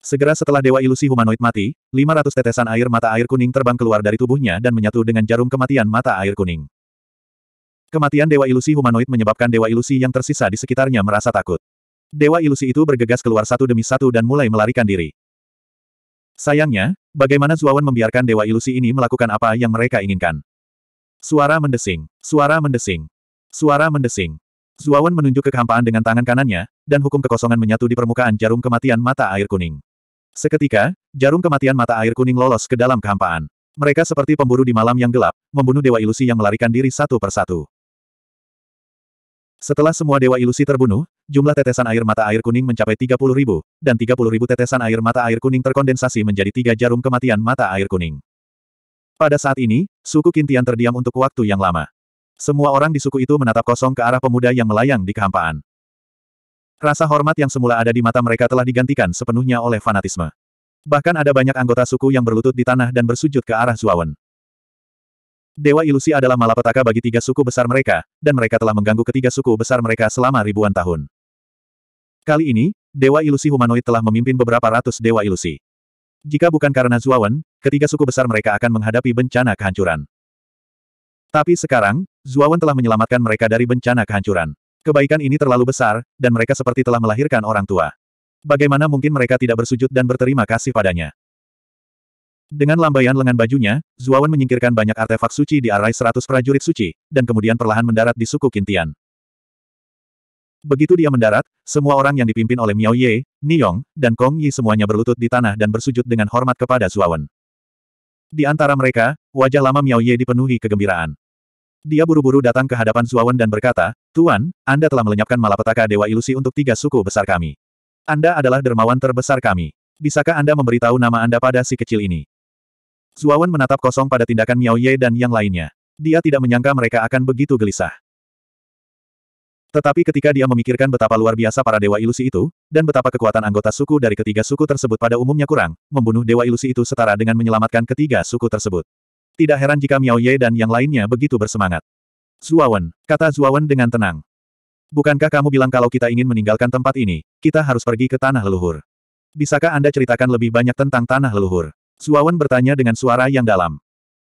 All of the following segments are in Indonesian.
Segera setelah Dewa Ilusi Humanoid mati, 500 tetesan air mata air kuning terbang keluar dari tubuhnya dan menyatu dengan jarum kematian mata air kuning. Kematian Dewa Ilusi Humanoid menyebabkan Dewa Ilusi yang tersisa di sekitarnya merasa takut. Dewa Ilusi itu bergegas keluar satu demi satu dan mulai melarikan diri. Sayangnya, bagaimana Zuawan membiarkan Dewa Ilusi ini melakukan apa yang mereka inginkan? Suara mendesing, suara mendesing, suara mendesing. Zuawan menunjuk ke kehampaan dengan tangan kanannya, dan hukum kekosongan menyatu di permukaan jarum kematian mata air kuning. Seketika, jarum kematian mata air kuning lolos ke dalam kehampaan. Mereka seperti pemburu di malam yang gelap, membunuh dewa ilusi yang melarikan diri satu persatu. Setelah semua dewa ilusi terbunuh, jumlah tetesan air mata air kuning mencapai 30 ribu, dan 30 ribu tetesan air mata air kuning terkondensasi menjadi tiga jarum kematian mata air kuning. Pada saat ini, suku Kintian terdiam untuk waktu yang lama. Semua orang di suku itu menatap kosong ke arah pemuda yang melayang di kehampaan. Rasa hormat yang semula ada di mata mereka telah digantikan sepenuhnya oleh fanatisme. Bahkan ada banyak anggota suku yang berlutut di tanah dan bersujud ke arah Zuawan. Dewa ilusi adalah malapetaka bagi tiga suku besar mereka, dan mereka telah mengganggu ketiga suku besar mereka selama ribuan tahun. Kali ini, Dewa Ilusi Humanoid telah memimpin beberapa ratus Dewa Ilusi. Jika bukan karena Zuawan, ketiga suku besar mereka akan menghadapi bencana kehancuran. Tapi sekarang, Zuawan telah menyelamatkan mereka dari bencana kehancuran. Kebaikan ini terlalu besar, dan mereka seperti telah melahirkan orang tua. Bagaimana mungkin mereka tidak bersujud dan berterima kasih padanya? Dengan lambaian lengan bajunya, Zuawan menyingkirkan banyak artefak suci di arai seratus prajurit suci, dan kemudian perlahan mendarat di suku Kintian. Begitu dia mendarat, semua orang yang dipimpin oleh Miao Ye, Niyong, dan Kong Yi semuanya berlutut di tanah dan bersujud dengan hormat kepada Zuawan. Di antara mereka, wajah lama Miao Ye dipenuhi kegembiraan. Dia buru-buru datang ke hadapan Zuawan dan berkata, Tuan, Anda telah melenyapkan malapetaka Dewa Ilusi untuk tiga suku besar kami. Anda adalah dermawan terbesar kami. Bisakah Anda memberitahu nama Anda pada si kecil ini? Zuawan menatap kosong pada tindakan Miao Ye dan yang lainnya. Dia tidak menyangka mereka akan begitu gelisah. Tetapi ketika dia memikirkan betapa luar biasa para dewa ilusi itu, dan betapa kekuatan anggota suku dari ketiga suku tersebut pada umumnya kurang, membunuh dewa ilusi itu setara dengan menyelamatkan ketiga suku tersebut. Tidak heran jika Miao Ye dan yang lainnya begitu bersemangat. Zuawan, kata Zuawan dengan tenang. Bukankah kamu bilang kalau kita ingin meninggalkan tempat ini, kita harus pergi ke tanah leluhur? Bisakah Anda ceritakan lebih banyak tentang tanah leluhur? Zuawan bertanya dengan suara yang dalam.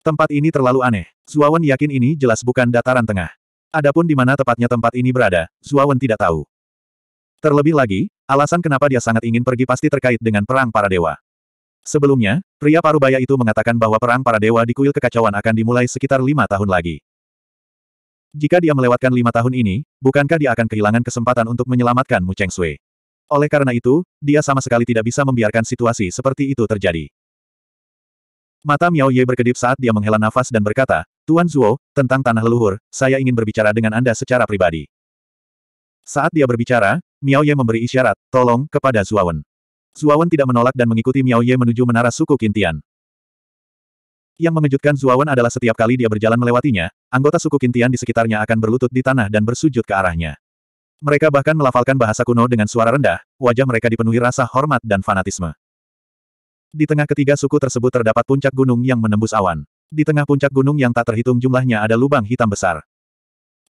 Tempat ini terlalu aneh. Zuawan yakin ini jelas bukan dataran tengah. Adapun di mana tepatnya tempat ini berada, Zuawan tidak tahu. Terlebih lagi, alasan kenapa dia sangat ingin pergi pasti terkait dengan perang para dewa. Sebelumnya, pria parubaya itu mengatakan bahwa perang para dewa di kuil kekacauan akan dimulai sekitar lima tahun lagi. Jika dia melewatkan lima tahun ini, bukankah dia akan kehilangan kesempatan untuk menyelamatkan Mu Cheng Sui? Oleh karena itu, dia sama sekali tidak bisa membiarkan situasi seperti itu terjadi. Mata Miao Ye berkedip saat dia menghela nafas dan berkata, Tuan Zuo, tentang tanah leluhur, saya ingin berbicara dengan Anda secara pribadi. Saat dia berbicara, Miao Ye memberi isyarat, tolong, kepada Wen. Zuawan tidak menolak dan mengikuti Miao Ye menuju menara suku Kintian. Yang mengejutkan Zuawan adalah setiap kali dia berjalan melewatinya, anggota suku Kintian di sekitarnya akan berlutut di tanah dan bersujud ke arahnya. Mereka bahkan melafalkan bahasa kuno dengan suara rendah, wajah mereka dipenuhi rasa hormat dan fanatisme. Di tengah ketiga suku tersebut terdapat puncak gunung yang menembus awan. Di tengah puncak gunung yang tak terhitung jumlahnya ada lubang hitam besar.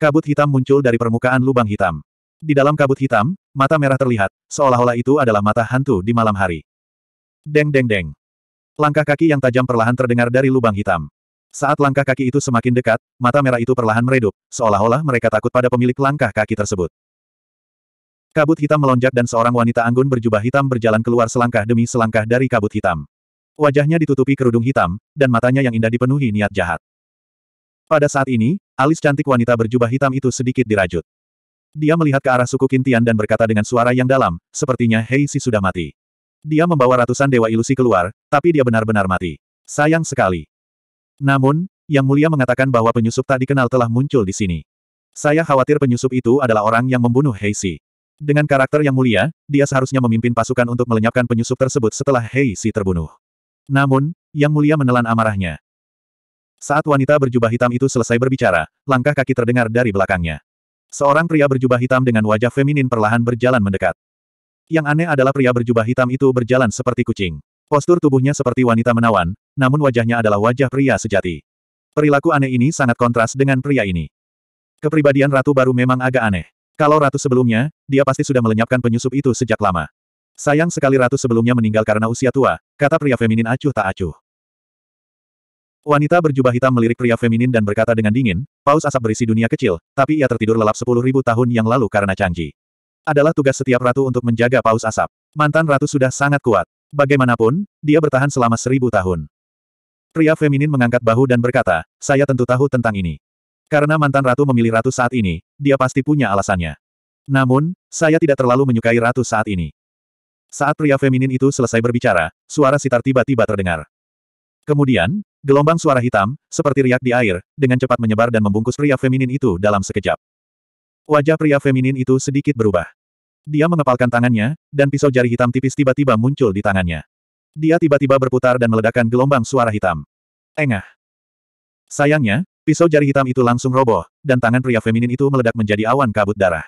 Kabut hitam muncul dari permukaan lubang hitam. Di dalam kabut hitam, Mata merah terlihat, seolah-olah itu adalah mata hantu di malam hari. Deng deng deng. Langkah kaki yang tajam perlahan terdengar dari lubang hitam. Saat langkah kaki itu semakin dekat, mata merah itu perlahan meredup, seolah-olah mereka takut pada pemilik langkah kaki tersebut. Kabut hitam melonjak dan seorang wanita anggun berjubah hitam berjalan keluar selangkah demi selangkah dari kabut hitam. Wajahnya ditutupi kerudung hitam, dan matanya yang indah dipenuhi niat jahat. Pada saat ini, alis cantik wanita berjubah hitam itu sedikit dirajut. Dia melihat ke arah suku Kintian dan berkata dengan suara yang dalam, sepertinya Hei Si sudah mati. Dia membawa ratusan dewa ilusi keluar, tapi dia benar-benar mati. Sayang sekali. Namun, Yang Mulia mengatakan bahwa penyusup tak dikenal telah muncul di sini. Saya khawatir penyusup itu adalah orang yang membunuh Hei Si. Dengan karakter yang mulia, dia seharusnya memimpin pasukan untuk melenyapkan penyusup tersebut setelah Hei Si terbunuh. Namun, Yang Mulia menelan amarahnya. Saat wanita berjubah hitam itu selesai berbicara, langkah kaki terdengar dari belakangnya. Seorang pria berjubah hitam dengan wajah feminin perlahan berjalan mendekat. Yang aneh adalah pria berjubah hitam itu berjalan seperti kucing. Postur tubuhnya seperti wanita menawan, namun wajahnya adalah wajah pria sejati. Perilaku aneh ini sangat kontras dengan pria ini. Kepribadian ratu baru memang agak aneh. Kalau ratu sebelumnya, dia pasti sudah melenyapkan penyusup itu sejak lama. Sayang sekali ratu sebelumnya meninggal karena usia tua, kata pria feminin acuh tak acuh. Wanita berjubah hitam melirik pria feminin dan berkata dengan dingin, paus asap berisi dunia kecil, tapi ia tertidur lelap sepuluh ribu tahun yang lalu karena canggih. Adalah tugas setiap ratu untuk menjaga paus asap. Mantan ratu sudah sangat kuat. Bagaimanapun, dia bertahan selama seribu tahun. Pria feminin mengangkat bahu dan berkata, saya tentu tahu tentang ini. Karena mantan ratu memilih ratu saat ini, dia pasti punya alasannya. Namun, saya tidak terlalu menyukai ratu saat ini. Saat pria feminin itu selesai berbicara, suara sitar tiba-tiba terdengar. Kemudian, Gelombang suara hitam, seperti riak di air, dengan cepat menyebar dan membungkus pria feminin itu dalam sekejap. Wajah pria feminin itu sedikit berubah. Dia mengepalkan tangannya, dan pisau jari hitam tipis tiba-tiba muncul di tangannya. Dia tiba-tiba berputar dan meledakkan gelombang suara hitam. Engah. Sayangnya, pisau jari hitam itu langsung roboh, dan tangan pria feminin itu meledak menjadi awan kabut darah.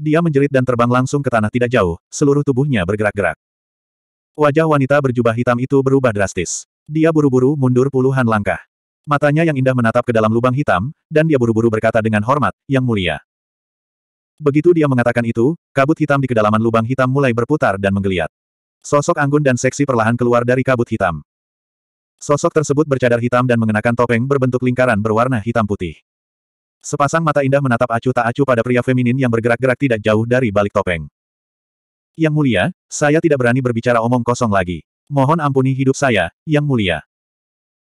Dia menjerit dan terbang langsung ke tanah tidak jauh, seluruh tubuhnya bergerak-gerak. Wajah wanita berjubah hitam itu berubah drastis. Dia buru-buru mundur puluhan langkah. Matanya yang indah menatap ke dalam lubang hitam, dan dia buru-buru berkata dengan hormat, Yang Mulia. Begitu dia mengatakan itu, kabut hitam di kedalaman lubang hitam mulai berputar dan menggeliat. Sosok anggun dan seksi perlahan keluar dari kabut hitam. Sosok tersebut bercadar hitam dan mengenakan topeng berbentuk lingkaran berwarna hitam putih. Sepasang mata indah menatap acu tak acuh pada pria feminin yang bergerak-gerak tidak jauh dari balik topeng. Yang mulia, saya tidak berani berbicara omong kosong lagi. Mohon ampuni hidup saya, yang mulia.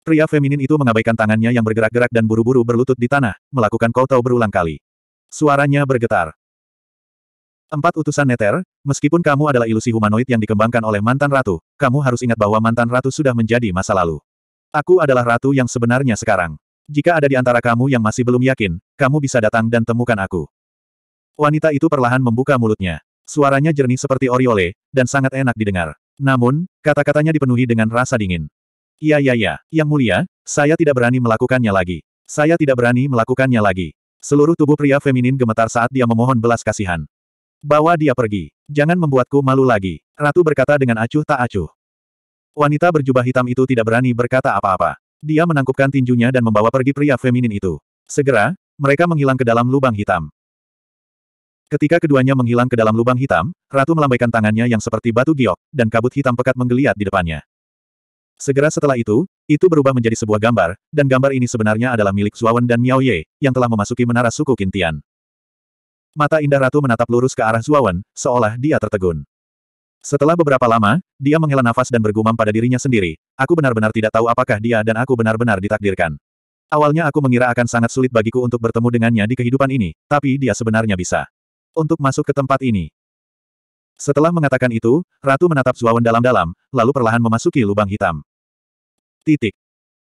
Pria feminin itu mengabaikan tangannya yang bergerak-gerak dan buru-buru berlutut di tanah, melakukan kotau berulang kali. Suaranya bergetar. Empat utusan Neter, meskipun kamu adalah ilusi humanoid yang dikembangkan oleh mantan ratu, kamu harus ingat bahwa mantan ratu sudah menjadi masa lalu. Aku adalah ratu yang sebenarnya sekarang. Jika ada di antara kamu yang masih belum yakin, kamu bisa datang dan temukan aku. Wanita itu perlahan membuka mulutnya. Suaranya jernih seperti oriole, dan sangat enak didengar. Namun, kata-katanya dipenuhi dengan rasa dingin. Iya iya iya, yang mulia, saya tidak berani melakukannya lagi. Saya tidak berani melakukannya lagi. Seluruh tubuh pria feminin gemetar saat dia memohon belas kasihan. Bawa dia pergi. Jangan membuatku malu lagi. Ratu berkata dengan acuh tak acuh. Wanita berjubah hitam itu tidak berani berkata apa-apa. Dia menangkupkan tinjunya dan membawa pergi pria feminin itu. Segera, mereka menghilang ke dalam lubang hitam. Ketika keduanya menghilang ke dalam lubang hitam, Ratu melambaikan tangannya yang seperti batu giok, dan kabut hitam pekat menggeliat di depannya. Segera setelah itu, itu berubah menjadi sebuah gambar, dan gambar ini sebenarnya adalah milik Zuawan dan Miao Ye, yang telah memasuki menara suku Kintian. Mata indah Ratu menatap lurus ke arah Zuawan, seolah dia tertegun. Setelah beberapa lama, dia menghela nafas dan bergumam pada dirinya sendiri, aku benar-benar tidak tahu apakah dia dan aku benar-benar ditakdirkan. Awalnya aku mengira akan sangat sulit bagiku untuk bertemu dengannya di kehidupan ini, tapi dia sebenarnya bisa untuk masuk ke tempat ini. Setelah mengatakan itu, Ratu menatap Zuawan dalam-dalam, lalu perlahan memasuki lubang hitam. Titik.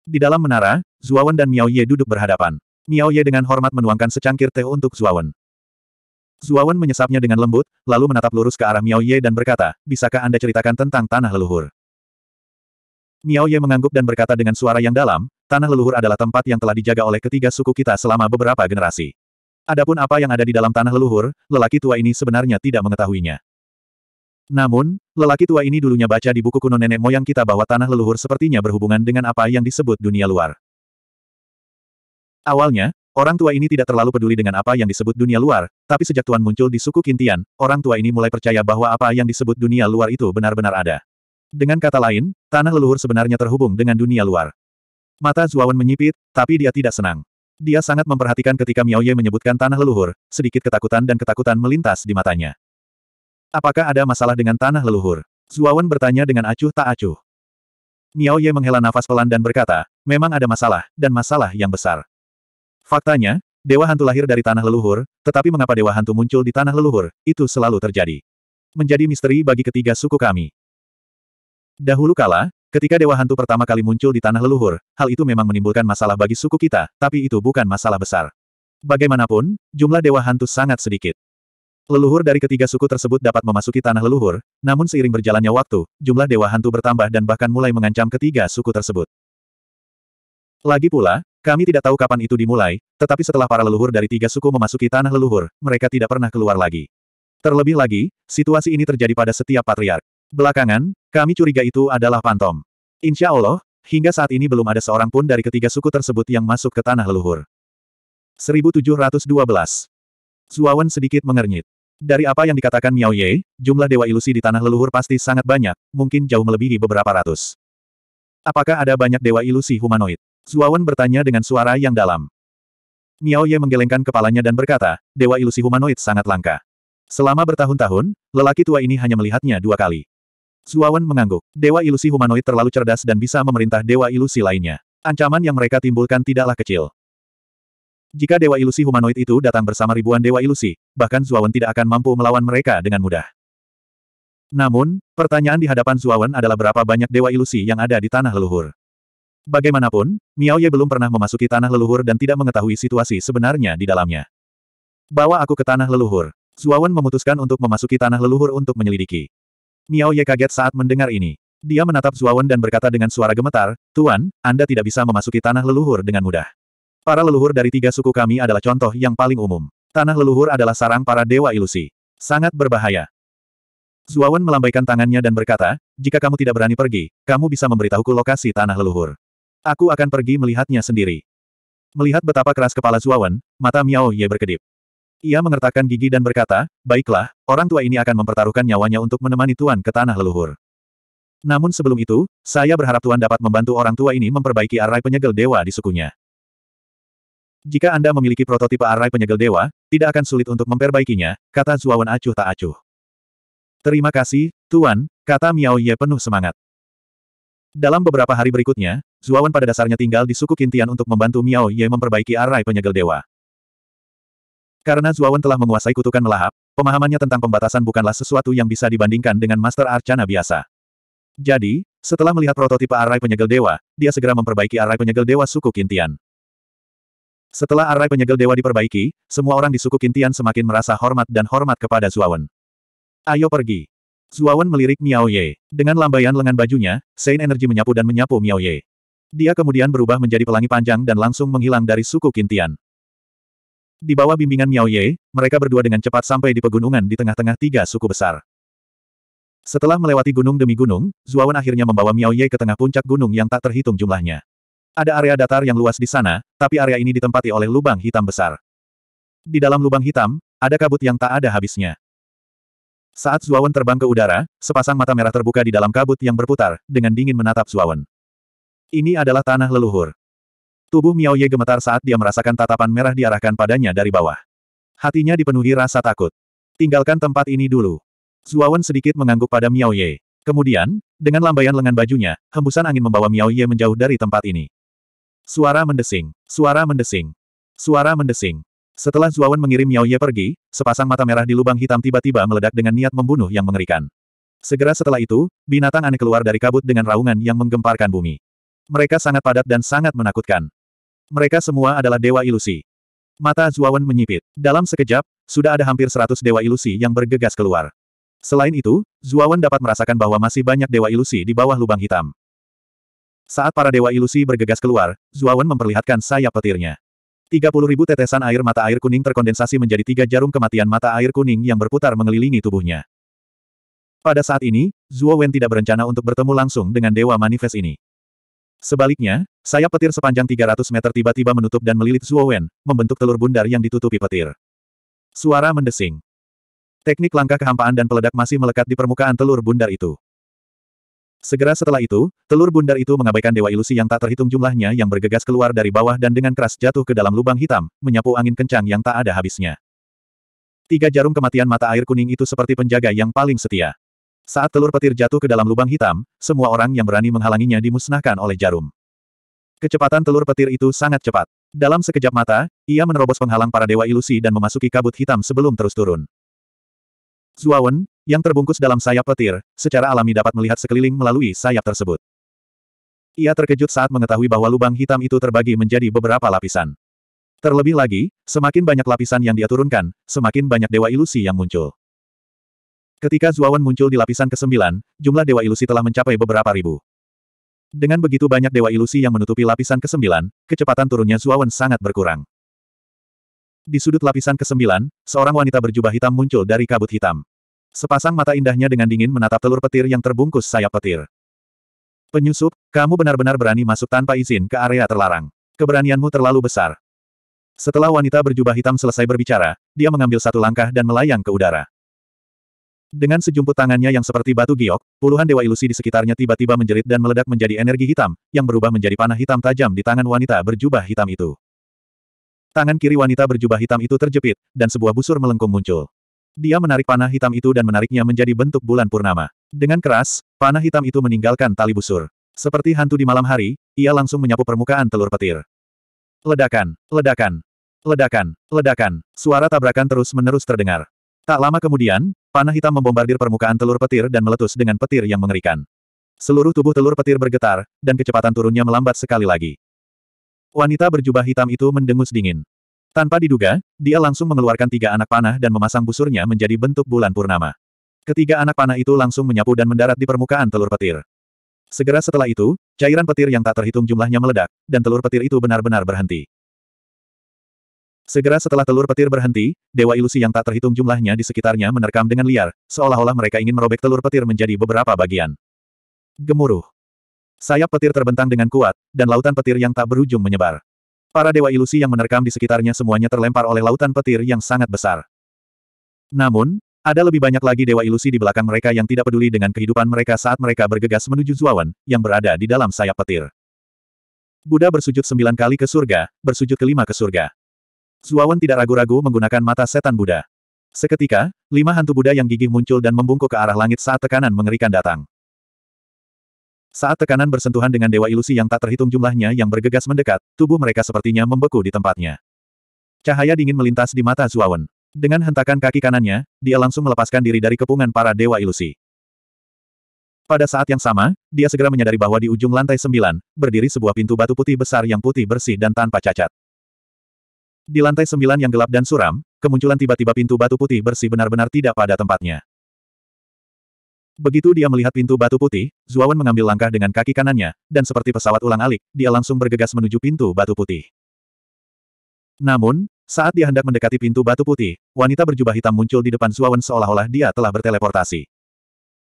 Di dalam menara, Zuawan dan Miao Ye duduk berhadapan. Miao Ye dengan hormat menuangkan secangkir teh untuk Zuawan. Zuawan menyesapnya dengan lembut, lalu menatap lurus ke arah Miao Ye dan berkata, Bisakah Anda ceritakan tentang tanah leluhur? Miao Ye mengangguk dan berkata dengan suara yang dalam, tanah leluhur adalah tempat yang telah dijaga oleh ketiga suku kita selama beberapa generasi. Adapun apa yang ada di dalam tanah leluhur, lelaki tua ini sebenarnya tidak mengetahuinya. Namun, lelaki tua ini dulunya baca di buku kuno nenek moyang kita bahwa tanah leluhur sepertinya berhubungan dengan apa yang disebut dunia luar. Awalnya, orang tua ini tidak terlalu peduli dengan apa yang disebut dunia luar, tapi sejak Tuan muncul di suku Kintian, orang tua ini mulai percaya bahwa apa yang disebut dunia luar itu benar-benar ada. Dengan kata lain, tanah leluhur sebenarnya terhubung dengan dunia luar. Mata Zuawan menyipit, tapi dia tidak senang. Dia sangat memperhatikan ketika Miao Ye menyebutkan tanah leluhur, sedikit ketakutan dan ketakutan melintas di matanya. Apakah ada masalah dengan tanah leluhur? Zuawan bertanya dengan acuh tak acuh. Miao Ye menghela nafas pelan dan berkata, memang ada masalah, dan masalah yang besar. Faktanya, Dewa Hantu lahir dari tanah leluhur, tetapi mengapa Dewa Hantu muncul di tanah leluhur, itu selalu terjadi. Menjadi misteri bagi ketiga suku kami. Dahulu kala, Ketika Dewa Hantu pertama kali muncul di tanah leluhur, hal itu memang menimbulkan masalah bagi suku kita, tapi itu bukan masalah besar. Bagaimanapun, jumlah Dewa Hantu sangat sedikit. Leluhur dari ketiga suku tersebut dapat memasuki tanah leluhur, namun seiring berjalannya waktu, jumlah Dewa Hantu bertambah dan bahkan mulai mengancam ketiga suku tersebut. Lagi pula, kami tidak tahu kapan itu dimulai, tetapi setelah para leluhur dari tiga suku memasuki tanah leluhur, mereka tidak pernah keluar lagi. Terlebih lagi, situasi ini terjadi pada setiap patriark. Belakangan, kami curiga itu adalah Pantom. Insya Allah, hingga saat ini belum ada seorang pun dari ketiga suku tersebut yang masuk ke tanah leluhur. 1712. Zuawan sedikit mengernyit. Dari apa yang dikatakan Miao Ye, jumlah dewa ilusi di tanah leluhur pasti sangat banyak, mungkin jauh melebihi beberapa ratus. Apakah ada banyak dewa ilusi humanoid? Zuawan bertanya dengan suara yang dalam. Miao Ye menggelengkan kepalanya dan berkata, dewa ilusi humanoid sangat langka. Selama bertahun-tahun, lelaki tua ini hanya melihatnya dua kali. Zuawan mengangguk. Dewa ilusi humanoid terlalu cerdas dan bisa memerintah dewa ilusi lainnya. Ancaman yang mereka timbulkan tidaklah kecil. Jika dewa ilusi humanoid itu datang bersama ribuan dewa ilusi, bahkan Zuawan tidak akan mampu melawan mereka dengan mudah. Namun, pertanyaan di hadapan Zuawan adalah berapa banyak dewa ilusi yang ada di tanah leluhur. Bagaimanapun, Miao Ye belum pernah memasuki tanah leluhur dan tidak mengetahui situasi sebenarnya di dalamnya. Bawa aku ke tanah leluhur. Zuawan memutuskan untuk memasuki tanah leluhur untuk menyelidiki. Miao Ye kaget saat mendengar ini. Dia menatap Zuawan dan berkata dengan suara gemetar, Tuan, Anda tidak bisa memasuki tanah leluhur dengan mudah. Para leluhur dari tiga suku kami adalah contoh yang paling umum. Tanah leluhur adalah sarang para dewa ilusi. Sangat berbahaya. Zuawan melambaikan tangannya dan berkata, jika kamu tidak berani pergi, kamu bisa memberitahuku lokasi tanah leluhur. Aku akan pergi melihatnya sendiri. Melihat betapa keras kepala Zuawan, mata Miao Ye berkedip. Ia mengertakkan gigi dan berkata, baiklah, orang tua ini akan mempertaruhkan nyawanya untuk menemani Tuan ke tanah leluhur. Namun sebelum itu, saya berharap Tuan dapat membantu orang tua ini memperbaiki arai penyegel dewa di sukunya. Jika Anda memiliki prototipe arai penyegel dewa, tidak akan sulit untuk memperbaikinya, kata Zuawan acuh tak acuh. Terima kasih, Tuan, kata Miao Ye penuh semangat. Dalam beberapa hari berikutnya, Zuawan pada dasarnya tinggal di suku Kintian untuk membantu Miao Ye memperbaiki arai penyegel dewa. Karena Zuawan telah menguasai kutukan melahap, pemahamannya tentang pembatasan bukanlah sesuatu yang bisa dibandingkan dengan Master Arcana biasa. Jadi, setelah melihat prototipe arai penyegel dewa, dia segera memperbaiki arai penyegel dewa suku Kintian. Setelah arai penyegel dewa diperbaiki, semua orang di suku Kintian semakin merasa hormat dan hormat kepada Zuawan. Ayo pergi. Zuawan melirik Miao Ye. Dengan lambaian lengan bajunya, Sein energi menyapu dan menyapu Miao Ye. Dia kemudian berubah menjadi pelangi panjang dan langsung menghilang dari suku Kintian. Di bawah bimbingan Miao Ye, mereka berdua dengan cepat sampai di pegunungan di tengah-tengah tiga suku besar. Setelah melewati gunung demi gunung, Zuawan akhirnya membawa Miao Ye ke tengah puncak gunung yang tak terhitung jumlahnya. Ada area datar yang luas di sana, tapi area ini ditempati oleh lubang hitam besar. Di dalam lubang hitam, ada kabut yang tak ada habisnya. Saat Zuawan terbang ke udara, sepasang mata merah terbuka di dalam kabut yang berputar, dengan dingin menatap Zuawan. Ini adalah tanah leluhur. Tubuh Miao Ye gemetar saat dia merasakan tatapan merah diarahkan padanya dari bawah. Hatinya dipenuhi rasa takut. Tinggalkan tempat ini dulu. Zuawan sedikit mengangguk pada Miao Ye. Kemudian, dengan lambaian lengan bajunya, hembusan angin membawa Miao Ye menjauh dari tempat ini. Suara mendesing, suara mendesing, suara mendesing. Setelah Zuawan mengirim Miao Ye pergi, sepasang mata merah di lubang hitam tiba-tiba meledak dengan niat membunuh yang mengerikan. Segera setelah itu, binatang aneh keluar dari kabut dengan raungan yang menggemparkan bumi. Mereka sangat padat dan sangat menakutkan. Mereka semua adalah dewa ilusi. Mata Zuawan menyipit. Dalam sekejap, sudah ada hampir seratus dewa ilusi yang bergegas keluar. Selain itu, Zuawan dapat merasakan bahwa masih banyak dewa ilusi di bawah lubang hitam. Saat para dewa ilusi bergegas keluar, Zuawan memperlihatkan sayap petirnya. Tiga ribu tetesan air mata air kuning terkondensasi menjadi tiga jarum kematian mata air kuning yang berputar mengelilingi tubuhnya. Pada saat ini, Zuo Wen tidak berencana untuk bertemu langsung dengan Dewa Manifest ini. Sebaliknya, sayap petir sepanjang 300 meter tiba-tiba menutup dan melilit Zhuo Wen, membentuk telur bundar yang ditutupi petir. Suara mendesing. Teknik langkah kehampaan dan peledak masih melekat di permukaan telur bundar itu. Segera setelah itu, telur bundar itu mengabaikan dewa ilusi yang tak terhitung jumlahnya yang bergegas keluar dari bawah dan dengan keras jatuh ke dalam lubang hitam, menyapu angin kencang yang tak ada habisnya. Tiga jarum kematian mata air kuning itu seperti penjaga yang paling setia. Saat telur petir jatuh ke dalam lubang hitam, semua orang yang berani menghalanginya dimusnahkan oleh jarum. Kecepatan telur petir itu sangat cepat. Dalam sekejap mata, ia menerobos penghalang para dewa ilusi dan memasuki kabut hitam sebelum terus turun. Zuawan, yang terbungkus dalam sayap petir, secara alami dapat melihat sekeliling melalui sayap tersebut. Ia terkejut saat mengetahui bahwa lubang hitam itu terbagi menjadi beberapa lapisan. Terlebih lagi, semakin banyak lapisan yang dia turunkan, semakin banyak dewa ilusi yang muncul. Ketika Zuawan muncul di lapisan ke-9, jumlah dewa ilusi telah mencapai beberapa ribu. Dengan begitu banyak dewa ilusi yang menutupi lapisan ke-9, kecepatan turunnya Zuawan sangat berkurang. Di sudut lapisan ke-9, seorang wanita berjubah hitam muncul dari kabut hitam. Sepasang mata indahnya dengan dingin menatap telur petir yang terbungkus sayap petir. Penyusup, kamu benar-benar berani masuk tanpa izin ke area terlarang. Keberanianmu terlalu besar. Setelah wanita berjubah hitam selesai berbicara, dia mengambil satu langkah dan melayang ke udara. Dengan sejumput tangannya yang seperti batu giok, puluhan dewa ilusi di sekitarnya tiba-tiba menjerit dan meledak menjadi energi hitam, yang berubah menjadi panah hitam tajam di tangan wanita berjubah hitam itu. Tangan kiri wanita berjubah hitam itu terjepit, dan sebuah busur melengkung muncul. Dia menarik panah hitam itu dan menariknya menjadi bentuk bulan purnama. Dengan keras, panah hitam itu meninggalkan tali busur. Seperti hantu di malam hari, ia langsung menyapu permukaan telur petir. Ledakan, ledakan, ledakan, ledakan, suara tabrakan terus-menerus terdengar. Tak lama kemudian, Panah hitam membombardir permukaan telur petir dan meletus dengan petir yang mengerikan. Seluruh tubuh telur petir bergetar, dan kecepatan turunnya melambat sekali lagi. Wanita berjubah hitam itu mendengus dingin. Tanpa diduga, dia langsung mengeluarkan tiga anak panah dan memasang busurnya menjadi bentuk bulan purnama. Ketiga anak panah itu langsung menyapu dan mendarat di permukaan telur petir. Segera setelah itu, cairan petir yang tak terhitung jumlahnya meledak, dan telur petir itu benar-benar berhenti. Segera setelah telur petir berhenti, dewa ilusi yang tak terhitung jumlahnya di sekitarnya menerkam dengan liar, seolah-olah mereka ingin merobek telur petir menjadi beberapa bagian. Gemuruh. Sayap petir terbentang dengan kuat, dan lautan petir yang tak berujung menyebar. Para dewa ilusi yang menerkam di sekitarnya semuanya terlempar oleh lautan petir yang sangat besar. Namun, ada lebih banyak lagi dewa ilusi di belakang mereka yang tidak peduli dengan kehidupan mereka saat mereka bergegas menuju Zuawan, yang berada di dalam sayap petir. Buddha bersujud sembilan kali ke surga, bersujud kelima ke surga. Zuawan tidak ragu-ragu menggunakan mata setan Buddha. Seketika, lima hantu Buddha yang gigih muncul dan membungkuk ke arah langit saat tekanan mengerikan datang. Saat tekanan bersentuhan dengan dewa ilusi yang tak terhitung jumlahnya yang bergegas mendekat, tubuh mereka sepertinya membeku di tempatnya. Cahaya dingin melintas di mata Zuawan. Dengan hentakan kaki kanannya, dia langsung melepaskan diri dari kepungan para dewa ilusi. Pada saat yang sama, dia segera menyadari bahwa di ujung lantai sembilan, berdiri sebuah pintu batu putih besar yang putih bersih dan tanpa cacat. Di lantai sembilan yang gelap dan suram, kemunculan tiba-tiba pintu batu putih bersih benar-benar tidak pada tempatnya. Begitu dia melihat pintu batu putih, Zuawan mengambil langkah dengan kaki kanannya, dan seperti pesawat ulang-alik, dia langsung bergegas menuju pintu batu putih. Namun, saat dia hendak mendekati pintu batu putih, wanita berjubah hitam muncul di depan Zuawan seolah-olah dia telah berteleportasi.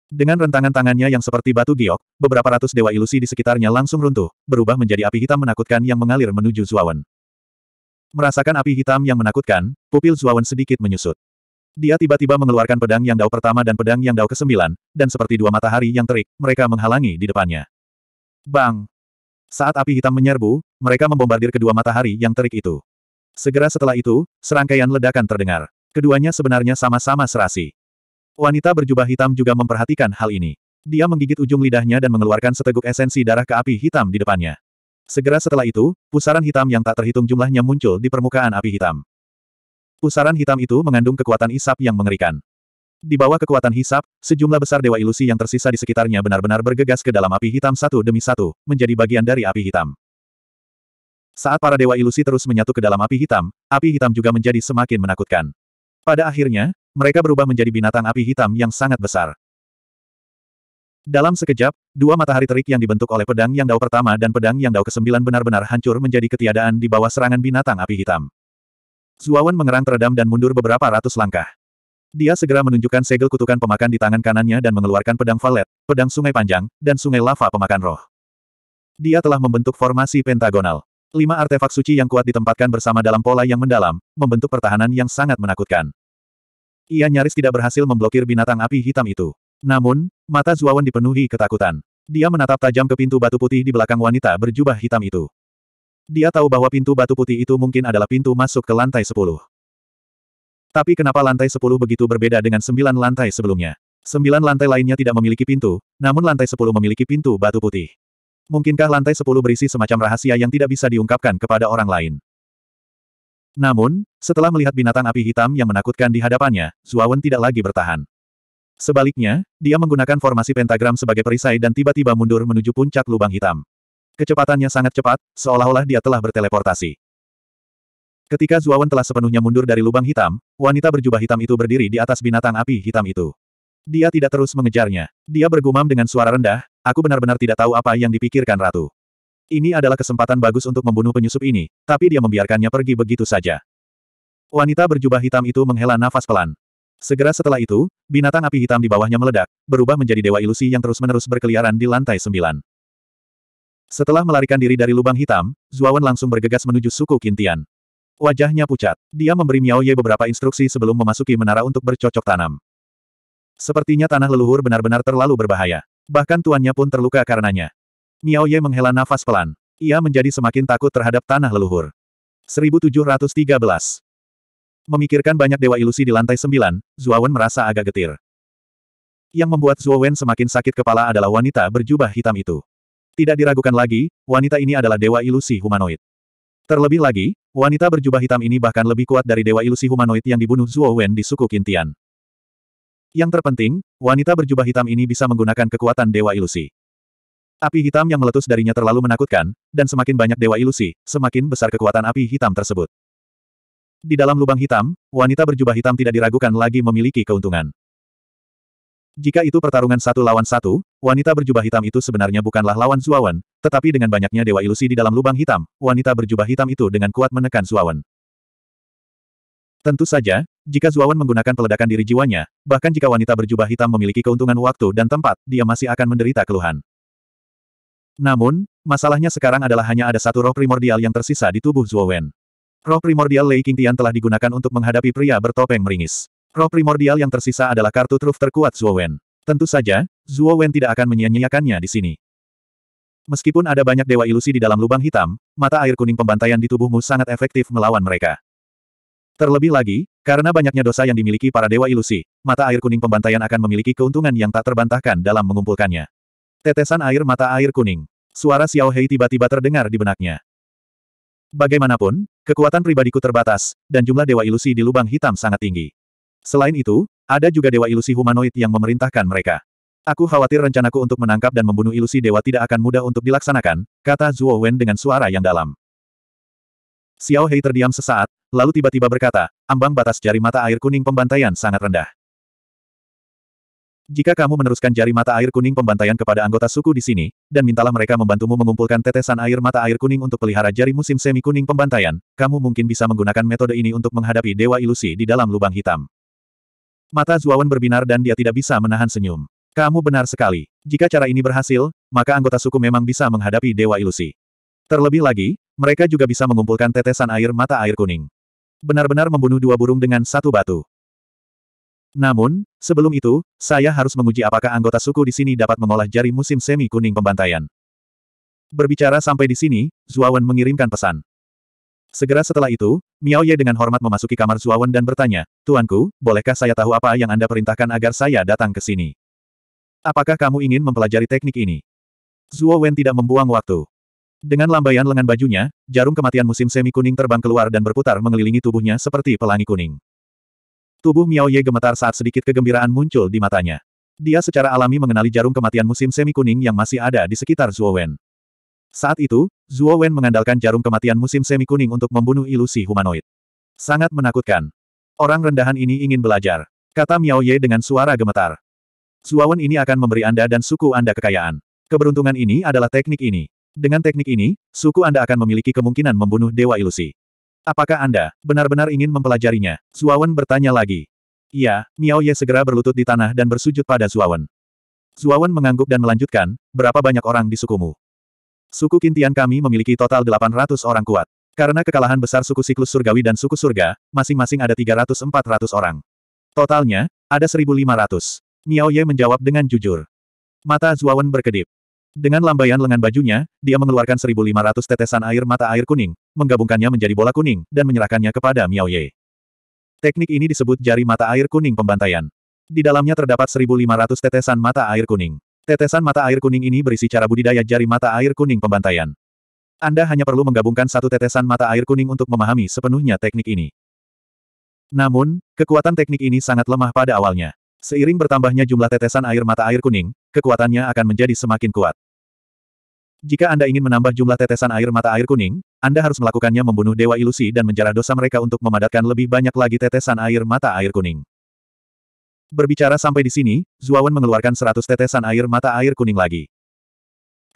Dengan rentangan tangannya yang seperti batu giok, beberapa ratus dewa ilusi di sekitarnya langsung runtuh, berubah menjadi api hitam menakutkan yang mengalir menuju Zuawan. Merasakan api hitam yang menakutkan, pupil Zuawan sedikit menyusut. Dia tiba-tiba mengeluarkan pedang yang dao pertama dan pedang yang dao kesembilan, dan seperti dua matahari yang terik, mereka menghalangi di depannya. Bang! Saat api hitam menyerbu, mereka membombardir kedua matahari yang terik itu. Segera setelah itu, serangkaian ledakan terdengar. Keduanya sebenarnya sama-sama serasi. Wanita berjubah hitam juga memperhatikan hal ini. Dia menggigit ujung lidahnya dan mengeluarkan seteguk esensi darah ke api hitam di depannya. Segera setelah itu, pusaran hitam yang tak terhitung jumlahnya muncul di permukaan api hitam. Pusaran hitam itu mengandung kekuatan isap yang mengerikan. Di bawah kekuatan hisap, sejumlah besar dewa ilusi yang tersisa di sekitarnya benar-benar bergegas ke dalam api hitam satu demi satu, menjadi bagian dari api hitam. Saat para dewa ilusi terus menyatu ke dalam api hitam, api hitam juga menjadi semakin menakutkan. Pada akhirnya, mereka berubah menjadi binatang api hitam yang sangat besar. Dalam sekejap, dua matahari terik yang dibentuk oleh pedang yang dao pertama dan pedang yang dao ke kesembilan benar-benar hancur menjadi ketiadaan di bawah serangan binatang api hitam. Zuawan mengerang teredam dan mundur beberapa ratus langkah. Dia segera menunjukkan segel kutukan pemakan di tangan kanannya dan mengeluarkan pedang valet, pedang sungai panjang, dan sungai lava pemakan roh. Dia telah membentuk formasi pentagonal. Lima artefak suci yang kuat ditempatkan bersama dalam pola yang mendalam, membentuk pertahanan yang sangat menakutkan. Ia nyaris tidak berhasil memblokir binatang api hitam itu. Namun, Mata Zuawan dipenuhi ketakutan. Dia menatap tajam ke pintu batu putih di belakang wanita berjubah hitam itu. Dia tahu bahwa pintu batu putih itu mungkin adalah pintu masuk ke lantai sepuluh. Tapi kenapa lantai sepuluh begitu berbeda dengan sembilan lantai sebelumnya? Sembilan lantai lainnya tidak memiliki pintu, namun lantai sepuluh memiliki pintu batu putih. Mungkinkah lantai sepuluh berisi semacam rahasia yang tidak bisa diungkapkan kepada orang lain? Namun, setelah melihat binatang api hitam yang menakutkan di hadapannya, Zuawan tidak lagi bertahan. Sebaliknya, dia menggunakan formasi pentagram sebagai perisai dan tiba-tiba mundur menuju puncak lubang hitam. Kecepatannya sangat cepat, seolah-olah dia telah berteleportasi. Ketika Zuawan telah sepenuhnya mundur dari lubang hitam, wanita berjubah hitam itu berdiri di atas binatang api hitam itu. Dia tidak terus mengejarnya. Dia bergumam dengan suara rendah, aku benar-benar tidak tahu apa yang dipikirkan Ratu. Ini adalah kesempatan bagus untuk membunuh penyusup ini, tapi dia membiarkannya pergi begitu saja. Wanita berjubah hitam itu menghela nafas pelan. Segera setelah itu, binatang api hitam di bawahnya meledak, berubah menjadi dewa ilusi yang terus-menerus berkeliaran di lantai sembilan. Setelah melarikan diri dari lubang hitam, Zuawan langsung bergegas menuju suku Kintian. Wajahnya pucat. Dia memberi Miao Ye beberapa instruksi sebelum memasuki menara untuk bercocok tanam. Sepertinya tanah leluhur benar-benar terlalu berbahaya. Bahkan tuannya pun terluka karenanya. Miao Ye menghela nafas pelan. Ia menjadi semakin takut terhadap tanah leluhur. 1713. Memikirkan banyak dewa ilusi di lantai sembilan, Wen merasa agak getir. Yang membuat Zuowen semakin sakit kepala adalah wanita berjubah hitam itu. Tidak diragukan lagi, wanita ini adalah dewa ilusi humanoid. Terlebih lagi, wanita berjubah hitam ini bahkan lebih kuat dari dewa ilusi humanoid yang dibunuh Zuowen di suku Kintian. Yang terpenting, wanita berjubah hitam ini bisa menggunakan kekuatan dewa ilusi. Api hitam yang meletus darinya terlalu menakutkan, dan semakin banyak dewa ilusi, semakin besar kekuatan api hitam tersebut. Di dalam lubang hitam, wanita berjubah hitam tidak diragukan lagi memiliki keuntungan. Jika itu pertarungan satu lawan satu, wanita berjubah hitam itu sebenarnya bukanlah lawan Zuawan, tetapi dengan banyaknya dewa ilusi di dalam lubang hitam, wanita berjubah hitam itu dengan kuat menekan Zuawan. Tentu saja, jika Zuawan menggunakan peledakan diri jiwanya, bahkan jika wanita berjubah hitam memiliki keuntungan waktu dan tempat, dia masih akan menderita keluhan. Namun, masalahnya sekarang adalah hanya ada satu roh primordial yang tersisa di tubuh Zuawan. Roh primordial Lei Qingtian telah digunakan untuk menghadapi pria bertopeng meringis. Roh primordial yang tersisa adalah kartu truf terkuat Zuo Wen. Tentu saja, Zuo Wen tidak akan menyia-nyiakannya di sini. Meskipun ada banyak dewa ilusi di dalam lubang hitam, mata air kuning pembantaian di tubuhmu sangat efektif melawan mereka. Terlebih lagi, karena banyaknya dosa yang dimiliki para dewa ilusi, mata air kuning pembantaian akan memiliki keuntungan yang tak terbantahkan dalam mengumpulkannya. Tetesan air mata air kuning. Suara Xiao Hei tiba-tiba terdengar di benaknya. Bagaimanapun, kekuatan pribadiku terbatas, dan jumlah dewa ilusi di lubang hitam sangat tinggi. Selain itu, ada juga dewa ilusi humanoid yang memerintahkan mereka. Aku khawatir rencanaku untuk menangkap dan membunuh ilusi dewa tidak akan mudah untuk dilaksanakan, kata Zhuo Wen dengan suara yang dalam. Xiao Hei terdiam sesaat, lalu tiba-tiba berkata, ambang batas jari mata air kuning pembantaian sangat rendah. Jika kamu meneruskan jari mata air kuning pembantaian kepada anggota suku di sini, dan mintalah mereka membantumu mengumpulkan tetesan air mata air kuning untuk pelihara jari musim semi kuning pembantaian, kamu mungkin bisa menggunakan metode ini untuk menghadapi dewa ilusi di dalam lubang hitam. Mata Zuawan berbinar dan dia tidak bisa menahan senyum. Kamu benar sekali. Jika cara ini berhasil, maka anggota suku memang bisa menghadapi dewa ilusi. Terlebih lagi, mereka juga bisa mengumpulkan tetesan air mata air kuning. Benar-benar membunuh dua burung dengan satu batu. Namun, sebelum itu, saya harus menguji apakah anggota suku di sini dapat mengolah jari musim semi kuning pembantaian. Berbicara sampai di sini, Zuawan mengirimkan pesan. Segera setelah itu, Miao Ye dengan hormat memasuki kamar Zuawan dan bertanya, Tuanku, bolehkah saya tahu apa yang Anda perintahkan agar saya datang ke sini? Apakah kamu ingin mempelajari teknik ini? Zuo tidak membuang waktu. Dengan lambaian lengan bajunya, jarum kematian musim semi kuning terbang keluar dan berputar mengelilingi tubuhnya seperti pelangi kuning. Tubuh Miao Ye gemetar saat sedikit kegembiraan muncul di matanya. Dia secara alami mengenali jarum kematian musim semi kuning yang masih ada di sekitar Zhuo Wen. Saat itu, Zhuo Wen mengandalkan jarum kematian musim semi kuning untuk membunuh ilusi humanoid. Sangat menakutkan. Orang rendahan ini ingin belajar. Kata Miao Ye dengan suara gemetar. Zhuo Wen ini akan memberi Anda dan suku Anda kekayaan. Keberuntungan ini adalah teknik ini. Dengan teknik ini, suku Anda akan memiliki kemungkinan membunuh Dewa Ilusi. Apakah Anda benar-benar ingin mempelajarinya? Zuawan bertanya lagi. Iya, Miao Ye segera berlutut di tanah dan bersujud pada Zuawan. Zuawan mengangguk dan melanjutkan, berapa banyak orang di sukumu? Suku Kintian kami memiliki total 800 orang kuat. Karena kekalahan besar suku siklus surgawi dan suku surga, masing-masing ada 300-400 orang. Totalnya, ada 1.500. Miao Ye menjawab dengan jujur. Mata Zuawan berkedip. Dengan lambaian lengan bajunya, dia mengeluarkan 1.500 tetesan air mata air kuning, menggabungkannya menjadi bola kuning, dan menyerahkannya kepada Miao Ye. Teknik ini disebut jari mata air kuning pembantaian. Di dalamnya terdapat 1.500 tetesan mata air kuning. Tetesan mata air kuning ini berisi cara budidaya jari mata air kuning pembantaian. Anda hanya perlu menggabungkan satu tetesan mata air kuning untuk memahami sepenuhnya teknik ini. Namun, kekuatan teknik ini sangat lemah pada awalnya. Seiring bertambahnya jumlah tetesan air mata air kuning, kekuatannya akan menjadi semakin kuat. Jika Anda ingin menambah jumlah tetesan air mata air kuning, Anda harus melakukannya membunuh dewa ilusi dan menjarah dosa mereka untuk memadatkan lebih banyak lagi tetesan air mata air kuning. Berbicara sampai di sini, Zuawan mengeluarkan seratus tetesan air mata air kuning lagi.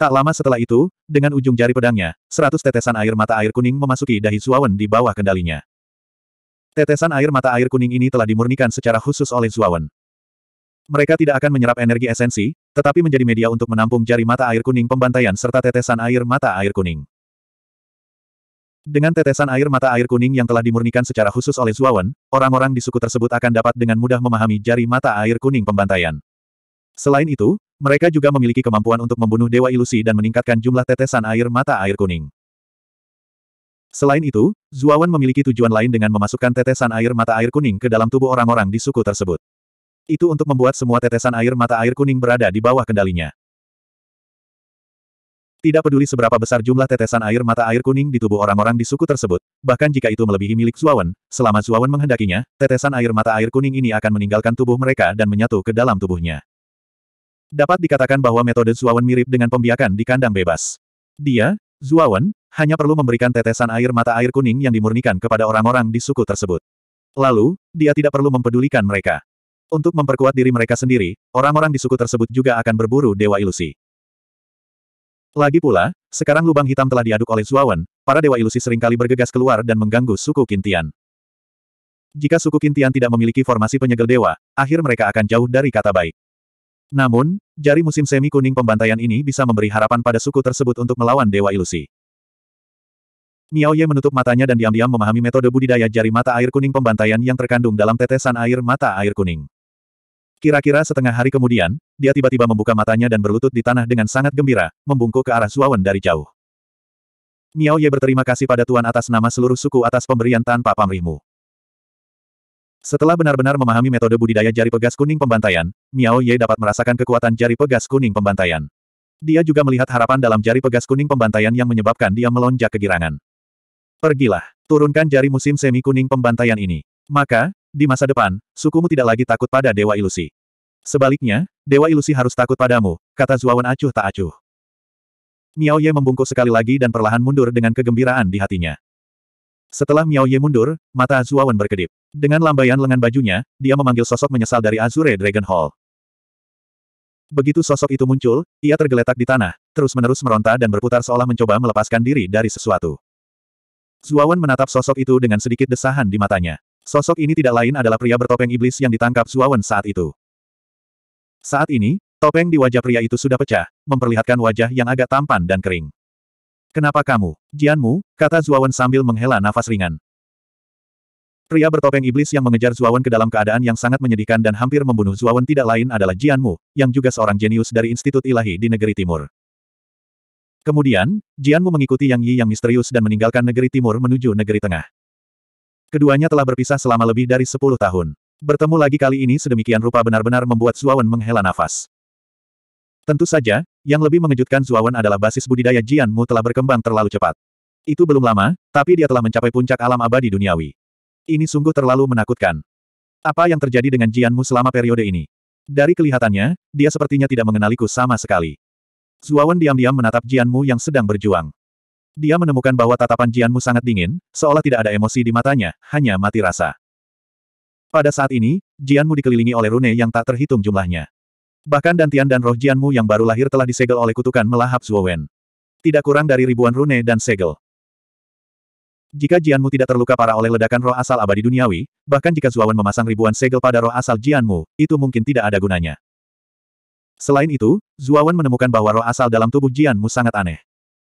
Tak lama setelah itu, dengan ujung jari pedangnya, seratus tetesan air mata air kuning memasuki dahi Zuawan di bawah kendalinya. Tetesan air mata air kuning ini telah dimurnikan secara khusus oleh Zuawan. Mereka tidak akan menyerap energi esensi, tetapi menjadi media untuk menampung jari mata air kuning pembantaian serta tetesan air mata air kuning. Dengan tetesan air mata air kuning yang telah dimurnikan secara khusus oleh Zuawan, orang-orang di suku tersebut akan dapat dengan mudah memahami jari mata air kuning pembantaian. Selain itu, mereka juga memiliki kemampuan untuk membunuh dewa ilusi dan meningkatkan jumlah tetesan air mata air kuning. Selain itu, Zuawan memiliki tujuan lain dengan memasukkan tetesan air mata air kuning ke dalam tubuh orang-orang di suku tersebut. Itu untuk membuat semua tetesan air mata air kuning berada di bawah kendalinya. Tidak peduli seberapa besar jumlah tetesan air mata air kuning di tubuh orang-orang di suku tersebut, bahkan jika itu melebihi milik Zuawan, selama Zuawan menghendakinya, tetesan air mata air kuning ini akan meninggalkan tubuh mereka dan menyatu ke dalam tubuhnya. Dapat dikatakan bahwa metode Zuawan mirip dengan pembiakan di kandang bebas. Dia, Zuawan, hanya perlu memberikan tetesan air mata air kuning yang dimurnikan kepada orang-orang di suku tersebut. Lalu, dia tidak perlu mempedulikan mereka. Untuk memperkuat diri mereka sendiri, orang-orang di suku tersebut juga akan berburu Dewa Ilusi. Lagi pula, sekarang lubang hitam telah diaduk oleh Zuawan, para Dewa Ilusi seringkali bergegas keluar dan mengganggu suku Kintian. Jika suku Kintian tidak memiliki formasi penyegel dewa, akhir mereka akan jauh dari kata baik. Namun, jari musim semi kuning pembantaian ini bisa memberi harapan pada suku tersebut untuk melawan Dewa Ilusi. Miao Ye menutup matanya dan diam-diam memahami metode budidaya jari mata air kuning pembantaian yang terkandung dalam tetesan air mata air kuning. Kira-kira setengah hari kemudian, dia tiba-tiba membuka matanya dan berlutut di tanah dengan sangat gembira, membungkuk ke arah Zuawan dari jauh. Miao Ye berterima kasih pada Tuan atas nama seluruh suku atas pemberian tanpa pamrihmu. Setelah benar-benar memahami metode budidaya jari pegas kuning pembantaian, Miao Ye dapat merasakan kekuatan jari pegas kuning pembantaian. Dia juga melihat harapan dalam jari pegas kuning pembantaian yang menyebabkan dia melonjak kegirangan. Pergilah, turunkan jari musim semi kuning pembantaian ini. Maka, di masa depan, sukumu tidak lagi takut pada Dewa Ilusi. Sebaliknya, Dewa Ilusi harus takut padamu, kata Zuawan acuh tak acuh. Miao Ye membungkuk sekali lagi dan perlahan mundur dengan kegembiraan di hatinya. Setelah Miao Ye mundur, mata Zuawan berkedip. Dengan lambaian lengan bajunya, dia memanggil sosok menyesal dari Azure Dragon Hall. Begitu sosok itu muncul, ia tergeletak di tanah, terus-menerus meronta dan berputar seolah mencoba melepaskan diri dari sesuatu. Zuawan menatap sosok itu dengan sedikit desahan di matanya. Sosok ini tidak lain adalah pria bertopeng iblis yang ditangkap Suawan saat itu. Saat ini, topeng di wajah pria itu sudah pecah, memperlihatkan wajah yang agak tampan dan kering. Kenapa kamu, Jianmu, kata Zuawan sambil menghela nafas ringan. Pria bertopeng iblis yang mengejar Zuawan ke dalam keadaan yang sangat menyedihkan dan hampir membunuh Zuawan tidak lain adalah Jianmu, yang juga seorang jenius dari Institut Ilahi di negeri timur. Kemudian, Jianmu mengikuti Yang Yi yang misterius dan meninggalkan negeri timur menuju negeri tengah. Keduanya telah berpisah selama lebih dari sepuluh tahun. Bertemu lagi kali ini sedemikian rupa benar-benar membuat Zuawan menghela nafas. Tentu saja, yang lebih mengejutkan Zuawan adalah basis budidaya Jianmu telah berkembang terlalu cepat. Itu belum lama, tapi dia telah mencapai puncak alam abadi duniawi. Ini sungguh terlalu menakutkan. Apa yang terjadi dengan Jianmu selama periode ini? Dari kelihatannya, dia sepertinya tidak mengenaliku sama sekali. Zuawan diam-diam menatap Jianmu yang sedang berjuang. Dia menemukan bahwa tatapan Jianmu sangat dingin, seolah tidak ada emosi di matanya, hanya mati rasa. Pada saat ini, Jianmu dikelilingi oleh rune yang tak terhitung jumlahnya. Bahkan Dantian dan roh Jianmu yang baru lahir telah disegel oleh kutukan melahap Zuowen. Tidak kurang dari ribuan rune dan segel. Jika Jianmu tidak terluka parah oleh ledakan roh asal abadi duniawi, bahkan jika Zuowen memasang ribuan segel pada roh asal Jianmu, itu mungkin tidak ada gunanya. Selain itu, Zuowen menemukan bahwa roh asal dalam tubuh Jianmu sangat aneh.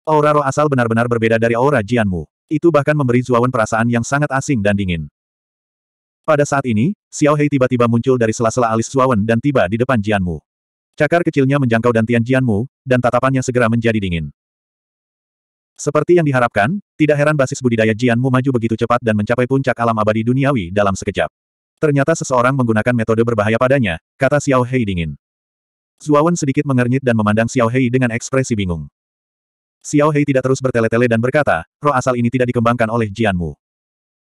Aura roh asal benar-benar berbeda dari aura Jianmu. Itu bahkan memberi Zuawan perasaan yang sangat asing dan dingin. Pada saat ini, Xiao Hei tiba-tiba muncul dari sela-sela alis Zuawan dan tiba di depan Jianmu. Cakar kecilnya menjangkau dantian Jianmu, dan tatapannya segera menjadi dingin. Seperti yang diharapkan, tidak heran basis budidaya Jianmu maju begitu cepat dan mencapai puncak alam abadi duniawi dalam sekejap. Ternyata seseorang menggunakan metode berbahaya padanya, kata Xiao Hei dingin. Zuawan sedikit mengernyit dan memandang Xiao Hei dengan ekspresi bingung. Xiao Hei tidak terus bertele-tele dan berkata, roh asal ini tidak dikembangkan oleh Jianmu.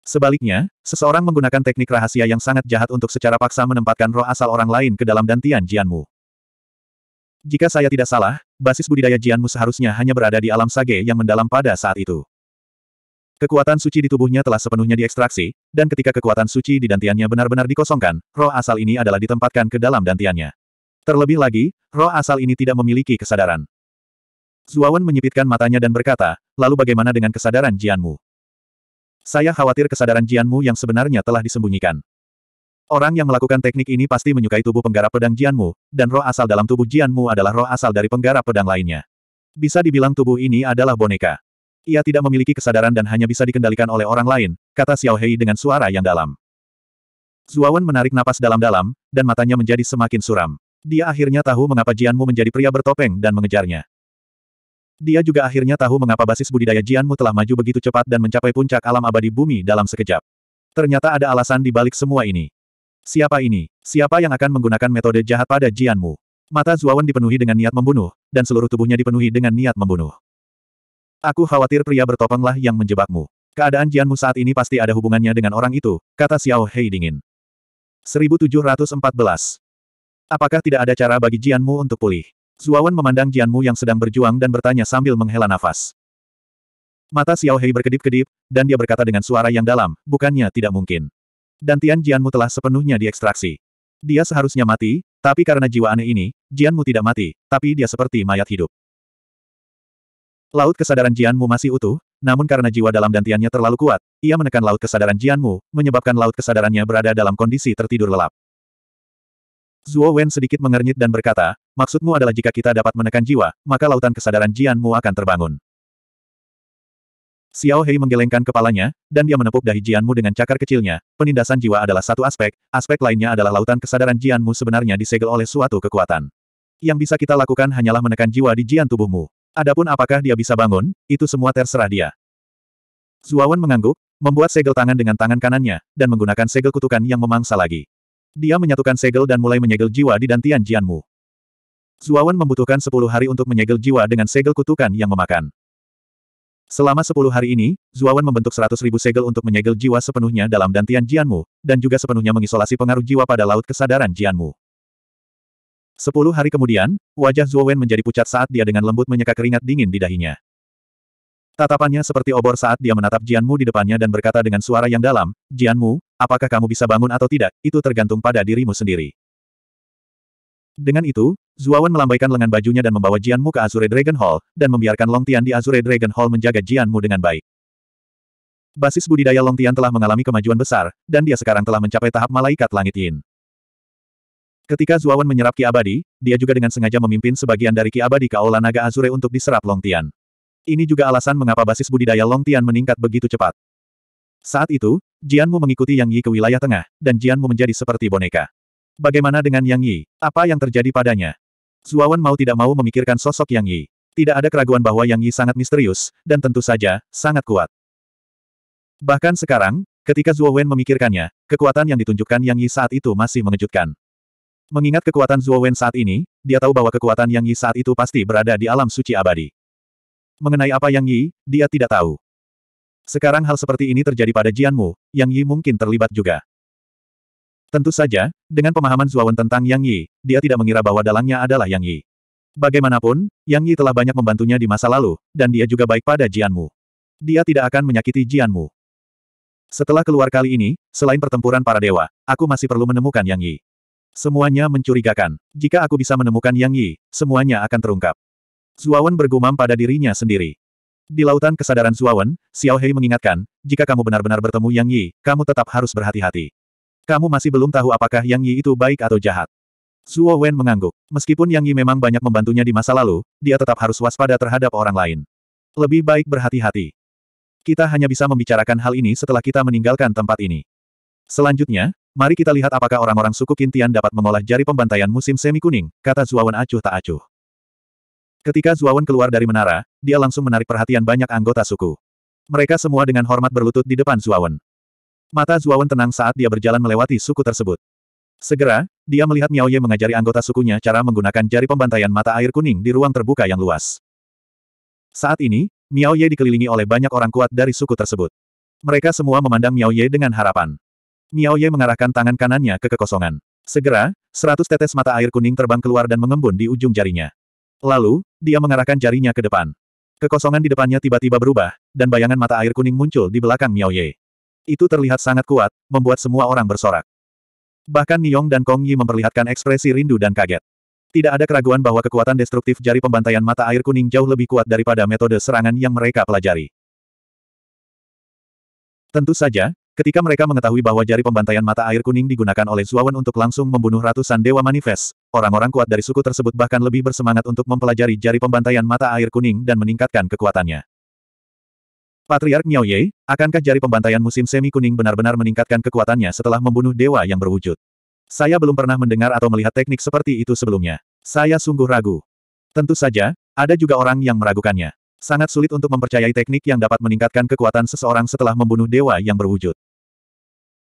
Sebaliknya, seseorang menggunakan teknik rahasia yang sangat jahat untuk secara paksa menempatkan roh asal orang lain ke dalam dantian Jianmu. Jika saya tidak salah, basis budidaya Jianmu seharusnya hanya berada di alam sage yang mendalam pada saat itu. Kekuatan suci di tubuhnya telah sepenuhnya diekstraksi, dan ketika kekuatan suci di dantiannya benar-benar dikosongkan, roh asal ini adalah ditempatkan ke dalam dantiannya. Terlebih lagi, roh asal ini tidak memiliki kesadaran. Zuawan menyipitkan matanya dan berkata, lalu bagaimana dengan kesadaran Jianmu? Saya khawatir kesadaran Jianmu yang sebenarnya telah disembunyikan. Orang yang melakukan teknik ini pasti menyukai tubuh penggarap pedang Jianmu, dan roh asal dalam tubuh Jianmu adalah roh asal dari penggarap pedang lainnya. Bisa dibilang tubuh ini adalah boneka. Ia tidak memiliki kesadaran dan hanya bisa dikendalikan oleh orang lain, kata Xiao Hei dengan suara yang dalam. Zuawan menarik napas dalam-dalam, dan matanya menjadi semakin suram. Dia akhirnya tahu mengapa Jianmu menjadi pria bertopeng dan mengejarnya. Dia juga akhirnya tahu mengapa basis budidaya Jianmu telah maju begitu cepat dan mencapai puncak alam abadi bumi dalam sekejap. Ternyata ada alasan di balik semua ini. Siapa ini? Siapa yang akan menggunakan metode jahat pada Jianmu? Mata Zuawan dipenuhi dengan niat membunuh, dan seluruh tubuhnya dipenuhi dengan niat membunuh. Aku khawatir pria bertopenglah yang menjebakmu. Keadaan Jianmu saat ini pasti ada hubungannya dengan orang itu, kata Xiao Hei dingin. 1714. Apakah tidak ada cara bagi Jianmu untuk pulih? Zuawan memandang Jianmu yang sedang berjuang dan bertanya sambil menghela nafas. Mata Xiao Hei berkedip-kedip, dan dia berkata dengan suara yang dalam, bukannya tidak mungkin. Dan Tian Jianmu telah sepenuhnya diekstraksi. Dia seharusnya mati, tapi karena jiwa aneh ini, Jianmu tidak mati, tapi dia seperti mayat hidup. Laut kesadaran Jianmu masih utuh, namun karena jiwa dalam dantiannya terlalu kuat, ia menekan laut kesadaran Jianmu, menyebabkan laut kesadarannya berada dalam kondisi tertidur lelap. Zuo Wen sedikit mengernyit dan berkata, maksudmu adalah jika kita dapat menekan jiwa, maka lautan kesadaran Jianmu akan terbangun. Xiao Hei menggelengkan kepalanya, dan dia menepuk dahi Jianmu dengan cakar kecilnya. Penindasan jiwa adalah satu aspek, aspek lainnya adalah lautan kesadaran Jianmu sebenarnya disegel oleh suatu kekuatan. Yang bisa kita lakukan hanyalah menekan jiwa di Jian tubuhmu. Adapun apakah dia bisa bangun, itu semua terserah dia. Wen mengangguk, membuat segel tangan dengan tangan kanannya, dan menggunakan segel kutukan yang memangsa lagi. Dia menyatukan segel dan mulai menyegel jiwa di dantian Jianmu. Zuawan membutuhkan sepuluh hari untuk menyegel jiwa dengan segel kutukan yang memakan. Selama sepuluh hari ini, Zuawan membentuk seratus ribu segel untuk menyegel jiwa sepenuhnya dalam dantian Jianmu, dan juga sepenuhnya mengisolasi pengaruh jiwa pada laut kesadaran Jianmu. Sepuluh hari kemudian, wajah Zuawan menjadi pucat saat dia dengan lembut menyeka keringat dingin di dahinya. Tatapannya seperti obor saat dia menatap Jianmu di depannya dan berkata dengan suara yang dalam, Jianmu, apakah kamu bisa bangun atau tidak, itu tergantung pada dirimu sendiri. Dengan itu, Zuawan melambaikan lengan bajunya dan membawa Jianmu ke Azure Dragon Hall, dan membiarkan Long Tian di Azure Dragon Hall menjaga Jianmu dengan baik. Basis budidaya Long Tian telah mengalami kemajuan besar, dan dia sekarang telah mencapai tahap malaikat langit Yin. Ketika Zuawan menyerap Ki Abadi, dia juga dengan sengaja memimpin sebagian dari Ki Abadi ke Aula Naga Azure untuk diserap Long Tian. Ini juga alasan mengapa basis budidaya Long Tian meningkat begitu cepat. Saat itu, Jianmu mengikuti Yang Yi ke wilayah tengah, dan Jianmu menjadi seperti boneka. Bagaimana dengan Yang Yi? Apa yang terjadi padanya? Zuawan mau tidak mau memikirkan sosok Yang Yi. Tidak ada keraguan bahwa Yang Yi sangat misterius, dan tentu saja, sangat kuat. Bahkan sekarang, ketika Zuo Wen memikirkannya, kekuatan yang ditunjukkan Yang Yi saat itu masih mengejutkan. Mengingat kekuatan Zuo Wen saat ini, dia tahu bahwa kekuatan Yang Yi saat itu pasti berada di alam suci abadi. Mengenai apa Yang Yi, dia tidak tahu. Sekarang hal seperti ini terjadi pada Jianmu, Yang Yi mungkin terlibat juga. Tentu saja, dengan pemahaman Zuawan tentang Yang Yi, dia tidak mengira bahwa dalangnya adalah Yang Yi. Bagaimanapun, Yang Yi telah banyak membantunya di masa lalu, dan dia juga baik pada Jianmu. Dia tidak akan menyakiti Jianmu. Setelah keluar kali ini, selain pertempuran para dewa, aku masih perlu menemukan Yang Yi. Semuanya mencurigakan. Jika aku bisa menemukan Yang Yi, semuanya akan terungkap. Zuawan bergumam pada dirinya sendiri. Di lautan kesadaran Zuawan, Xiao Hei mengingatkan, jika kamu benar-benar bertemu Yang Yi, kamu tetap harus berhati-hati. Kamu masih belum tahu apakah Yang Yi itu baik atau jahat. Zuo Wen mengangguk. Meskipun Yang Yi memang banyak membantunya di masa lalu, dia tetap harus waspada terhadap orang lain. Lebih baik berhati-hati. Kita hanya bisa membicarakan hal ini setelah kita meninggalkan tempat ini. Selanjutnya, mari kita lihat apakah orang-orang suku Kintian dapat mengolah jari pembantaian musim semi kuning, kata Zuawan acuh tak acuh. Ketika Zuawan keluar dari menara, dia langsung menarik perhatian banyak anggota suku. Mereka semua dengan hormat berlutut di depan Zuawan. Mata Zuawan tenang saat dia berjalan melewati suku tersebut. Segera, dia melihat Miao Ye mengajari anggota sukunya cara menggunakan jari pembantaian mata air kuning di ruang terbuka yang luas. Saat ini, Miao Ye dikelilingi oleh banyak orang kuat dari suku tersebut. Mereka semua memandang Miao Ye dengan harapan. Miao Ye mengarahkan tangan kanannya ke kekosongan. Segera, seratus tetes mata air kuning terbang keluar dan mengembun di ujung jarinya. Lalu, dia mengarahkan jarinya ke depan. Kekosongan di depannya tiba-tiba berubah, dan bayangan mata air kuning muncul di belakang Miao Ye. Itu terlihat sangat kuat, membuat semua orang bersorak. Bahkan Niong dan Kong Yi memperlihatkan ekspresi rindu dan kaget. Tidak ada keraguan bahwa kekuatan destruktif jari pembantaian mata air kuning jauh lebih kuat daripada metode serangan yang mereka pelajari. Tentu saja, Ketika mereka mengetahui bahwa jari pembantaian mata air kuning digunakan oleh Zuawan untuk langsung membunuh ratusan dewa manifest, orang-orang kuat dari suku tersebut bahkan lebih bersemangat untuk mempelajari jari pembantaian mata air kuning dan meningkatkan kekuatannya. Patriark Miao Ye, akankah jari pembantaian musim semi kuning benar-benar meningkatkan kekuatannya setelah membunuh dewa yang berwujud? Saya belum pernah mendengar atau melihat teknik seperti itu sebelumnya. Saya sungguh ragu. Tentu saja, ada juga orang yang meragukannya. Sangat sulit untuk mempercayai teknik yang dapat meningkatkan kekuatan seseorang setelah membunuh dewa yang berwujud.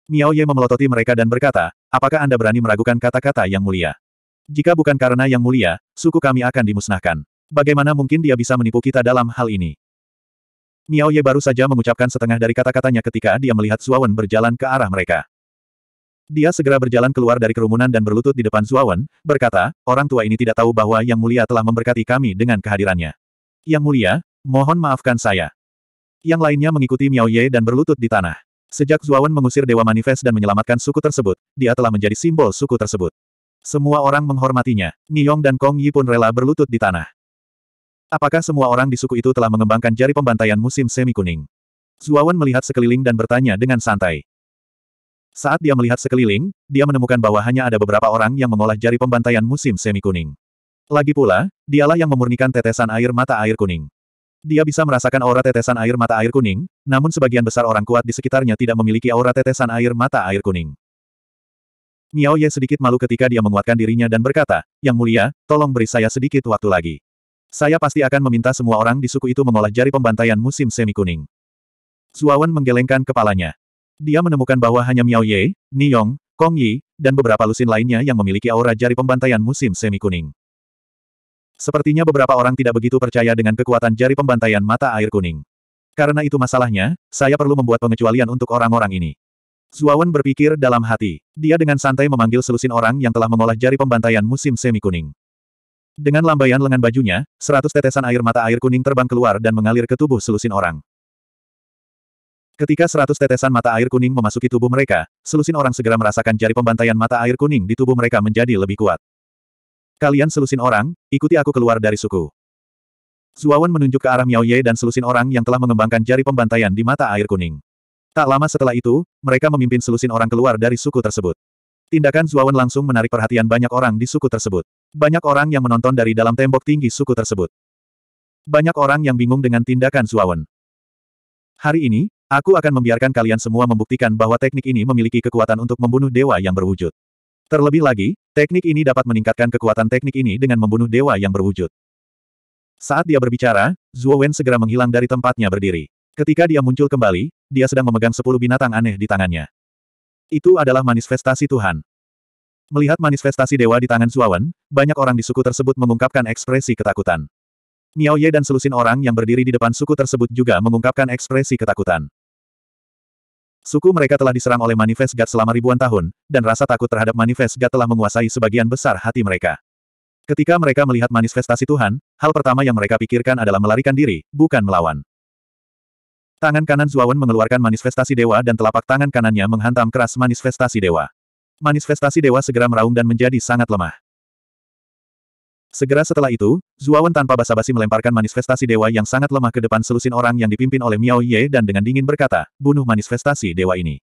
Miao Ye memelototi mereka dan berkata, apakah Anda berani meragukan kata-kata yang mulia? Jika bukan karena yang mulia, suku kami akan dimusnahkan. Bagaimana mungkin dia bisa menipu kita dalam hal ini? Miao Ye baru saja mengucapkan setengah dari kata-katanya ketika dia melihat Zuawan berjalan ke arah mereka. Dia segera berjalan keluar dari kerumunan dan berlutut di depan Zuawan, berkata, orang tua ini tidak tahu bahwa Yang Mulia telah memberkati kami dengan kehadirannya. Yang Mulia, mohon maafkan saya. Yang lainnya mengikuti Miao Ye dan berlutut di tanah. Sejak Zuawan mengusir Dewa Manifest dan menyelamatkan suku tersebut, dia telah menjadi simbol suku tersebut. Semua orang menghormatinya. Niyong dan Kong Yi pun rela berlutut di tanah. Apakah semua orang di suku itu telah mengembangkan jari pembantaian musim semi kuning? Zuawan melihat sekeliling dan bertanya dengan santai. Saat dia melihat sekeliling, dia menemukan bahwa hanya ada beberapa orang yang mengolah jari pembantaian musim semi kuning. Lagi pula, dialah yang memurnikan tetesan air mata air kuning. Dia bisa merasakan aura tetesan air mata air kuning, namun sebagian besar orang kuat di sekitarnya tidak memiliki aura tetesan air mata air kuning. Miao Ye sedikit malu ketika dia menguatkan dirinya dan berkata, Yang mulia, tolong beri saya sedikit waktu lagi. Saya pasti akan meminta semua orang di suku itu mengolah jari pembantaian musim semi kuning. Zuawan menggelengkan kepalanya. Dia menemukan bahwa hanya Miao Ye, Niyong, Kong Yi, dan beberapa lusin lainnya yang memiliki aura jari pembantaian musim semi kuning. Sepertinya beberapa orang tidak begitu percaya dengan kekuatan jari pembantaian mata air kuning. Karena itu masalahnya, saya perlu membuat pengecualian untuk orang-orang ini. Zuawan berpikir dalam hati. Dia dengan santai memanggil selusin orang yang telah mengolah jari pembantaian musim semi kuning. Dengan lambaian lengan bajunya, seratus tetesan air mata air kuning terbang keluar dan mengalir ke tubuh selusin orang. Ketika seratus tetesan mata air kuning memasuki tubuh mereka, selusin orang segera merasakan jari pembantaian mata air kuning di tubuh mereka menjadi lebih kuat. Kalian selusin orang, ikuti aku keluar dari suku. Zuawan menunjuk ke arah Miao Ye dan selusin orang yang telah mengembangkan jari pembantaian di mata air kuning. Tak lama setelah itu, mereka memimpin selusin orang keluar dari suku tersebut. Tindakan Zuawan langsung menarik perhatian banyak orang di suku tersebut. Banyak orang yang menonton dari dalam tembok tinggi suku tersebut. Banyak orang yang bingung dengan tindakan Zuawan. Hari ini, aku akan membiarkan kalian semua membuktikan bahwa teknik ini memiliki kekuatan untuk membunuh dewa yang berwujud. Terlebih lagi, teknik ini dapat meningkatkan kekuatan teknik ini dengan membunuh dewa yang berwujud. Saat dia berbicara, Zhuo Wen segera menghilang dari tempatnya berdiri. Ketika dia muncul kembali, dia sedang memegang sepuluh binatang aneh di tangannya. Itu adalah manifestasi Tuhan. Melihat manifestasi dewa di tangan Zhuo Wen, banyak orang di suku tersebut mengungkapkan ekspresi ketakutan. Miao Ye dan selusin orang yang berdiri di depan suku tersebut juga mengungkapkan ekspresi ketakutan. Suku mereka telah diserang oleh manifest God selama ribuan tahun, dan rasa takut terhadap manifest God telah menguasai sebagian besar hati mereka. Ketika mereka melihat manifestasi Tuhan, hal pertama yang mereka pikirkan adalah melarikan diri, bukan melawan. Tangan kanan Zuawan mengeluarkan manifestasi dewa dan telapak tangan kanannya menghantam keras manifestasi dewa. Manifestasi dewa segera meraung dan menjadi sangat lemah. Segera setelah itu, Zuawan tanpa basa-basi melemparkan manifestasi dewa yang sangat lemah ke depan selusin orang yang dipimpin oleh Miao Ye dan dengan dingin berkata, bunuh manifestasi dewa ini.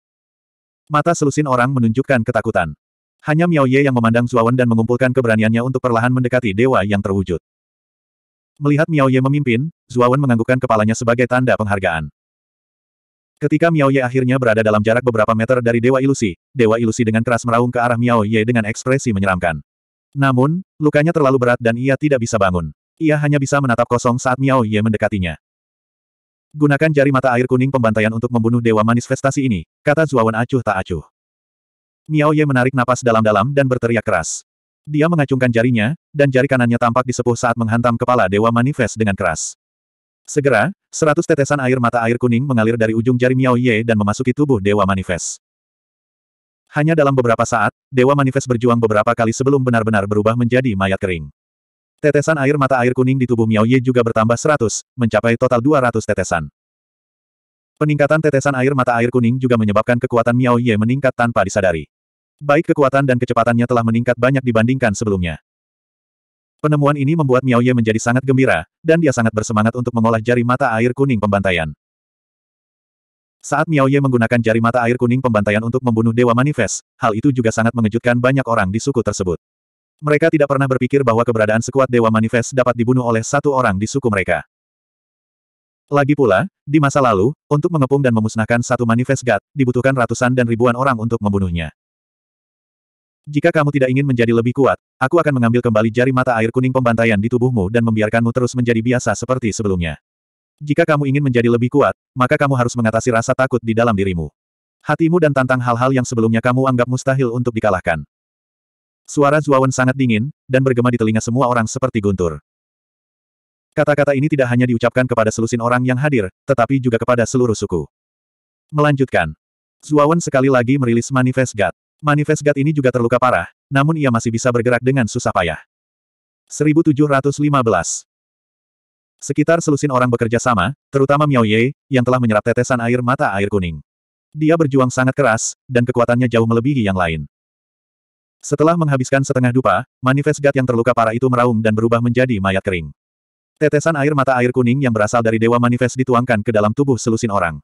Mata selusin orang menunjukkan ketakutan. Hanya Miao Ye yang memandang Zuawan dan mengumpulkan keberaniannya untuk perlahan mendekati dewa yang terwujud. Melihat Miao Ye memimpin, Zuawan menganggukkan kepalanya sebagai tanda penghargaan. Ketika Miao Ye akhirnya berada dalam jarak beberapa meter dari Dewa Ilusi, Dewa Ilusi dengan keras meraung ke arah Miao Ye dengan ekspresi menyeramkan. Namun, lukanya terlalu berat dan ia tidak bisa bangun. Ia hanya bisa menatap kosong saat Miao Ye mendekatinya. Gunakan jari mata air kuning pembantaian untuk membunuh dewa manifestasi ini, kata Zuawan acuh tak acuh. Miao Ye menarik napas dalam-dalam dan berteriak keras. Dia mengacungkan jarinya, dan jari kanannya tampak disepuh saat menghantam kepala dewa manifest dengan keras. Segera, seratus tetesan air mata air kuning mengalir dari ujung jari Miao Ye dan memasuki tubuh dewa manifest. Hanya dalam beberapa saat, Dewa Manifest berjuang beberapa kali sebelum benar-benar berubah menjadi mayat kering. Tetesan air mata air kuning di tubuh Miao Ye juga bertambah 100, mencapai total 200 tetesan. Peningkatan tetesan air mata air kuning juga menyebabkan kekuatan Miao Ye meningkat tanpa disadari. Baik kekuatan dan kecepatannya telah meningkat banyak dibandingkan sebelumnya. Penemuan ini membuat Miao Ye menjadi sangat gembira, dan dia sangat bersemangat untuk mengolah jari mata air kuning pembantaian. Saat Miao Ye menggunakan jari mata air kuning pembantaian untuk membunuh Dewa Manifest, hal itu juga sangat mengejutkan banyak orang di suku tersebut. Mereka tidak pernah berpikir bahwa keberadaan sekuat Dewa Manifest dapat dibunuh oleh satu orang di suku mereka. Lagi pula, di masa lalu, untuk mengepung dan memusnahkan satu manifest God, dibutuhkan ratusan dan ribuan orang untuk membunuhnya. Jika kamu tidak ingin menjadi lebih kuat, aku akan mengambil kembali jari mata air kuning pembantaian di tubuhmu dan membiarkanmu terus menjadi biasa seperti sebelumnya. Jika kamu ingin menjadi lebih kuat, maka kamu harus mengatasi rasa takut di dalam dirimu. Hatimu dan tantang hal-hal yang sebelumnya kamu anggap mustahil untuk dikalahkan. Suara Zuawan sangat dingin, dan bergema di telinga semua orang seperti guntur. Kata-kata ini tidak hanya diucapkan kepada selusin orang yang hadir, tetapi juga kepada seluruh suku. Melanjutkan. Zuawan sekali lagi merilis manifest God. Manifest God ini juga terluka parah, namun ia masih bisa bergerak dengan susah payah. 1715. Sekitar selusin orang bekerja sama, terutama Miao Ye, yang telah menyerap tetesan air mata air kuning. Dia berjuang sangat keras, dan kekuatannya jauh melebihi yang lain. Setelah menghabiskan setengah dupa, manifest God yang terluka parah itu meraung dan berubah menjadi mayat kering. Tetesan air mata air kuning yang berasal dari dewa manifest dituangkan ke dalam tubuh selusin orang.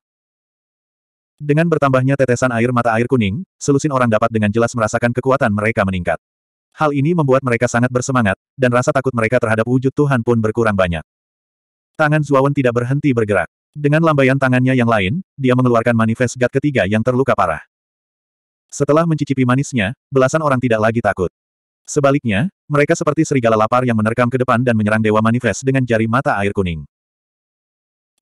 Dengan bertambahnya tetesan air mata air kuning, selusin orang dapat dengan jelas merasakan kekuatan mereka meningkat. Hal ini membuat mereka sangat bersemangat, dan rasa takut mereka terhadap wujud Tuhan pun berkurang banyak. Tangan Zuawan tidak berhenti bergerak. Dengan lambaian tangannya yang lain, dia mengeluarkan manifest gad ketiga yang terluka parah. Setelah mencicipi manisnya, belasan orang tidak lagi takut. Sebaliknya, mereka seperti serigala lapar yang menerkam ke depan dan menyerang Dewa Manifest dengan jari mata air kuning.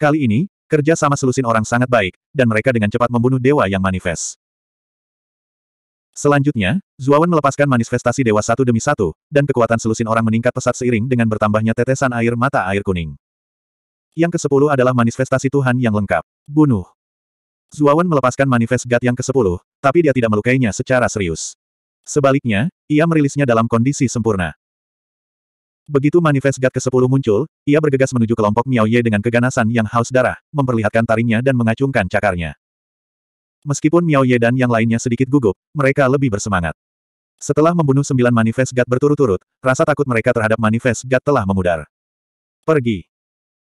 Kali ini, kerja sama selusin orang sangat baik, dan mereka dengan cepat membunuh Dewa yang manifest. Selanjutnya, Zuawan melepaskan manifestasi Dewa satu demi satu, dan kekuatan selusin orang meningkat pesat seiring dengan bertambahnya tetesan air mata air kuning. Yang ke kesepuluh adalah manifestasi Tuhan yang lengkap. Bunuh. Zuawan melepaskan manifest God yang ke kesepuluh, tapi dia tidak melukainya secara serius. Sebaliknya, ia merilisnya dalam kondisi sempurna. Begitu manifest God ke-10 muncul, ia bergegas menuju kelompok Miao Ye dengan keganasan yang haus darah, memperlihatkan taringnya dan mengacungkan cakarnya. Meskipun Miao Ye dan yang lainnya sedikit gugup, mereka lebih bersemangat. Setelah membunuh sembilan manifest God berturut-turut, rasa takut mereka terhadap manifest God telah memudar. Pergi.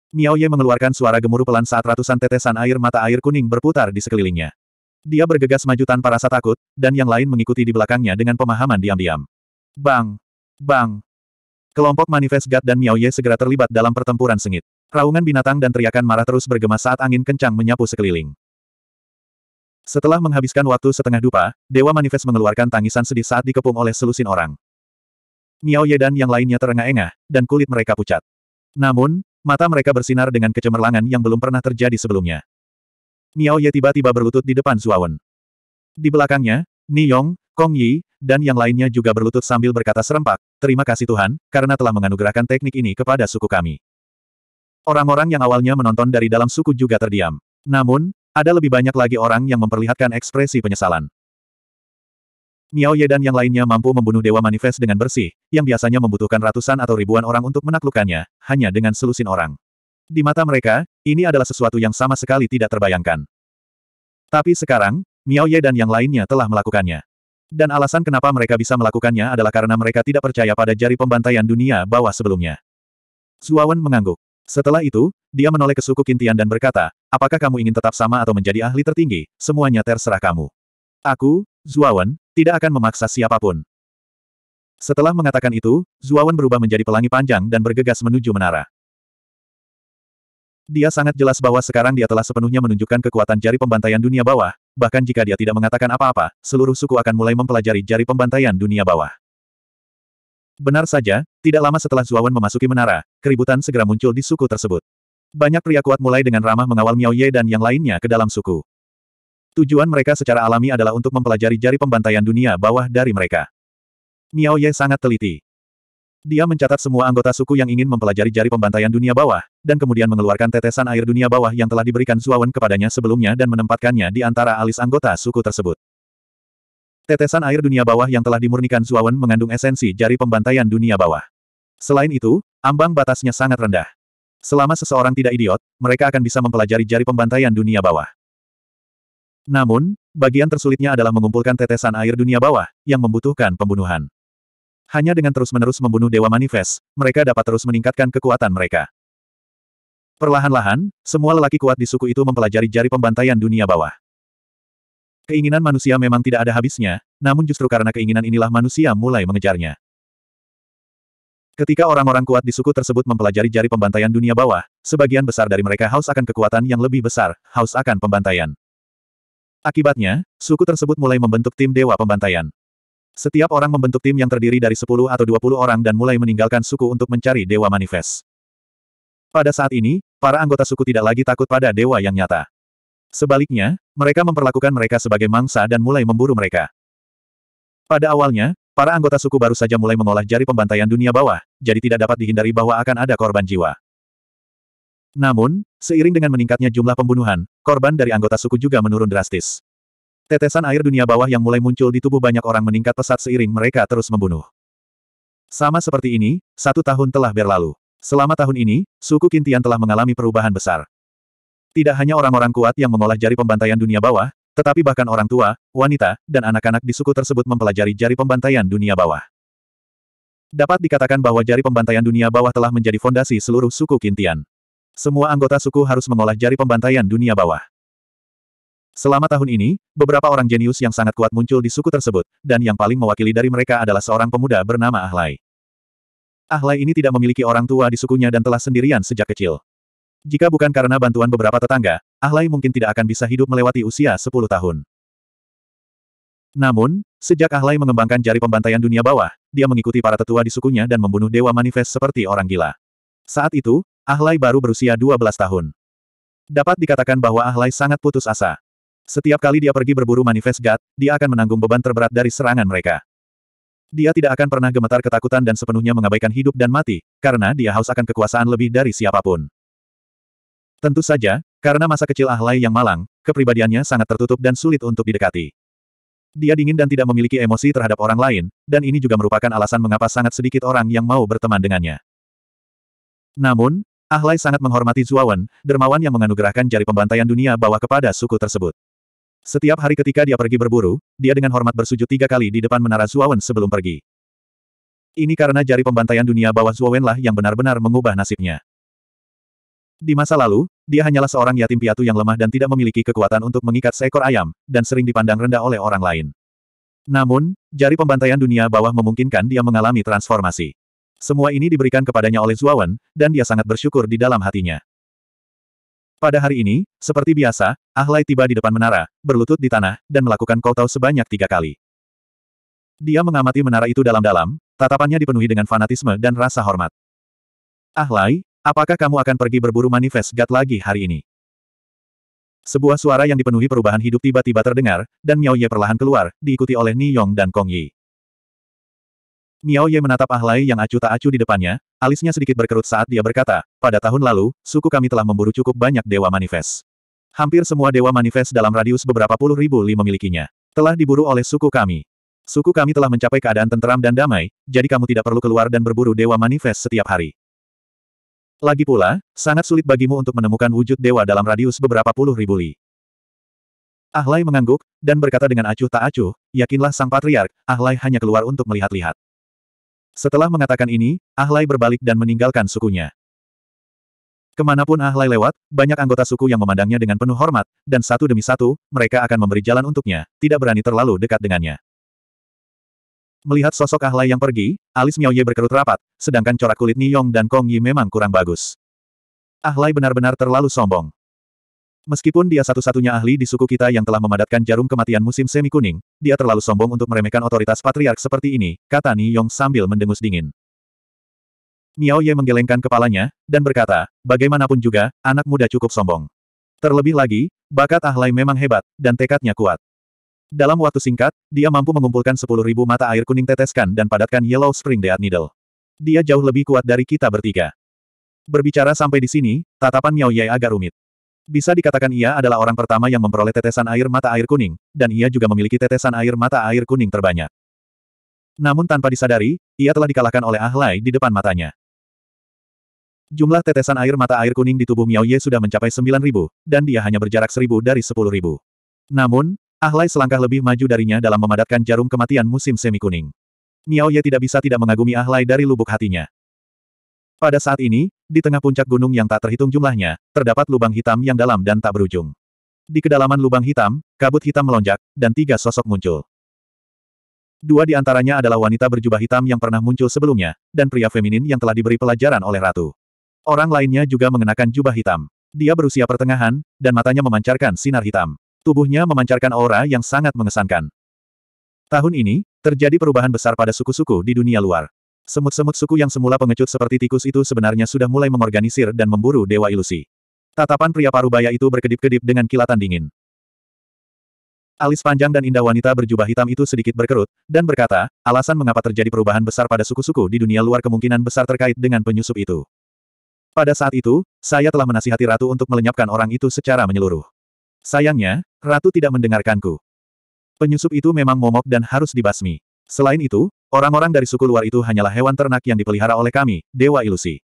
Miao Ye mengeluarkan suara gemuruh pelan saat ratusan tetesan air mata air kuning berputar di sekelilingnya. Dia bergegas maju tanpa rasa takut, dan yang lain mengikuti di belakangnya dengan pemahaman diam-diam. Bang! Bang! Kelompok manifest Gat dan Miao Ye segera terlibat dalam pertempuran sengit. Raungan binatang dan teriakan marah terus bergema saat angin kencang menyapu sekeliling. Setelah menghabiskan waktu setengah dupa, Dewa Manifest mengeluarkan tangisan sedih saat dikepung oleh selusin orang. Miao Ye dan yang lainnya terengah-engah, dan kulit mereka pucat. Namun, Mata mereka bersinar dengan kecemerlangan yang belum pernah terjadi sebelumnya. Miao Ye tiba-tiba berlutut di depan Zuawan. Di belakangnya, Ni Yong, Kong Yi, dan yang lainnya juga berlutut sambil berkata serempak, Terima kasih Tuhan, karena telah menganugerahkan teknik ini kepada suku kami. Orang-orang yang awalnya menonton dari dalam suku juga terdiam. Namun, ada lebih banyak lagi orang yang memperlihatkan ekspresi penyesalan. Miao Ye dan yang lainnya mampu membunuh Dewa Manifest dengan bersih, yang biasanya membutuhkan ratusan atau ribuan orang untuk menaklukkannya, hanya dengan selusin orang. Di mata mereka, ini adalah sesuatu yang sama sekali tidak terbayangkan. Tapi sekarang, Miao Ye dan yang lainnya telah melakukannya. Dan alasan kenapa mereka bisa melakukannya adalah karena mereka tidak percaya pada jari pembantaian dunia bawah sebelumnya. Zuawan mengangguk. Setelah itu, dia menoleh ke suku Kintian dan berkata, apakah kamu ingin tetap sama atau menjadi ahli tertinggi, semuanya terserah kamu. Aku, Zuawan, tidak akan memaksa siapapun. Setelah mengatakan itu, Zuawan berubah menjadi pelangi panjang dan bergegas menuju menara. Dia sangat jelas bahwa sekarang dia telah sepenuhnya menunjukkan kekuatan jari pembantaian dunia bawah, bahkan jika dia tidak mengatakan apa-apa, seluruh suku akan mulai mempelajari jari pembantaian dunia bawah. Benar saja, tidak lama setelah Zuawan memasuki menara, keributan segera muncul di suku tersebut. Banyak pria kuat mulai dengan ramah mengawal Miao Ye dan yang lainnya ke dalam suku. Tujuan mereka secara alami adalah untuk mempelajari jari pembantaian dunia bawah dari mereka. Miao Ye sangat teliti. Dia mencatat semua anggota suku yang ingin mempelajari jari pembantaian dunia bawah, dan kemudian mengeluarkan tetesan air dunia bawah yang telah diberikan Zuawan kepadanya sebelumnya dan menempatkannya di antara alis anggota suku tersebut. Tetesan air dunia bawah yang telah dimurnikan Zuawan mengandung esensi jari pembantaian dunia bawah. Selain itu, ambang batasnya sangat rendah. Selama seseorang tidak idiot, mereka akan bisa mempelajari jari pembantaian dunia bawah. Namun, bagian tersulitnya adalah mengumpulkan tetesan air dunia bawah, yang membutuhkan pembunuhan. Hanya dengan terus-menerus membunuh Dewa Manifest, mereka dapat terus meningkatkan kekuatan mereka. Perlahan-lahan, semua lelaki kuat di suku itu mempelajari jari pembantaian dunia bawah. Keinginan manusia memang tidak ada habisnya, namun justru karena keinginan inilah manusia mulai mengejarnya. Ketika orang-orang kuat di suku tersebut mempelajari jari pembantaian dunia bawah, sebagian besar dari mereka haus akan kekuatan yang lebih besar, haus akan pembantaian. Akibatnya, suku tersebut mulai membentuk tim Dewa Pembantaian. Setiap orang membentuk tim yang terdiri dari 10 atau 20 orang dan mulai meninggalkan suku untuk mencari Dewa Manifest. Pada saat ini, para anggota suku tidak lagi takut pada dewa yang nyata. Sebaliknya, mereka memperlakukan mereka sebagai mangsa dan mulai memburu mereka. Pada awalnya, para anggota suku baru saja mulai mengolah jari pembantaian dunia bawah, jadi tidak dapat dihindari bahwa akan ada korban jiwa. Namun, seiring dengan meningkatnya jumlah pembunuhan, korban dari anggota suku juga menurun drastis. Tetesan air dunia bawah yang mulai muncul di tubuh banyak orang meningkat pesat seiring mereka terus membunuh. Sama seperti ini, satu tahun telah berlalu. Selama tahun ini, suku Kintian telah mengalami perubahan besar. Tidak hanya orang-orang kuat yang mengolah jari pembantaian dunia bawah, tetapi bahkan orang tua, wanita, dan anak-anak di suku tersebut mempelajari jari pembantaian dunia bawah. Dapat dikatakan bahwa jari pembantaian dunia bawah telah menjadi fondasi seluruh suku Kintian. Semua anggota suku harus mengolah jari pembantaian dunia bawah. Selama tahun ini, beberapa orang jenius yang sangat kuat muncul di suku tersebut, dan yang paling mewakili dari mereka adalah seorang pemuda bernama Ahlai. Ahlai ini tidak memiliki orang tua di sukunya dan telah sendirian sejak kecil. Jika bukan karena bantuan beberapa tetangga, Ahlai mungkin tidak akan bisa hidup melewati usia 10 tahun. Namun, sejak Ahlai mengembangkan jari pembantaian dunia bawah, dia mengikuti para tetua di sukunya dan membunuh dewa manifest seperti orang gila. Saat itu, Ahlai baru berusia 12 tahun. Dapat dikatakan bahwa Ahlai sangat putus asa. Setiap kali dia pergi berburu manifest God, dia akan menanggung beban terberat dari serangan mereka. Dia tidak akan pernah gemetar ketakutan dan sepenuhnya mengabaikan hidup dan mati, karena dia haus akan kekuasaan lebih dari siapapun. Tentu saja, karena masa kecil Ahlai yang malang, kepribadiannya sangat tertutup dan sulit untuk didekati. Dia dingin dan tidak memiliki emosi terhadap orang lain, dan ini juga merupakan alasan mengapa sangat sedikit orang yang mau berteman dengannya. Namun, Ahlai sangat menghormati Zuawan, dermawan yang menganugerahkan jari pembantaian dunia bawah kepada suku tersebut. Setiap hari ketika dia pergi berburu, dia dengan hormat bersujud tiga kali di depan menara Zuawan sebelum pergi. Ini karena jari pembantaian dunia bawah Zuawan lah yang benar-benar mengubah nasibnya. Di masa lalu, dia hanyalah seorang yatim piatu yang lemah dan tidak memiliki kekuatan untuk mengikat seekor ayam, dan sering dipandang rendah oleh orang lain. Namun, jari pembantaian dunia bawah memungkinkan dia mengalami transformasi. Semua ini diberikan kepadanya oleh Zuawan, dan dia sangat bersyukur di dalam hatinya. Pada hari ini, seperti biasa, Ahlai tiba di depan menara, berlutut di tanah, dan melakukan koutau sebanyak tiga kali. Dia mengamati menara itu dalam-dalam, tatapannya dipenuhi dengan fanatisme dan rasa hormat. Ahlai, apakah kamu akan pergi berburu manifest God lagi hari ini? Sebuah suara yang dipenuhi perubahan hidup tiba-tiba terdengar, dan Miao Ye perlahan keluar, diikuti oleh Ni Yong dan Kong Yi. Miao Ye menatap Ahlai yang acuh tak acuh di depannya, alisnya sedikit berkerut saat dia berkata, pada tahun lalu, suku kami telah memburu cukup banyak dewa manifest. Hampir semua dewa manifest dalam radius beberapa puluh ribu li memilikinya. Telah diburu oleh suku kami. Suku kami telah mencapai keadaan tenteram dan damai, jadi kamu tidak perlu keluar dan berburu dewa manifest setiap hari. Lagi pula, sangat sulit bagimu untuk menemukan wujud dewa dalam radius beberapa puluh ribu li. Ahlai mengangguk, dan berkata dengan acuh tak acuh, yakinlah sang patriark, Ahlai hanya keluar untuk melihat-lihat. Setelah mengatakan ini, Ahlai berbalik dan meninggalkan sukunya. Kemanapun Ahlai lewat, banyak anggota suku yang memandangnya dengan penuh hormat, dan satu demi satu, mereka akan memberi jalan untuknya, tidak berani terlalu dekat dengannya. Melihat sosok Ahlai yang pergi, alis Miao Ye berkerut rapat, sedangkan corak kulit Niyong dan Kong Yi memang kurang bagus. Ahlai benar-benar terlalu sombong. Meskipun dia satu-satunya ahli di suku kita yang telah memadatkan jarum kematian musim semi kuning, dia terlalu sombong untuk meremehkan otoritas patriark seperti ini, kata Ni Yong sambil mendengus dingin. Miao Ye menggelengkan kepalanya, dan berkata, bagaimanapun juga, anak muda cukup sombong. Terlebih lagi, bakat Ahlai memang hebat, dan tekadnya kuat. Dalam waktu singkat, dia mampu mengumpulkan 10.000 mata air kuning teteskan dan padatkan Yellow Spring Dead Needle. Dia jauh lebih kuat dari kita bertiga. Berbicara sampai di sini, tatapan Miao Ye agak rumit. Bisa dikatakan ia adalah orang pertama yang memperoleh tetesan air mata air kuning, dan ia juga memiliki tetesan air mata air kuning terbanyak. Namun tanpa disadari, ia telah dikalahkan oleh Ahlai di depan matanya. Jumlah tetesan air mata air kuning di tubuh Miao Ye sudah mencapai 9.000, dan dia hanya berjarak 1.000 dari 10.000. Namun, Ahlai selangkah lebih maju darinya dalam memadatkan jarum kematian musim semi kuning. Miao Ye tidak bisa tidak mengagumi Ahlai dari lubuk hatinya. Pada saat ini, di tengah puncak gunung yang tak terhitung jumlahnya, terdapat lubang hitam yang dalam dan tak berujung. Di kedalaman lubang hitam, kabut hitam melonjak, dan tiga sosok muncul. Dua di antaranya adalah wanita berjubah hitam yang pernah muncul sebelumnya, dan pria feminin yang telah diberi pelajaran oleh ratu. Orang lainnya juga mengenakan jubah hitam. Dia berusia pertengahan, dan matanya memancarkan sinar hitam. Tubuhnya memancarkan aura yang sangat mengesankan. Tahun ini, terjadi perubahan besar pada suku-suku di dunia luar. Semut-semut suku yang semula pengecut seperti tikus itu sebenarnya sudah mulai mengorganisir dan memburu Dewa Ilusi. Tatapan pria parubaya itu berkedip-kedip dengan kilatan dingin. Alis panjang dan indah wanita berjubah hitam itu sedikit berkerut, dan berkata, alasan mengapa terjadi perubahan besar pada suku-suku di dunia luar kemungkinan besar terkait dengan penyusup itu. Pada saat itu, saya telah menasihati Ratu untuk melenyapkan orang itu secara menyeluruh. Sayangnya, Ratu tidak mendengarkanku. Penyusup itu memang momok dan harus dibasmi. Selain itu, Orang-orang dari suku luar itu hanyalah hewan ternak yang dipelihara oleh kami, Dewa Ilusi.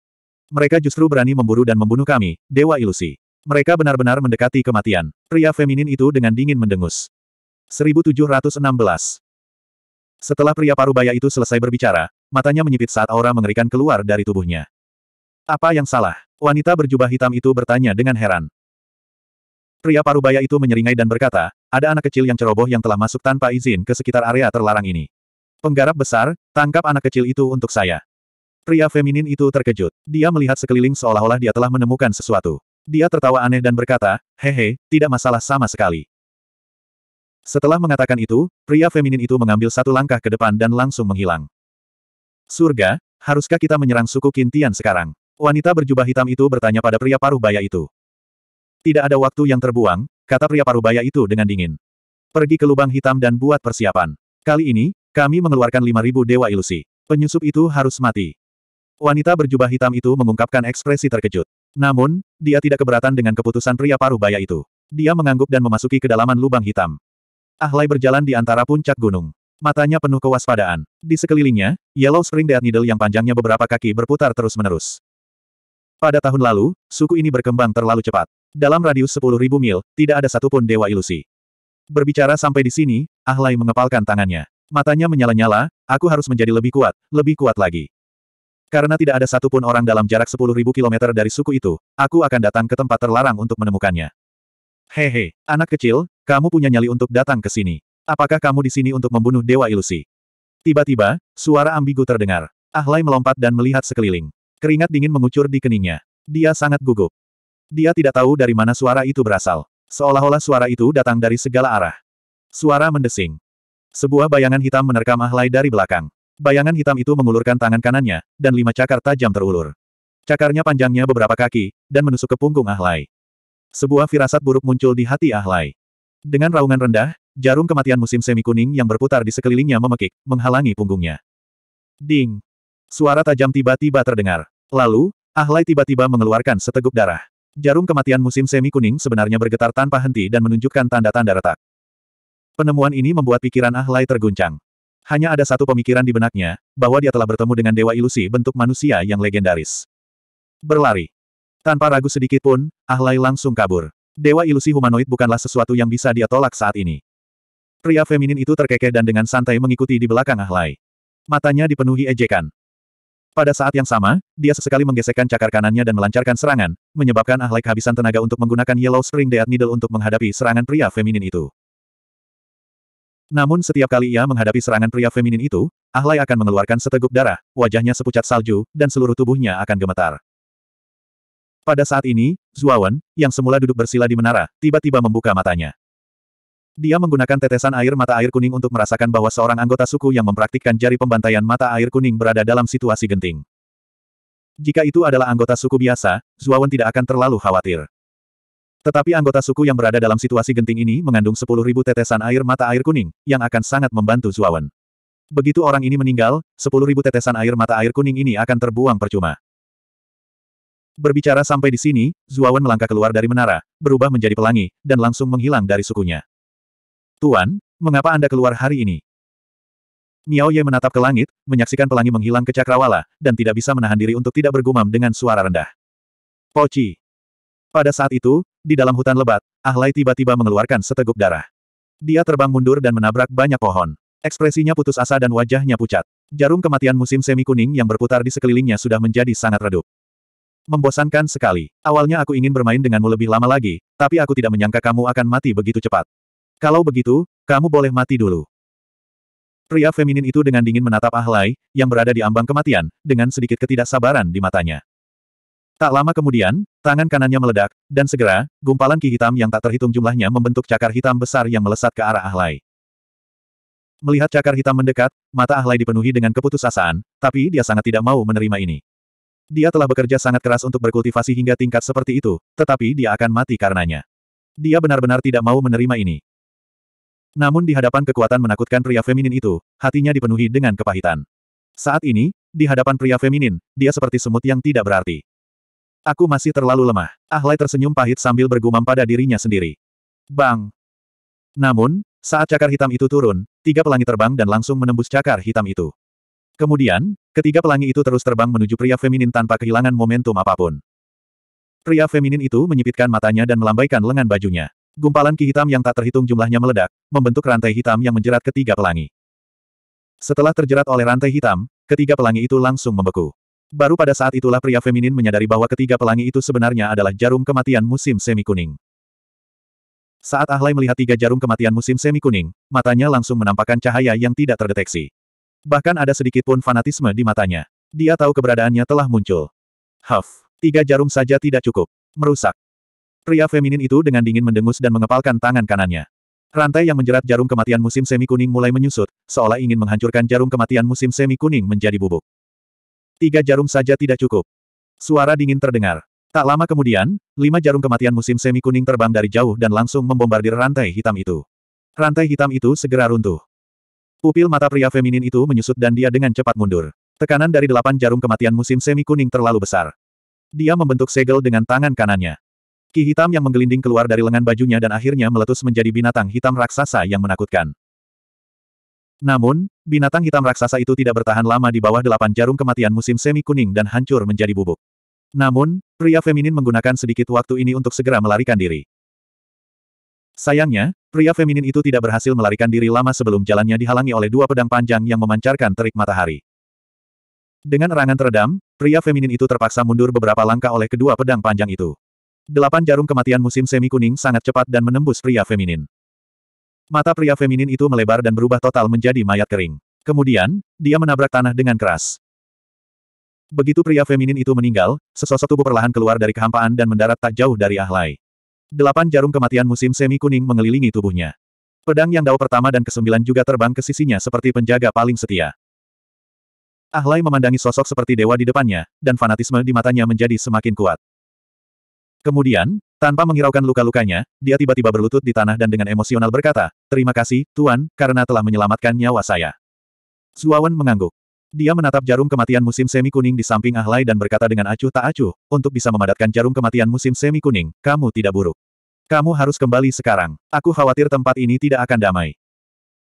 Mereka justru berani memburu dan membunuh kami, Dewa Ilusi. Mereka benar-benar mendekati kematian. Pria feminin itu dengan dingin mendengus. 1716 Setelah pria parubaya itu selesai berbicara, matanya menyipit saat aura mengerikan keluar dari tubuhnya. Apa yang salah? Wanita berjubah hitam itu bertanya dengan heran. Pria parubaya itu menyeringai dan berkata, ada anak kecil yang ceroboh yang telah masuk tanpa izin ke sekitar area terlarang ini. Penggarap besar, tangkap anak kecil itu untuk saya. Pria feminin itu terkejut. Dia melihat sekeliling seolah-olah dia telah menemukan sesuatu. Dia tertawa aneh dan berkata, hehe, tidak masalah sama sekali. Setelah mengatakan itu, pria feminin itu mengambil satu langkah ke depan dan langsung menghilang. Surga, haruskah kita menyerang suku Kintian sekarang? Wanita berjubah hitam itu bertanya pada pria paruh baya itu. Tidak ada waktu yang terbuang, kata pria paruh baya itu dengan dingin. Pergi ke lubang hitam dan buat persiapan. Kali ini, kami mengeluarkan 5.000 dewa ilusi. Penyusup itu harus mati. Wanita berjubah hitam itu mengungkapkan ekspresi terkejut. Namun, dia tidak keberatan dengan keputusan pria paruh baya itu. Dia mengangguk dan memasuki kedalaman lubang hitam. Ahlai berjalan di antara puncak gunung. Matanya penuh kewaspadaan. Di sekelilingnya, Yellow Spring Death Needle yang panjangnya beberapa kaki berputar terus-menerus. Pada tahun lalu, suku ini berkembang terlalu cepat. Dalam radius sepuluh ribu mil, tidak ada satupun dewa ilusi. Berbicara sampai di sini, Ahlai mengepalkan tangannya. Matanya menyala-nyala, aku harus menjadi lebih kuat, lebih kuat lagi. Karena tidak ada satupun orang dalam jarak 10.000 km dari suku itu, aku akan datang ke tempat terlarang untuk menemukannya. Hehe, anak kecil, kamu punya nyali untuk datang ke sini. Apakah kamu di sini untuk membunuh Dewa Ilusi? Tiba-tiba, suara ambigu terdengar. Ahlai melompat dan melihat sekeliling. Keringat dingin mengucur di keningnya. Dia sangat gugup. Dia tidak tahu dari mana suara itu berasal. Seolah-olah suara itu datang dari segala arah. Suara mendesing. Sebuah bayangan hitam menerkam Ahlai dari belakang. Bayangan hitam itu mengulurkan tangan kanannya, dan lima cakar tajam terulur. Cakarnya panjangnya beberapa kaki, dan menusuk ke punggung Ahlai. Sebuah firasat buruk muncul di hati Ahlai. Dengan raungan rendah, jarum kematian musim semi kuning yang berputar di sekelilingnya memekik, menghalangi punggungnya. Ding! Suara tajam tiba-tiba terdengar. Lalu, Ahlai tiba-tiba mengeluarkan seteguk darah. Jarum kematian musim semi kuning sebenarnya bergetar tanpa henti dan menunjukkan tanda-tanda retak. Penemuan ini membuat pikiran Ahlai terguncang. Hanya ada satu pemikiran di benaknya, bahwa dia telah bertemu dengan dewa ilusi bentuk manusia yang legendaris. Berlari. Tanpa ragu sedikit pun, Ahlai langsung kabur. Dewa ilusi humanoid bukanlah sesuatu yang bisa dia tolak saat ini. Pria feminin itu terkekeh dan dengan santai mengikuti di belakang Ahlai. Matanya dipenuhi ejekan. Pada saat yang sama, dia sesekali menggesekkan cakar kanannya dan melancarkan serangan, menyebabkan Ahlai kehabisan tenaga untuk menggunakan Yellow Spring Death Needle untuk menghadapi serangan pria feminin itu. Namun setiap kali ia menghadapi serangan pria feminin itu, Ahlai akan mengeluarkan seteguk darah, wajahnya sepucat salju, dan seluruh tubuhnya akan gemetar. Pada saat ini, Zuawan, yang semula duduk bersila di menara, tiba-tiba membuka matanya. Dia menggunakan tetesan air mata air kuning untuk merasakan bahwa seorang anggota suku yang mempraktikkan jari pembantaian mata air kuning berada dalam situasi genting. Jika itu adalah anggota suku biasa, Zuawan tidak akan terlalu khawatir. Tetapi anggota suku yang berada dalam situasi genting ini mengandung 10.000 tetesan air mata air kuning, yang akan sangat membantu Zuawan. Begitu orang ini meninggal, 10.000 tetesan air mata air kuning ini akan terbuang percuma. Berbicara sampai di sini, Zuawan melangkah keluar dari menara, berubah menjadi pelangi, dan langsung menghilang dari sukunya. Tuan, mengapa Anda keluar hari ini? Miao Ye menatap ke langit, menyaksikan pelangi menghilang ke cakrawala, dan tidak bisa menahan diri untuk tidak bergumam dengan suara rendah. Poci, pada saat itu, di dalam hutan lebat, Ahlai tiba-tiba mengeluarkan seteguk darah. Dia terbang mundur dan menabrak banyak pohon. Ekspresinya putus asa dan wajahnya pucat. Jarum kematian musim semi kuning yang berputar di sekelilingnya sudah menjadi sangat redup. Membosankan sekali. Awalnya aku ingin bermain denganmu lebih lama lagi, tapi aku tidak menyangka kamu akan mati begitu cepat. Kalau begitu, kamu boleh mati dulu. Pria feminin itu dengan dingin menatap Ahlai, yang berada di ambang kematian, dengan sedikit ketidaksabaran di matanya. Tak lama kemudian, tangan kanannya meledak, dan segera, gumpalan ki hitam yang tak terhitung jumlahnya membentuk cakar hitam besar yang melesat ke arah Ahlai. Melihat cakar hitam mendekat, mata Ahlai dipenuhi dengan keputusasaan, tapi dia sangat tidak mau menerima ini. Dia telah bekerja sangat keras untuk berkultivasi hingga tingkat seperti itu, tetapi dia akan mati karenanya. Dia benar-benar tidak mau menerima ini. Namun di hadapan kekuatan menakutkan pria feminin itu, hatinya dipenuhi dengan kepahitan. Saat ini, di hadapan pria feminin, dia seperti semut yang tidak berarti. Aku masih terlalu lemah. Ahlai tersenyum pahit sambil bergumam pada dirinya sendiri. Bang! Namun, saat cakar hitam itu turun, tiga pelangi terbang dan langsung menembus cakar hitam itu. Kemudian, ketiga pelangi itu terus terbang menuju pria feminin tanpa kehilangan momentum apapun. Pria feminin itu menyipitkan matanya dan melambaikan lengan bajunya. Gumpalan ki hitam yang tak terhitung jumlahnya meledak, membentuk rantai hitam yang menjerat ketiga pelangi. Setelah terjerat oleh rantai hitam, ketiga pelangi itu langsung membeku. Baru pada saat itulah pria feminin menyadari bahwa ketiga pelangi itu sebenarnya adalah jarum kematian musim semi kuning. Saat Ahlai melihat tiga jarum kematian musim semi kuning, matanya langsung menampakkan cahaya yang tidak terdeteksi. Bahkan ada sedikit pun fanatisme di matanya. Dia tahu keberadaannya telah muncul. Huff, tiga jarum saja tidak cukup. Merusak. Pria feminin itu dengan dingin mendengus dan mengepalkan tangan kanannya. Rantai yang menjerat jarum kematian musim semi kuning mulai menyusut, seolah ingin menghancurkan jarum kematian musim semi kuning menjadi bubuk. Tiga jarum saja tidak cukup. Suara dingin terdengar. Tak lama kemudian, lima jarum kematian musim semi kuning terbang dari jauh dan langsung membombardir rantai hitam itu. Rantai hitam itu segera runtuh. Pupil mata pria feminin itu menyusut dan dia dengan cepat mundur. Tekanan dari delapan jarum kematian musim semi kuning terlalu besar. Dia membentuk segel dengan tangan kanannya. Ki hitam yang menggelinding keluar dari lengan bajunya dan akhirnya meletus menjadi binatang hitam raksasa yang menakutkan. Namun, Binatang hitam raksasa itu tidak bertahan lama di bawah delapan jarum kematian musim semi kuning dan hancur menjadi bubuk. Namun, pria feminin menggunakan sedikit waktu ini untuk segera melarikan diri. Sayangnya, pria feminin itu tidak berhasil melarikan diri lama sebelum jalannya dihalangi oleh dua pedang panjang yang memancarkan terik matahari. Dengan erangan teredam, pria feminin itu terpaksa mundur beberapa langkah oleh kedua pedang panjang itu. Delapan jarum kematian musim semi kuning sangat cepat dan menembus pria feminin. Mata pria feminin itu melebar dan berubah total menjadi mayat kering. Kemudian, dia menabrak tanah dengan keras. Begitu pria feminin itu meninggal, sesosok tubuh perlahan keluar dari kehampaan dan mendarat tak jauh dari Ahlai. Delapan jarum kematian musim semi kuning mengelilingi tubuhnya. Pedang yang dao pertama dan kesembilan juga terbang ke sisinya seperti penjaga paling setia. Ahlai memandangi sosok seperti dewa di depannya, dan fanatisme di matanya menjadi semakin kuat. Kemudian, tanpa menghiraukan luka-lukanya, dia tiba-tiba berlutut di tanah dan dengan emosional berkata, Terima kasih, Tuan, karena telah menyelamatkan nyawa saya. Zuawan mengangguk. Dia menatap jarum kematian musim semi kuning di samping Ahlai dan berkata dengan acuh tak acuh, untuk bisa memadatkan jarum kematian musim semi kuning, kamu tidak buruk. Kamu harus kembali sekarang. Aku khawatir tempat ini tidak akan damai.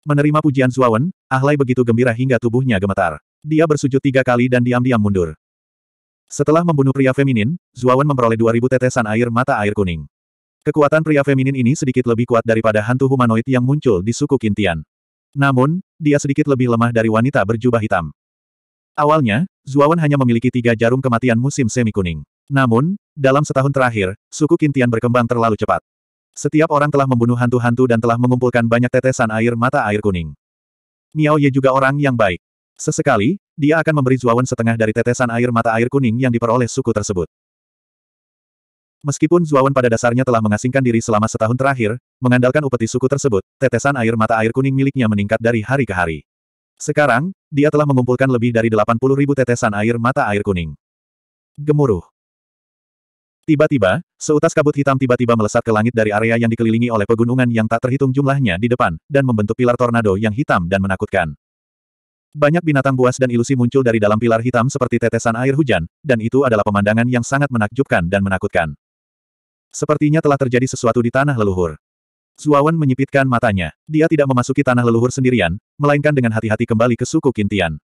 Menerima pujian Zuawan, Ahlai begitu gembira hingga tubuhnya gemetar. Dia bersujud tiga kali dan diam-diam mundur. Setelah membunuh pria feminin, Zuawan memperoleh 2000 tetesan air mata air kuning. Kekuatan pria feminin ini sedikit lebih kuat daripada hantu humanoid yang muncul di suku Kintian. Namun, dia sedikit lebih lemah dari wanita berjubah hitam. Awalnya, Zuawan hanya memiliki tiga jarum kematian musim semi kuning. Namun, dalam setahun terakhir, suku Kintian berkembang terlalu cepat. Setiap orang telah membunuh hantu-hantu dan telah mengumpulkan banyak tetesan air mata air kuning. Miao Ye juga orang yang baik. Sesekali, dia akan memberi Zuawan setengah dari tetesan air mata air kuning yang diperoleh suku tersebut. Meskipun Zuawan pada dasarnya telah mengasingkan diri selama setahun terakhir, mengandalkan upeti suku tersebut, tetesan air mata air kuning miliknya meningkat dari hari ke hari. Sekarang, dia telah mengumpulkan lebih dari 80 ribu tetesan air mata air kuning. Gemuruh. Tiba-tiba, seutas kabut hitam tiba-tiba melesat ke langit dari area yang dikelilingi oleh pegunungan yang tak terhitung jumlahnya di depan, dan membentuk pilar tornado yang hitam dan menakutkan. Banyak binatang buas dan ilusi muncul dari dalam pilar hitam seperti tetesan air hujan, dan itu adalah pemandangan yang sangat menakjubkan dan menakutkan. Sepertinya telah terjadi sesuatu di tanah leluhur. Zuawan menyipitkan matanya. Dia tidak memasuki tanah leluhur sendirian, melainkan dengan hati-hati kembali ke suku Kintian.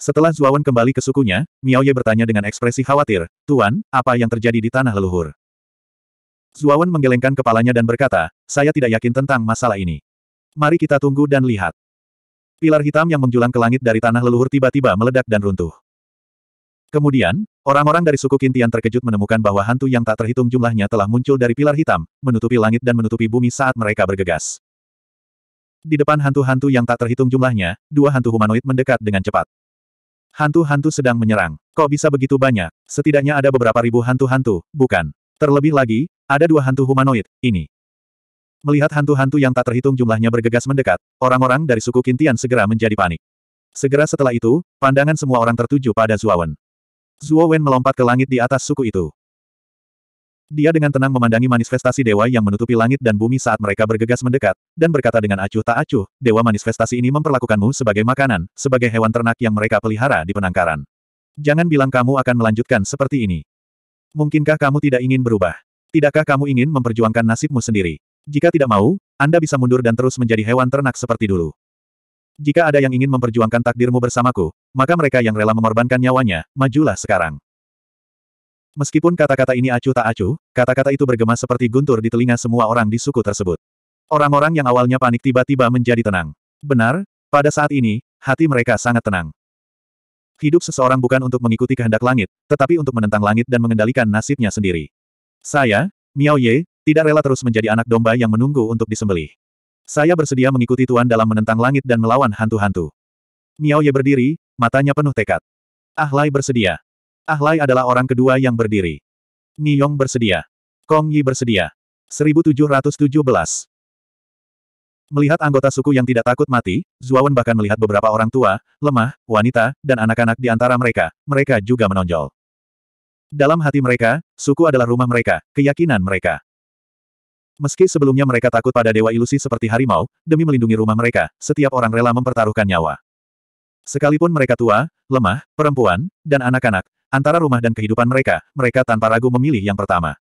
Setelah Zuawan kembali ke sukunya, Miao Ye bertanya dengan ekspresi khawatir, Tuan, apa yang terjadi di tanah leluhur? Zuawan menggelengkan kepalanya dan berkata, saya tidak yakin tentang masalah ini. Mari kita tunggu dan lihat. Pilar hitam yang menjulang ke langit dari tanah leluhur tiba-tiba meledak dan runtuh. Kemudian, orang-orang dari suku Kintian terkejut menemukan bahwa hantu yang tak terhitung jumlahnya telah muncul dari pilar hitam, menutupi langit dan menutupi bumi saat mereka bergegas. Di depan hantu-hantu yang tak terhitung jumlahnya, dua hantu humanoid mendekat dengan cepat. Hantu-hantu sedang menyerang. Kok bisa begitu banyak? Setidaknya ada beberapa ribu hantu-hantu, bukan? Terlebih lagi, ada dua hantu humanoid, ini. Melihat hantu-hantu yang tak terhitung jumlahnya bergegas mendekat, orang-orang dari suku Kintian segera menjadi panik. Segera setelah itu, pandangan semua orang tertuju pada Wen. Zuo Wen melompat ke langit di atas suku itu. Dia dengan tenang memandangi manifestasi dewa yang menutupi langit dan bumi saat mereka bergegas mendekat, dan berkata dengan acuh tak acuh, dewa manifestasi ini memperlakukanmu sebagai makanan, sebagai hewan ternak yang mereka pelihara di penangkaran. Jangan bilang kamu akan melanjutkan seperti ini. Mungkinkah kamu tidak ingin berubah? Tidakkah kamu ingin memperjuangkan nasibmu sendiri? Jika tidak mau, Anda bisa mundur dan terus menjadi hewan ternak seperti dulu. Jika ada yang ingin memperjuangkan takdirmu bersamaku, maka mereka yang rela mengorbankan nyawanya, majulah sekarang. Meskipun kata-kata ini acuh tak acuh, kata-kata itu bergema seperti guntur di telinga semua orang di suku tersebut. Orang-orang yang awalnya panik tiba-tiba menjadi tenang. Benar, pada saat ini, hati mereka sangat tenang. Hidup seseorang bukan untuk mengikuti kehendak langit, tetapi untuk menentang langit dan mengendalikan nasibnya sendiri. Saya, Miao Ye, tidak rela terus menjadi anak domba yang menunggu untuk disembelih. Saya bersedia mengikuti Tuan dalam menentang langit dan melawan hantu-hantu. Miao Ye berdiri, matanya penuh tekad. Ahlai bersedia. Ah Ahlai adalah orang kedua yang berdiri. Yong bersedia. Kong Yi bersedia. 1717 Melihat anggota suku yang tidak takut mati, Zuawan bahkan melihat beberapa orang tua, lemah, wanita, dan anak-anak di antara mereka, mereka juga menonjol. Dalam hati mereka, suku adalah rumah mereka, keyakinan mereka. Meski sebelumnya mereka takut pada dewa ilusi seperti harimau, demi melindungi rumah mereka, setiap orang rela mempertaruhkan nyawa. Sekalipun mereka tua, lemah, perempuan, dan anak-anak, antara rumah dan kehidupan mereka, mereka tanpa ragu memilih yang pertama.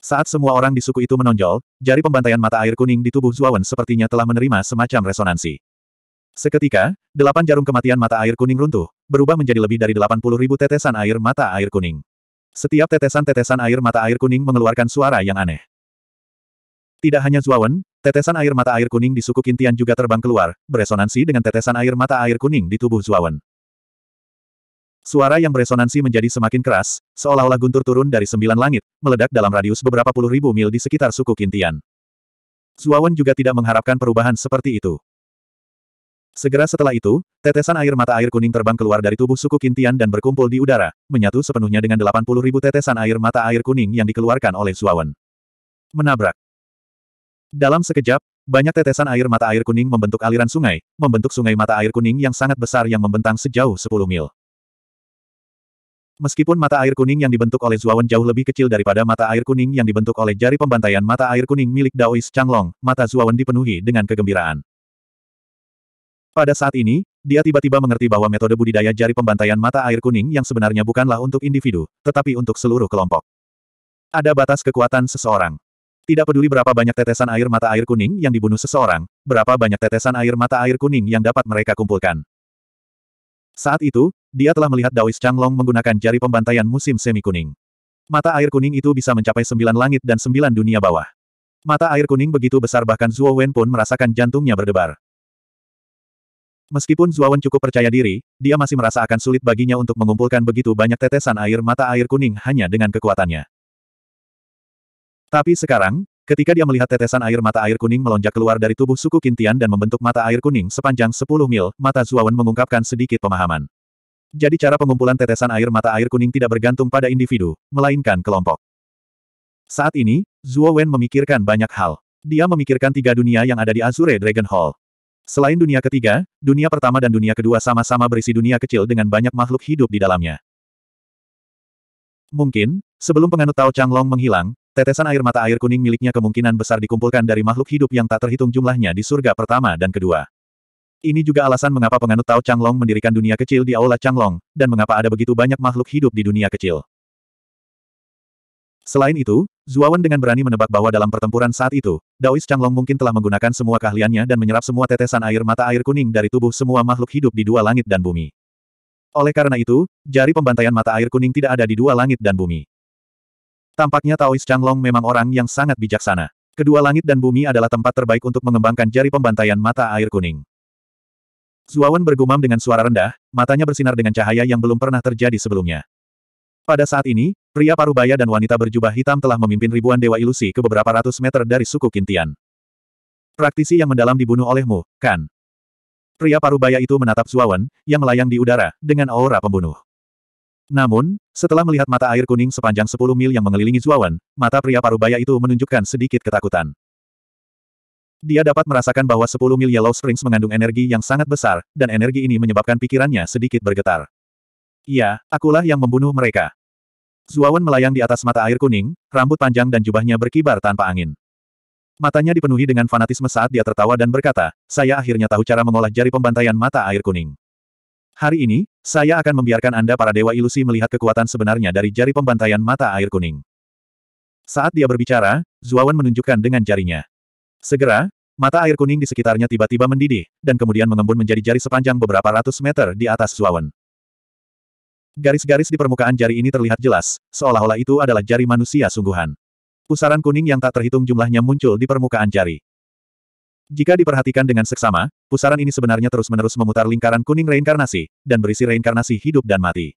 Saat semua orang di suku itu menonjol, jari pembantaian mata air kuning di tubuh Zuawan sepertinya telah menerima semacam resonansi. Seketika, delapan jarum kematian mata air kuning runtuh, berubah menjadi lebih dari delapan puluh ribu tetesan air mata air kuning. Setiap tetesan-tetesan air mata air kuning mengeluarkan suara yang aneh. Tidak hanya Zuawan, tetesan air mata air kuning di suku Kintian juga terbang keluar, beresonansi dengan tetesan air mata air kuning di tubuh Zuawan. Suara yang beresonansi menjadi semakin keras, seolah-olah guntur turun dari sembilan langit, meledak dalam radius beberapa puluh ribu mil di sekitar suku Kintian. Zuawan juga tidak mengharapkan perubahan seperti itu. Segera setelah itu, tetesan air mata air kuning terbang keluar dari tubuh suku Kintian dan berkumpul di udara, menyatu sepenuhnya dengan puluh ribu tetesan air mata air kuning yang dikeluarkan oleh Zuawan. Menabrak. Dalam sekejap, banyak tetesan air mata air kuning membentuk aliran sungai, membentuk sungai mata air kuning yang sangat besar yang membentang sejauh 10 mil. Meskipun mata air kuning yang dibentuk oleh Zuawan jauh lebih kecil daripada mata air kuning yang dibentuk oleh jari pembantaian mata air kuning milik Daois Changlong, mata Zuawan dipenuhi dengan kegembiraan. Pada saat ini, dia tiba-tiba mengerti bahwa metode budidaya jari pembantaian mata air kuning yang sebenarnya bukanlah untuk individu, tetapi untuk seluruh kelompok. Ada batas kekuatan seseorang. Tidak peduli berapa banyak tetesan air mata air kuning yang dibunuh seseorang, berapa banyak tetesan air mata air kuning yang dapat mereka kumpulkan. Saat itu, dia telah melihat Daois Changlong menggunakan jari pembantaian musim semi kuning. Mata air kuning itu bisa mencapai sembilan langit dan sembilan dunia bawah. Mata air kuning begitu besar bahkan Zuo Wen pun merasakan jantungnya berdebar. Meskipun Zuo Wen cukup percaya diri, dia masih merasa akan sulit baginya untuk mengumpulkan begitu banyak tetesan air mata air kuning hanya dengan kekuatannya. Tapi sekarang, ketika dia melihat tetesan air mata air kuning melonjak keluar dari tubuh suku Kintian dan membentuk mata air kuning sepanjang 10 mil, mata Zuawan mengungkapkan sedikit pemahaman. Jadi cara pengumpulan tetesan air mata air kuning tidak bergantung pada individu, melainkan kelompok. Saat ini, Zuo Wen memikirkan banyak hal. Dia memikirkan tiga dunia yang ada di Azure Dragon Hall. Selain dunia ketiga, dunia pertama dan dunia kedua sama-sama berisi dunia kecil dengan banyak makhluk hidup di dalamnya. Mungkin, sebelum penganut Tao Long menghilang, Tetesan air mata air kuning miliknya kemungkinan besar dikumpulkan dari makhluk hidup yang tak terhitung jumlahnya di surga pertama dan kedua. Ini juga alasan mengapa penganut Tao Changlong mendirikan dunia kecil di Aula Changlong, dan mengapa ada begitu banyak makhluk hidup di dunia kecil. Selain itu, Zuawan dengan berani menebak bahwa dalam pertempuran saat itu, Daois Changlong mungkin telah menggunakan semua keahliannya dan menyerap semua tetesan air mata air kuning dari tubuh semua makhluk hidup di dua langit dan bumi. Oleh karena itu, jari pembantaian mata air kuning tidak ada di dua langit dan bumi. Tampaknya Taois Changlong memang orang yang sangat bijaksana. Kedua langit dan bumi adalah tempat terbaik untuk mengembangkan jari pembantaian mata air kuning. Zuawan bergumam dengan suara rendah, matanya bersinar dengan cahaya yang belum pernah terjadi sebelumnya. Pada saat ini, pria parubaya dan wanita berjubah hitam telah memimpin ribuan dewa ilusi ke beberapa ratus meter dari suku Kintian. Praktisi yang mendalam dibunuh olehmu, kan? Pria parubaya itu menatap Zuawan, yang melayang di udara, dengan aura pembunuh. Namun, setelah melihat mata air kuning sepanjang 10 mil yang mengelilingi Zuawan, mata pria parubaya itu menunjukkan sedikit ketakutan. Dia dapat merasakan bahwa 10 mil Yellow Springs mengandung energi yang sangat besar, dan energi ini menyebabkan pikirannya sedikit bergetar. Iya, akulah yang membunuh mereka. Zuawan melayang di atas mata air kuning, rambut panjang dan jubahnya berkibar tanpa angin. Matanya dipenuhi dengan fanatisme saat dia tertawa dan berkata, saya akhirnya tahu cara mengolah jari pembantaian mata air kuning. Hari ini, saya akan membiarkan Anda para dewa ilusi melihat kekuatan sebenarnya dari jari pembantaian mata air kuning. Saat dia berbicara, Zuawan menunjukkan dengan jarinya. Segera, mata air kuning di sekitarnya tiba-tiba mendidih, dan kemudian mengembun menjadi jari sepanjang beberapa ratus meter di atas Zuawan. Garis-garis di permukaan jari ini terlihat jelas, seolah-olah itu adalah jari manusia sungguhan. Pusaran kuning yang tak terhitung jumlahnya muncul di permukaan jari. Jika diperhatikan dengan seksama, pusaran ini sebenarnya terus-menerus memutar lingkaran kuning reinkarnasi, dan berisi reinkarnasi hidup dan mati.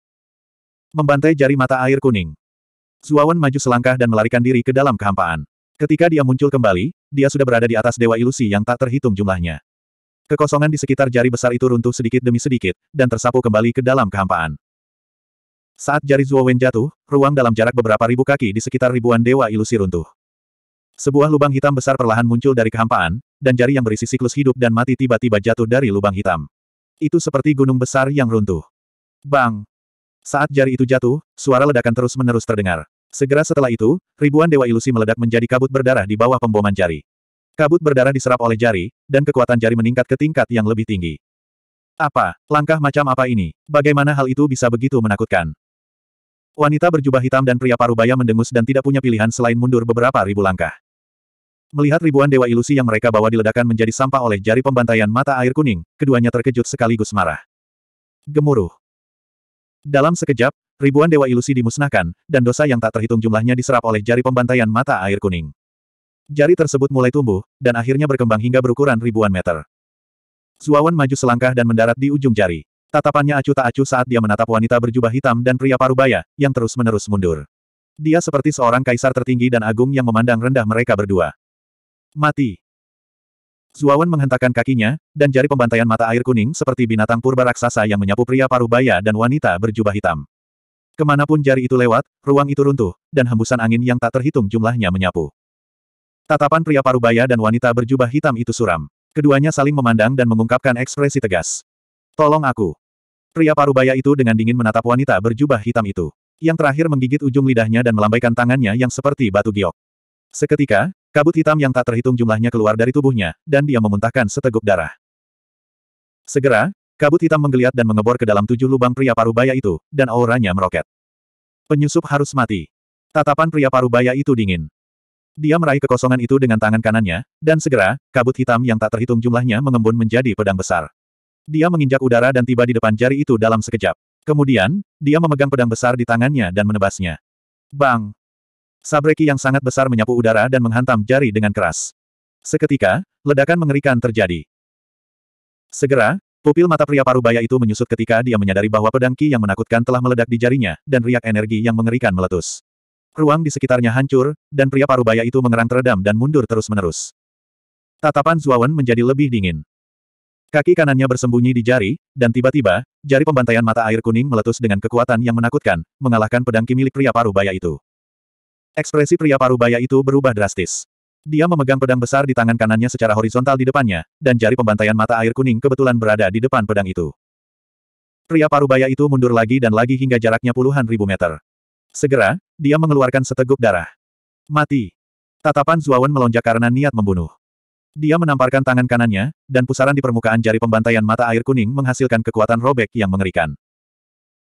Membantai jari mata air kuning. Zuawan maju selangkah dan melarikan diri ke dalam kehampaan. Ketika dia muncul kembali, dia sudah berada di atas dewa ilusi yang tak terhitung jumlahnya. Kekosongan di sekitar jari besar itu runtuh sedikit demi sedikit, dan tersapu kembali ke dalam kehampaan. Saat jari Zuowen jatuh, ruang dalam jarak beberapa ribu kaki di sekitar ribuan dewa ilusi runtuh. Sebuah lubang hitam besar perlahan muncul dari kehampaan, dan jari yang berisi siklus hidup dan mati tiba-tiba jatuh dari lubang hitam. Itu seperti gunung besar yang runtuh. Bang! Saat jari itu jatuh, suara ledakan terus-menerus terdengar. Segera setelah itu, ribuan dewa ilusi meledak menjadi kabut berdarah di bawah pemboman jari. Kabut berdarah diserap oleh jari, dan kekuatan jari meningkat ke tingkat yang lebih tinggi. Apa? Langkah macam apa ini? Bagaimana hal itu bisa begitu menakutkan? Wanita berjubah hitam dan pria parubaya mendengus dan tidak punya pilihan selain mundur beberapa ribu langkah. Melihat ribuan dewa ilusi yang mereka bawa diledakan menjadi sampah oleh jari pembantaian mata air kuning, keduanya terkejut sekaligus marah. Gemuruh. Dalam sekejap, ribuan dewa ilusi dimusnahkan, dan dosa yang tak terhitung jumlahnya diserap oleh jari pembantaian mata air kuning. Jari tersebut mulai tumbuh, dan akhirnya berkembang hingga berukuran ribuan meter. Zuawan maju selangkah dan mendarat di ujung jari. Tatapannya acuh tak acuh saat dia menatap wanita berjubah hitam dan pria parubaya, yang terus-menerus mundur. Dia seperti seorang kaisar tertinggi dan agung yang memandang rendah mereka berdua. Mati. Zuawan menghentakkan kakinya, dan jari pembantaian mata air kuning seperti binatang purba raksasa yang menyapu pria Parubaya dan wanita berjubah hitam. Kemanapun jari itu lewat, ruang itu runtuh, dan hembusan angin yang tak terhitung jumlahnya menyapu. Tatapan pria Parubaya dan wanita berjubah hitam itu suram. Keduanya saling memandang dan mengungkapkan ekspresi tegas. Tolong aku. Pria Parubaya itu dengan dingin menatap wanita berjubah hitam itu. Yang terakhir menggigit ujung lidahnya dan melambaikan tangannya yang seperti batu giok. Seketika, Kabut hitam yang tak terhitung jumlahnya keluar dari tubuhnya, dan dia memuntahkan seteguk darah. Segera, kabut hitam menggeliat dan mengebor ke dalam tujuh lubang pria parubaya itu, dan auranya meroket. Penyusup harus mati. Tatapan pria parubaya itu dingin. Dia meraih kekosongan itu dengan tangan kanannya, dan segera, kabut hitam yang tak terhitung jumlahnya mengembun menjadi pedang besar. Dia menginjak udara dan tiba di depan jari itu dalam sekejap. Kemudian, dia memegang pedang besar di tangannya dan menebasnya. Bang! Sabreki yang sangat besar menyapu udara dan menghantam jari dengan keras. Seketika, ledakan mengerikan terjadi. Segera, pupil mata pria parubaya itu menyusut ketika dia menyadari bahwa pedang Ki yang menakutkan telah meledak di jarinya, dan riak energi yang mengerikan meletus. Ruang di sekitarnya hancur, dan pria parubaya itu mengerang teredam dan mundur terus-menerus. Tatapan Zuawan menjadi lebih dingin. Kaki kanannya bersembunyi di jari, dan tiba-tiba, jari pembantaian mata air kuning meletus dengan kekuatan yang menakutkan, mengalahkan pedang Ki milik pria parubaya itu. Ekspresi pria paruh baya itu berubah drastis. Dia memegang pedang besar di tangan kanannya secara horizontal di depannya, dan jari pembantaian mata air kuning kebetulan berada di depan pedang itu. Pria paruh baya itu mundur lagi dan lagi hingga jaraknya puluhan ribu meter. Segera, dia mengeluarkan seteguk darah. Mati. Tatapan Zuawan melonjak karena niat membunuh. Dia menamparkan tangan kanannya, dan pusaran di permukaan jari pembantaian mata air kuning menghasilkan kekuatan robek yang mengerikan.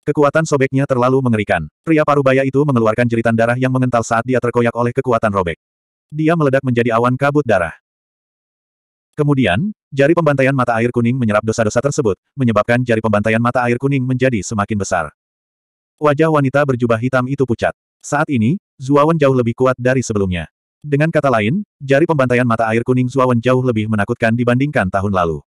Kekuatan sobeknya terlalu mengerikan. Pria parubaya itu mengeluarkan jeritan darah yang mengental saat dia terkoyak oleh kekuatan robek. Dia meledak menjadi awan kabut darah. Kemudian, jari pembantaian mata air kuning menyerap dosa-dosa tersebut, menyebabkan jari pembantaian mata air kuning menjadi semakin besar. Wajah wanita berjubah hitam itu pucat. Saat ini, Zuawan jauh lebih kuat dari sebelumnya. Dengan kata lain, jari pembantaian mata air kuning Zuawan jauh lebih menakutkan dibandingkan tahun lalu.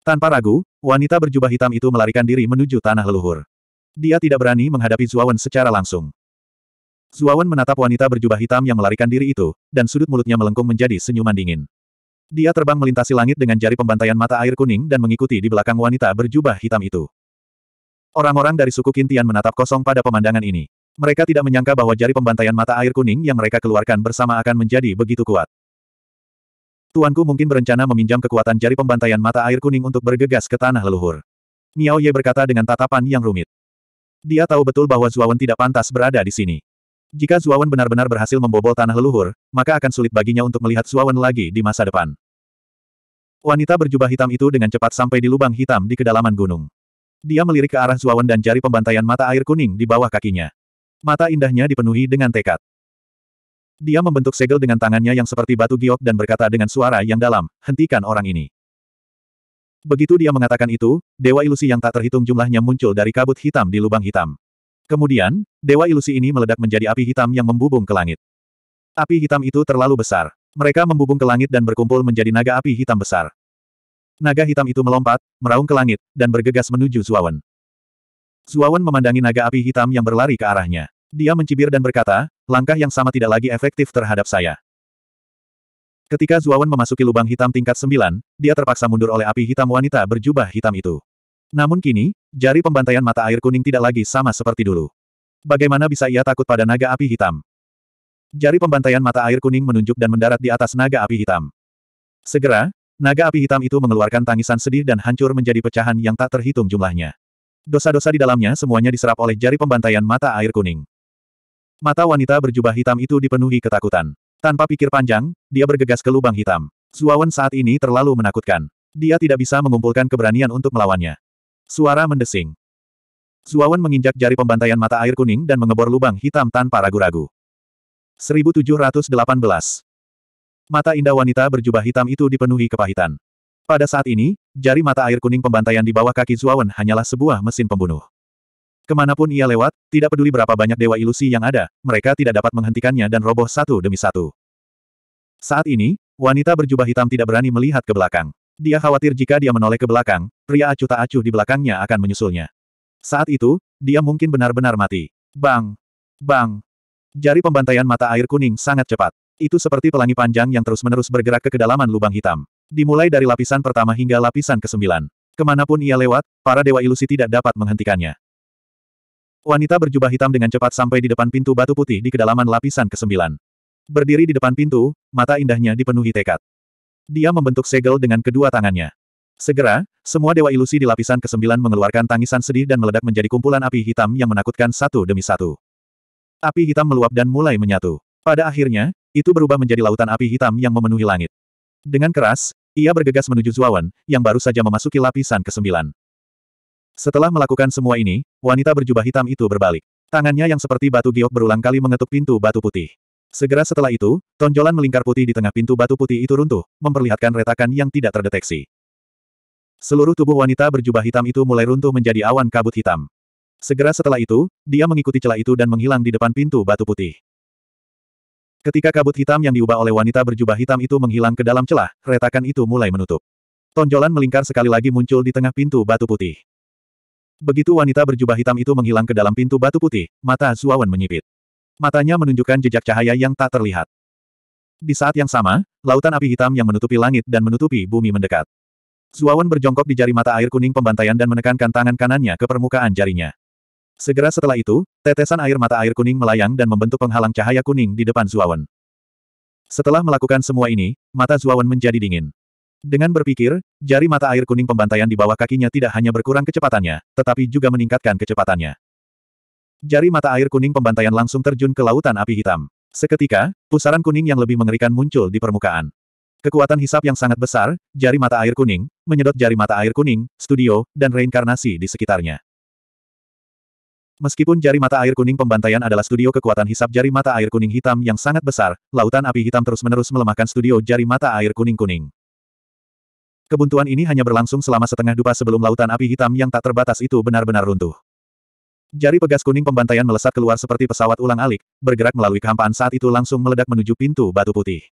Tanpa ragu, wanita berjubah hitam itu melarikan diri menuju tanah leluhur. Dia tidak berani menghadapi Zuawan secara langsung. Zuawan menatap wanita berjubah hitam yang melarikan diri itu, dan sudut mulutnya melengkung menjadi senyuman dingin. Dia terbang melintasi langit dengan jari pembantaian mata air kuning dan mengikuti di belakang wanita berjubah hitam itu. Orang-orang dari suku Kintian menatap kosong pada pemandangan ini. Mereka tidak menyangka bahwa jari pembantaian mata air kuning yang mereka keluarkan bersama akan menjadi begitu kuat. Tuanku mungkin berencana meminjam kekuatan jari pembantaian mata air kuning untuk bergegas ke tanah leluhur. Miao Ye berkata dengan tatapan yang rumit. Dia tahu betul bahwa Zuawan tidak pantas berada di sini. Jika Zuawan benar-benar berhasil membobol tanah leluhur, maka akan sulit baginya untuk melihat Zuawan lagi di masa depan. Wanita berjubah hitam itu dengan cepat sampai di lubang hitam di kedalaman gunung. Dia melirik ke arah Zuawan dan jari pembantaian mata air kuning di bawah kakinya. Mata indahnya dipenuhi dengan tekad. Dia membentuk segel dengan tangannya yang seperti batu giok dan berkata dengan suara yang dalam, hentikan orang ini. Begitu dia mengatakan itu, dewa ilusi yang tak terhitung jumlahnya muncul dari kabut hitam di lubang hitam. Kemudian, dewa ilusi ini meledak menjadi api hitam yang membubung ke langit. Api hitam itu terlalu besar. Mereka membubung ke langit dan berkumpul menjadi naga api hitam besar. Naga hitam itu melompat, meraung ke langit, dan bergegas menuju Zuawan. Zuawan memandangi naga api hitam yang berlari ke arahnya. Dia mencibir dan berkata, langkah yang sama tidak lagi efektif terhadap saya. Ketika Zuawan memasuki lubang hitam tingkat sembilan, dia terpaksa mundur oleh api hitam wanita berjubah hitam itu. Namun kini, jari pembantaian mata air kuning tidak lagi sama seperti dulu. Bagaimana bisa ia takut pada naga api hitam? Jari pembantaian mata air kuning menunjuk dan mendarat di atas naga api hitam. Segera, naga api hitam itu mengeluarkan tangisan sedih dan hancur menjadi pecahan yang tak terhitung jumlahnya. Dosa-dosa di dalamnya semuanya diserap oleh jari pembantaian mata air kuning. Mata wanita berjubah hitam itu dipenuhi ketakutan. Tanpa pikir panjang, dia bergegas ke lubang hitam. Zuawan saat ini terlalu menakutkan. Dia tidak bisa mengumpulkan keberanian untuk melawannya. Suara mendesing. Zuawan menginjak jari pembantaian mata air kuning dan mengebor lubang hitam tanpa ragu-ragu. 1718 Mata indah wanita berjubah hitam itu dipenuhi kepahitan. Pada saat ini, jari mata air kuning pembantaian di bawah kaki Zuawan hanyalah sebuah mesin pembunuh. Kemanapun ia lewat, tidak peduli berapa banyak dewa ilusi yang ada, mereka tidak dapat menghentikannya dan roboh satu demi satu. Saat ini, wanita berjubah hitam tidak berani melihat ke belakang. Dia khawatir jika dia menoleh ke belakang, pria acuh tak acuh di belakangnya akan menyusulnya. Saat itu, dia mungkin benar-benar mati. Bang! Bang! Jari pembantaian mata air kuning sangat cepat. Itu seperti pelangi panjang yang terus-menerus bergerak ke kedalaman lubang hitam. Dimulai dari lapisan pertama hingga lapisan ke-9. Kemanapun ia lewat, para dewa ilusi tidak dapat menghentikannya. Wanita berjubah hitam dengan cepat sampai di depan pintu batu putih di kedalaman lapisan ke-9. Berdiri di depan pintu, mata indahnya dipenuhi tekad. Dia membentuk segel dengan kedua tangannya. Segera, semua dewa ilusi di lapisan ke-9 mengeluarkan tangisan sedih dan meledak menjadi kumpulan api hitam yang menakutkan satu demi satu. Api hitam meluap dan mulai menyatu. Pada akhirnya, itu berubah menjadi lautan api hitam yang memenuhi langit. Dengan keras, ia bergegas menuju Zuawan, yang baru saja memasuki lapisan ke-9. Setelah melakukan semua ini, wanita berjubah hitam itu berbalik. Tangannya yang seperti batu giok berulang kali mengetuk pintu batu putih. Segera setelah itu, tonjolan melingkar putih di tengah pintu batu putih itu runtuh, memperlihatkan retakan yang tidak terdeteksi. Seluruh tubuh wanita berjubah hitam itu mulai runtuh menjadi awan kabut hitam. Segera setelah itu, dia mengikuti celah itu dan menghilang di depan pintu batu putih. Ketika kabut hitam yang diubah oleh wanita berjubah hitam itu menghilang ke dalam celah, retakan itu mulai menutup. Tonjolan melingkar sekali lagi muncul di tengah pintu batu putih. Begitu wanita berjubah hitam itu menghilang ke dalam pintu batu putih, mata Zuawan menyipit. Matanya menunjukkan jejak cahaya yang tak terlihat. Di saat yang sama, lautan api hitam yang menutupi langit dan menutupi bumi mendekat. Zuawan berjongkok di jari mata air kuning pembantaian dan menekankan tangan kanannya ke permukaan jarinya. Segera setelah itu, tetesan air mata air kuning melayang dan membentuk penghalang cahaya kuning di depan Zuawan. Setelah melakukan semua ini, mata Zuawan menjadi dingin. Dengan berpikir, jari mata air kuning pembantaian di bawah kakinya tidak hanya berkurang kecepatannya, tetapi juga meningkatkan kecepatannya. Jari mata air kuning pembantaian langsung terjun ke lautan api hitam. Seketika, pusaran kuning yang lebih mengerikan muncul di permukaan. Kekuatan hisap yang sangat besar, jari mata air kuning, menyedot jari mata air kuning, studio, dan reinkarnasi di sekitarnya. Meskipun jari mata air kuning pembantaian adalah studio kekuatan hisap jari mata air kuning hitam yang sangat besar, lautan api hitam terus-menerus melemahkan studio jari mata air kuning-kuning. Kebuntuan ini hanya berlangsung selama setengah dupa sebelum lautan api hitam yang tak terbatas itu benar-benar runtuh. Jari pegas kuning pembantaian melesat keluar seperti pesawat ulang-alik, bergerak melalui kehampaan saat itu langsung meledak menuju pintu batu putih.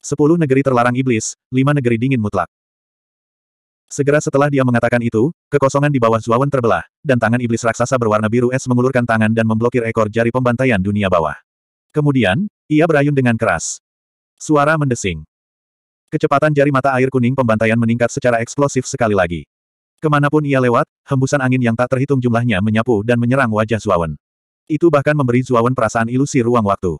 Sepuluh negeri terlarang iblis, lima negeri dingin mutlak. Segera setelah dia mengatakan itu, kekosongan di bawah Zuawan terbelah, dan tangan iblis raksasa berwarna biru es mengulurkan tangan dan memblokir ekor jari pembantaian dunia bawah. Kemudian, ia berayun dengan keras. Suara mendesing. Kecepatan jari mata air kuning pembantaian meningkat secara eksplosif sekali lagi. Kemanapun ia lewat, hembusan angin yang tak terhitung jumlahnya menyapu dan menyerang wajah Zuawan. Itu bahkan memberi Zuawan perasaan ilusi ruang waktu.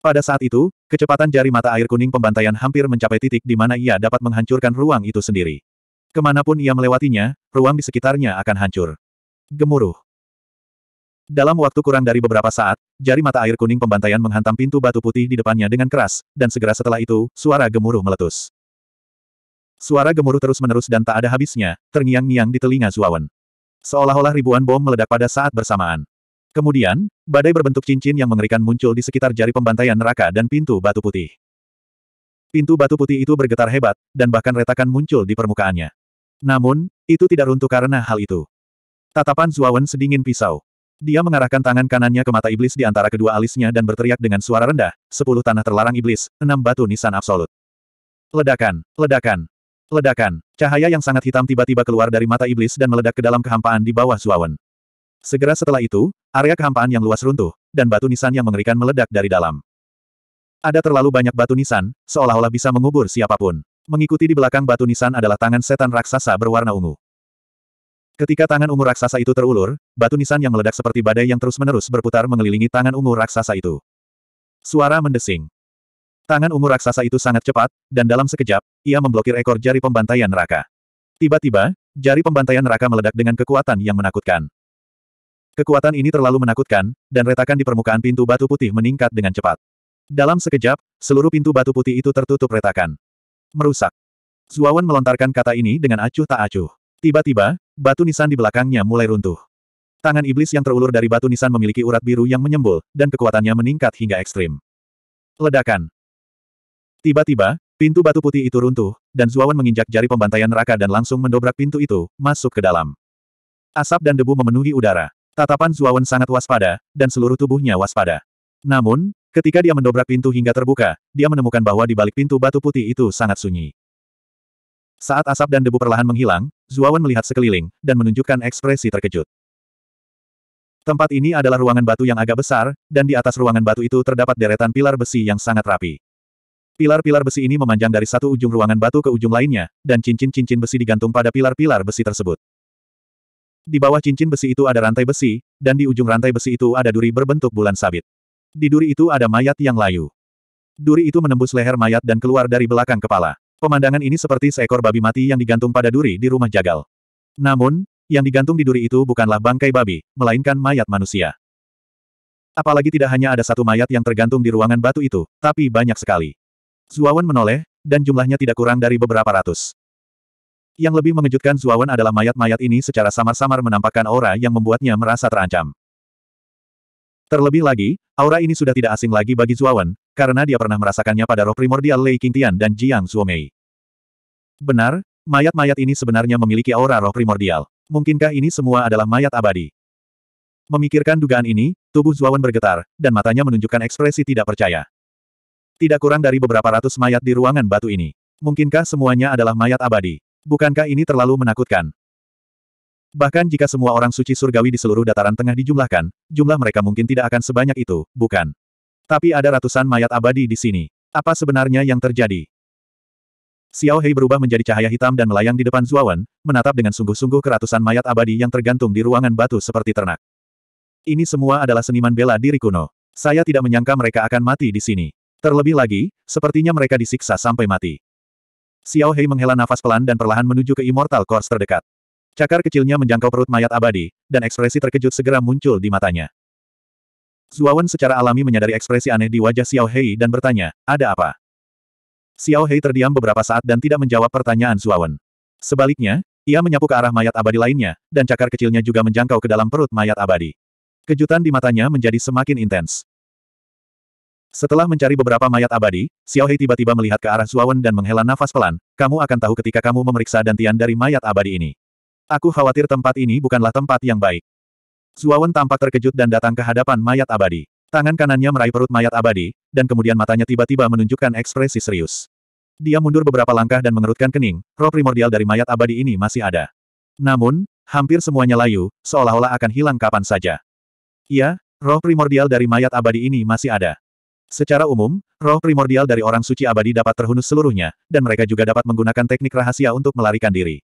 Pada saat itu, kecepatan jari mata air kuning pembantaian hampir mencapai titik di mana ia dapat menghancurkan ruang itu sendiri. Kemanapun ia melewatinya, ruang di sekitarnya akan hancur. Gemuruh. Dalam waktu kurang dari beberapa saat, jari mata air kuning pembantaian menghantam pintu batu putih di depannya dengan keras, dan segera setelah itu, suara gemuruh meletus. Suara gemuruh terus-menerus dan tak ada habisnya, terngiang-ngiang di telinga Zuawan. Seolah-olah ribuan bom meledak pada saat bersamaan. Kemudian, badai berbentuk cincin yang mengerikan muncul di sekitar jari pembantaian neraka dan pintu batu putih. Pintu batu putih itu bergetar hebat, dan bahkan retakan muncul di permukaannya. Namun, itu tidak runtuh karena hal itu. Tatapan Zuawan sedingin pisau. Dia mengarahkan tangan kanannya ke mata iblis di antara kedua alisnya dan berteriak dengan suara rendah, sepuluh tanah terlarang iblis, enam batu nisan absolut. Ledakan, ledakan, ledakan. Cahaya yang sangat hitam tiba-tiba keluar dari mata iblis dan meledak ke dalam kehampaan di bawah Zuawan. Segera setelah itu, area kehampaan yang luas runtuh, dan batu nisan yang mengerikan meledak dari dalam. Ada terlalu banyak batu nisan, seolah-olah bisa mengubur siapapun. Mengikuti di belakang batu nisan adalah tangan setan raksasa berwarna ungu. Ketika tangan ungu raksasa itu terulur, batu nisan yang meledak seperti badai yang terus-menerus berputar mengelilingi tangan ungu raksasa itu. Suara mendesing. Tangan ungu raksasa itu sangat cepat, dan dalam sekejap, ia memblokir ekor jari pembantaian neraka. Tiba-tiba, jari pembantaian neraka meledak dengan kekuatan yang menakutkan. Kekuatan ini terlalu menakutkan, dan retakan di permukaan pintu batu putih meningkat dengan cepat. Dalam sekejap, seluruh pintu batu putih itu tertutup retakan. Merusak. Zuawan melontarkan kata ini dengan acuh tak acuh. Tiba-tiba, batu nisan di belakangnya mulai runtuh. Tangan iblis yang terulur dari batu nisan memiliki urat biru yang menyembul, dan kekuatannya meningkat hingga ekstrim. Ledakan. Tiba-tiba, pintu batu putih itu runtuh, dan Zuawan menginjak jari pembantaian neraka dan langsung mendobrak pintu itu, masuk ke dalam. Asap dan debu memenuhi udara. Tatapan Zuawan sangat waspada, dan seluruh tubuhnya waspada. Namun, ketika dia mendobrak pintu hingga terbuka, dia menemukan bahwa di balik pintu batu putih itu sangat sunyi. Saat asap dan debu perlahan menghilang, Zuawan melihat sekeliling, dan menunjukkan ekspresi terkejut. Tempat ini adalah ruangan batu yang agak besar, dan di atas ruangan batu itu terdapat deretan pilar besi yang sangat rapi. Pilar-pilar besi ini memanjang dari satu ujung ruangan batu ke ujung lainnya, dan cincin-cincin besi digantung pada pilar-pilar besi tersebut. Di bawah cincin besi itu ada rantai besi, dan di ujung rantai besi itu ada duri berbentuk bulan sabit. Di duri itu ada mayat yang layu. Duri itu menembus leher mayat dan keluar dari belakang kepala. Pemandangan ini seperti seekor babi mati yang digantung pada duri di rumah jagal. Namun, yang digantung di duri itu bukanlah bangkai babi, melainkan mayat manusia. Apalagi tidak hanya ada satu mayat yang tergantung di ruangan batu itu, tapi banyak sekali. Zuawan menoleh, dan jumlahnya tidak kurang dari beberapa ratus. Yang lebih mengejutkan Zuawan adalah mayat-mayat ini secara samar-samar menampakkan aura yang membuatnya merasa terancam. Terlebih lagi, aura ini sudah tidak asing lagi bagi Zuawan, karena dia pernah merasakannya pada roh primordial Lei Qingtian dan Jiang Zuomei. Benar, mayat-mayat ini sebenarnya memiliki aura roh primordial. Mungkinkah ini semua adalah mayat abadi? Memikirkan dugaan ini, tubuh Zuawan bergetar, dan matanya menunjukkan ekspresi tidak percaya. Tidak kurang dari beberapa ratus mayat di ruangan batu ini. Mungkinkah semuanya adalah mayat abadi? Bukankah ini terlalu menakutkan? Bahkan jika semua orang suci surgawi di seluruh dataran tengah dijumlahkan, jumlah mereka mungkin tidak akan sebanyak itu, bukan? Tapi ada ratusan mayat abadi di sini. Apa sebenarnya yang terjadi? Xiao Hei berubah menjadi cahaya hitam dan melayang di depan Zuawan, menatap dengan sungguh-sungguh keratusan mayat abadi yang tergantung di ruangan batu seperti ternak. Ini semua adalah seniman bela diri kuno. Saya tidak menyangka mereka akan mati di sini. Terlebih lagi, sepertinya mereka disiksa sampai mati. Xiao Hei menghela nafas pelan dan perlahan menuju ke Immortal Course terdekat. Cakar kecilnya menjangkau perut mayat abadi, dan ekspresi terkejut segera muncul di matanya. Zuawan secara alami menyadari ekspresi aneh di wajah Xiao Hei dan bertanya, ada apa? Xiao Hei terdiam beberapa saat dan tidak menjawab pertanyaan Zuawan. Sebaliknya, ia menyapu ke arah mayat abadi lainnya, dan cakar kecilnya juga menjangkau ke dalam perut mayat abadi. Kejutan di matanya menjadi semakin intens. Setelah mencari beberapa mayat abadi, Xiao Hei tiba-tiba melihat ke arah Zuawan dan menghela nafas pelan, kamu akan tahu ketika kamu memeriksa dantian dari mayat abadi ini. Aku khawatir tempat ini bukanlah tempat yang baik. Zuawan tampak terkejut dan datang ke hadapan mayat abadi. Tangan kanannya meraih perut mayat abadi, dan kemudian matanya tiba-tiba menunjukkan ekspresi serius. Dia mundur beberapa langkah dan mengerutkan kening, roh primordial dari mayat abadi ini masih ada. Namun, hampir semuanya layu, seolah-olah akan hilang kapan saja. Ya, roh primordial dari mayat abadi ini masih ada. Secara umum, roh primordial dari orang suci abadi dapat terhunus seluruhnya, dan mereka juga dapat menggunakan teknik rahasia untuk melarikan diri.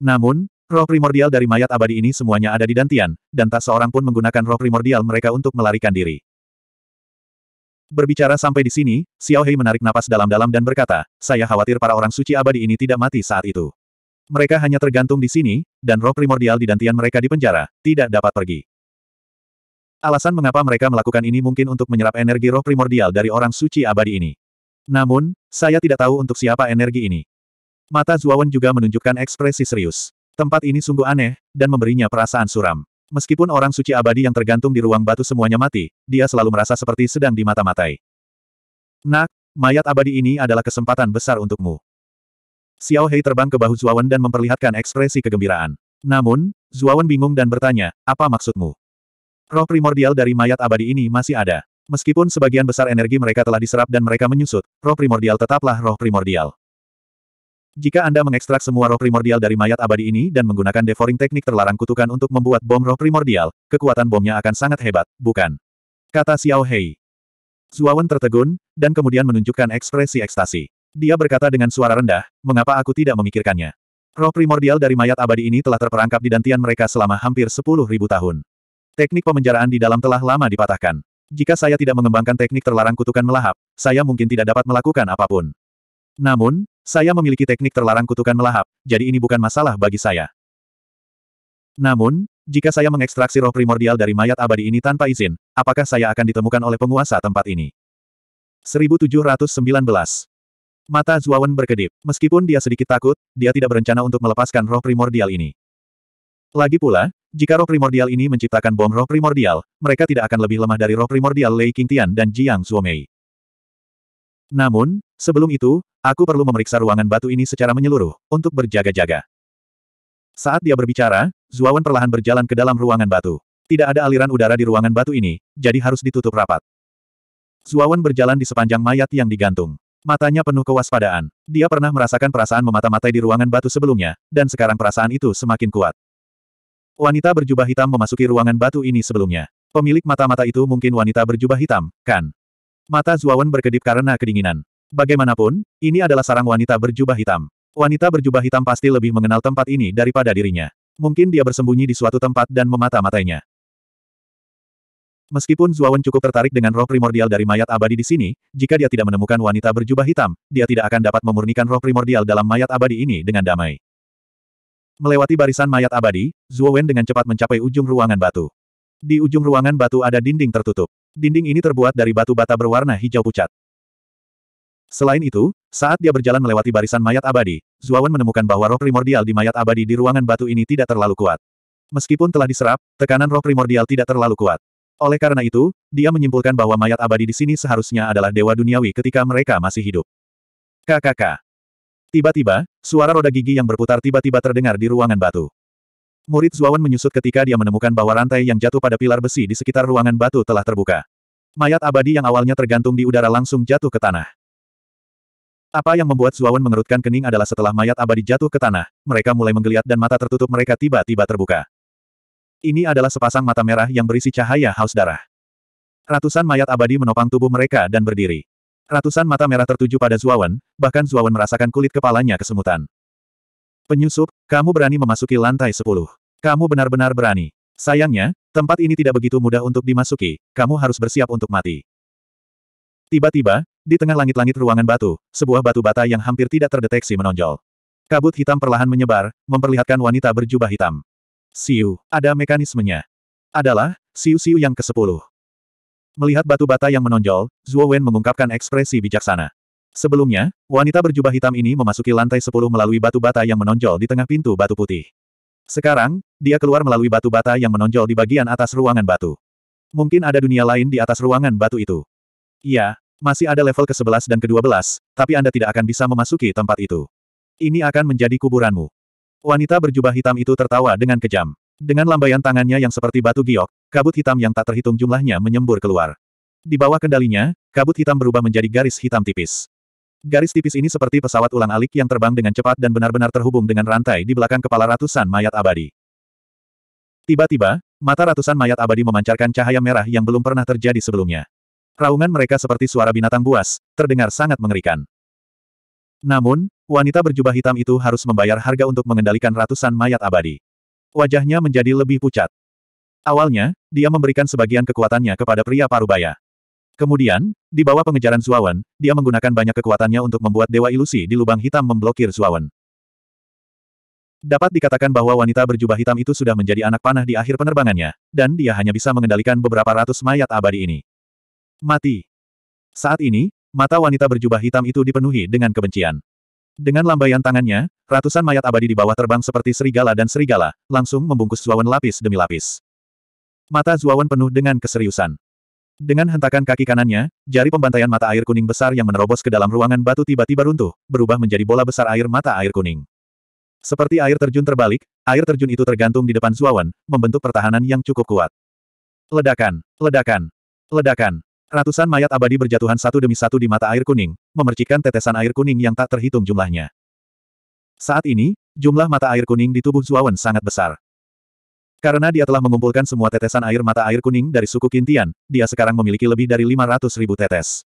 Namun, roh primordial dari mayat abadi ini semuanya ada di Dantian, dan tak seorang pun menggunakan roh primordial mereka untuk melarikan diri. Berbicara sampai di sini, Xiao Hei menarik napas dalam-dalam dan berkata, saya khawatir para orang suci abadi ini tidak mati saat itu. Mereka hanya tergantung di sini, dan roh primordial di dantian mereka di penjara, tidak dapat pergi. Alasan mengapa mereka melakukan ini mungkin untuk menyerap energi roh primordial dari orang suci abadi ini. Namun, saya tidak tahu untuk siapa energi ini. Mata Zuawan juga menunjukkan ekspresi serius. Tempat ini sungguh aneh, dan memberinya perasaan suram. Meskipun orang suci abadi yang tergantung di ruang batu semuanya mati, dia selalu merasa seperti sedang dimata-matai. Nak, mayat abadi ini adalah kesempatan besar untukmu. Xiao Hei terbang ke bahu Zuawan dan memperlihatkan ekspresi kegembiraan. Namun, Zuawan bingung dan bertanya, apa maksudmu? Roh primordial dari mayat abadi ini masih ada. Meskipun sebagian besar energi mereka telah diserap dan mereka menyusut, roh primordial tetaplah roh primordial. Jika Anda mengekstrak semua roh primordial dari mayat abadi ini dan menggunakan devouring teknik terlarang kutukan untuk membuat bom roh primordial, kekuatan bomnya akan sangat hebat, bukan? Kata Xiao Hei. Zuawan tertegun, dan kemudian menunjukkan ekspresi ekstasi. Dia berkata dengan suara rendah, mengapa aku tidak memikirkannya? Roh primordial dari mayat abadi ini telah terperangkap di dantian mereka selama hampir sepuluh ribu tahun. Teknik pemenjaraan di dalam telah lama dipatahkan. Jika saya tidak mengembangkan teknik terlarang kutukan melahap, saya mungkin tidak dapat melakukan apapun. Namun, saya memiliki teknik terlarang kutukan melahap, jadi ini bukan masalah bagi saya. Namun, jika saya mengekstraksi roh primordial dari mayat abadi ini tanpa izin, apakah saya akan ditemukan oleh penguasa tempat ini? 1719 Mata Zuawan berkedip. Meskipun dia sedikit takut, dia tidak berencana untuk melepaskan roh primordial ini. Lagi pula, jika roh primordial ini menciptakan bom roh primordial, mereka tidak akan lebih lemah dari roh primordial Lei Qingtian dan Jiang Zuomei. Namun, sebelum itu, Aku perlu memeriksa ruangan batu ini secara menyeluruh, untuk berjaga-jaga. Saat dia berbicara, Zuawan perlahan berjalan ke dalam ruangan batu. Tidak ada aliran udara di ruangan batu ini, jadi harus ditutup rapat. Zuawan berjalan di sepanjang mayat yang digantung. Matanya penuh kewaspadaan. Dia pernah merasakan perasaan memata-matai di ruangan batu sebelumnya, dan sekarang perasaan itu semakin kuat. Wanita berjubah hitam memasuki ruangan batu ini sebelumnya. Pemilik mata-mata itu mungkin wanita berjubah hitam, kan? Mata Zuawan berkedip karena kedinginan. Bagaimanapun, ini adalah sarang wanita berjubah hitam. Wanita berjubah hitam pasti lebih mengenal tempat ini daripada dirinya. Mungkin dia bersembunyi di suatu tempat dan memata-matainya. Meskipun Zuawan cukup tertarik dengan roh primordial dari mayat abadi di sini, jika dia tidak menemukan wanita berjubah hitam, dia tidak akan dapat memurnikan roh primordial dalam mayat abadi ini dengan damai. Melewati barisan mayat abadi, Zuawan dengan cepat mencapai ujung ruangan batu. Di ujung ruangan batu ada dinding tertutup. Dinding ini terbuat dari batu bata berwarna hijau pucat. Selain itu, saat dia berjalan melewati barisan mayat abadi, Zuawan menemukan bahwa roh primordial di mayat abadi di ruangan batu ini tidak terlalu kuat. Meskipun telah diserap, tekanan roh primordial tidak terlalu kuat. Oleh karena itu, dia menyimpulkan bahwa mayat abadi di sini seharusnya adalah dewa duniawi ketika mereka masih hidup. KKK. Tiba-tiba, suara roda gigi yang berputar tiba-tiba terdengar di ruangan batu. Murid Zuawan menyusut ketika dia menemukan bahwa rantai yang jatuh pada pilar besi di sekitar ruangan batu telah terbuka. Mayat abadi yang awalnya tergantung di udara langsung jatuh ke tanah. Apa yang membuat Zuawan mengerutkan kening adalah setelah mayat abadi jatuh ke tanah, mereka mulai menggeliat dan mata tertutup mereka tiba-tiba terbuka. Ini adalah sepasang mata merah yang berisi cahaya haus darah. Ratusan mayat abadi menopang tubuh mereka dan berdiri. Ratusan mata merah tertuju pada Zuawan, bahkan Zuawan merasakan kulit kepalanya kesemutan. Penyusup, kamu berani memasuki lantai sepuluh. Kamu benar-benar berani. Sayangnya, tempat ini tidak begitu mudah untuk dimasuki, kamu harus bersiap untuk mati. Tiba-tiba, di tengah langit-langit ruangan batu, sebuah batu bata yang hampir tidak terdeteksi menonjol. Kabut hitam perlahan menyebar, memperlihatkan wanita berjubah hitam. Siu, ada mekanismenya. Adalah, siu-siu yang ke-10. Melihat batu bata yang menonjol, Zhuo Wen mengungkapkan ekspresi bijaksana. Sebelumnya, wanita berjubah hitam ini memasuki lantai 10 melalui batu bata yang menonjol di tengah pintu batu putih. Sekarang, dia keluar melalui batu bata yang menonjol di bagian atas ruangan batu. Mungkin ada dunia lain di atas ruangan batu itu. Iya, masih ada level ke-11 dan ke-12, tapi Anda tidak akan bisa memasuki tempat itu. Ini akan menjadi kuburanmu. Wanita berjubah hitam itu tertawa dengan kejam. Dengan lambaian tangannya yang seperti batu giok, kabut hitam yang tak terhitung jumlahnya menyembur keluar. Di bawah kendalinya, kabut hitam berubah menjadi garis hitam tipis. Garis tipis ini seperti pesawat ulang-alik yang terbang dengan cepat dan benar-benar terhubung dengan rantai di belakang kepala ratusan mayat abadi. Tiba-tiba, mata ratusan mayat abadi memancarkan cahaya merah yang belum pernah terjadi sebelumnya. Raungan mereka seperti suara binatang buas, terdengar sangat mengerikan. Namun, wanita berjubah hitam itu harus membayar harga untuk mengendalikan ratusan mayat abadi. Wajahnya menjadi lebih pucat. Awalnya, dia memberikan sebagian kekuatannya kepada pria parubaya. Kemudian, di bawah pengejaran Zuawan, dia menggunakan banyak kekuatannya untuk membuat dewa ilusi di lubang hitam memblokir Zuawan. Dapat dikatakan bahwa wanita berjubah hitam itu sudah menjadi anak panah di akhir penerbangannya, dan dia hanya bisa mengendalikan beberapa ratus mayat abadi ini. Mati. Saat ini, mata wanita berjubah hitam itu dipenuhi dengan kebencian. Dengan lambaian tangannya, ratusan mayat abadi di bawah terbang seperti serigala dan serigala, langsung membungkus Zuawan lapis demi lapis. Mata Zuawan penuh dengan keseriusan. Dengan hentakan kaki kanannya, jari pembantaian mata air kuning besar yang menerobos ke dalam ruangan batu tiba-tiba runtuh, berubah menjadi bola besar air mata air kuning. Seperti air terjun terbalik, air terjun itu tergantung di depan Zuawan, membentuk pertahanan yang cukup kuat. Ledakan, ledakan, ledakan. Ratusan mayat abadi berjatuhan satu demi satu di mata air kuning, memercikan tetesan air kuning yang tak terhitung jumlahnya. Saat ini, jumlah mata air kuning di tubuh Zuawan sangat besar. Karena dia telah mengumpulkan semua tetesan air mata air kuning dari suku Kintian, dia sekarang memiliki lebih dari 500 ribu tetes.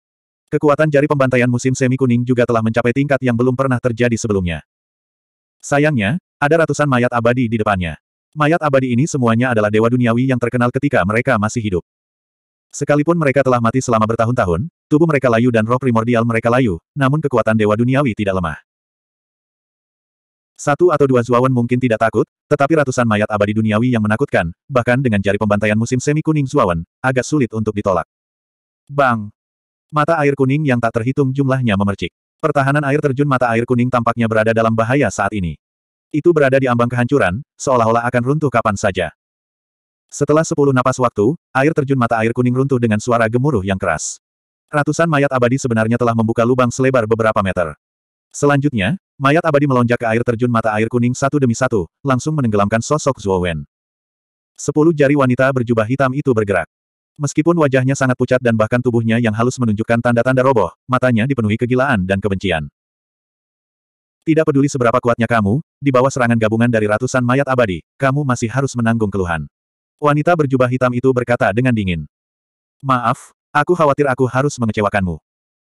Kekuatan jari pembantaian musim semi kuning juga telah mencapai tingkat yang belum pernah terjadi sebelumnya. Sayangnya, ada ratusan mayat abadi di depannya. Mayat abadi ini semuanya adalah dewa duniawi yang terkenal ketika mereka masih hidup. Sekalipun mereka telah mati selama bertahun-tahun, tubuh mereka layu dan roh primordial mereka layu, namun kekuatan dewa duniawi tidak lemah. Satu atau dua Zuawan mungkin tidak takut, tetapi ratusan mayat abadi duniawi yang menakutkan, bahkan dengan jari pembantaian musim semi kuning Zuawan, agak sulit untuk ditolak. Bang! Mata air kuning yang tak terhitung jumlahnya memercik. Pertahanan air terjun mata air kuning tampaknya berada dalam bahaya saat ini. Itu berada di ambang kehancuran, seolah-olah akan runtuh kapan saja. Setelah sepuluh napas waktu, air terjun mata air kuning runtuh dengan suara gemuruh yang keras. Ratusan mayat abadi sebenarnya telah membuka lubang selebar beberapa meter. Selanjutnya, mayat abadi melonjak ke air terjun mata air kuning satu demi satu, langsung menenggelamkan sosok Zuo Wen. Sepuluh jari wanita berjubah hitam itu bergerak. Meskipun wajahnya sangat pucat dan bahkan tubuhnya yang halus menunjukkan tanda-tanda roboh, matanya dipenuhi kegilaan dan kebencian. Tidak peduli seberapa kuatnya kamu, di bawah serangan gabungan dari ratusan mayat abadi, kamu masih harus menanggung keluhan. Wanita berjubah hitam itu berkata dengan dingin. Maaf, aku khawatir aku harus mengecewakanmu.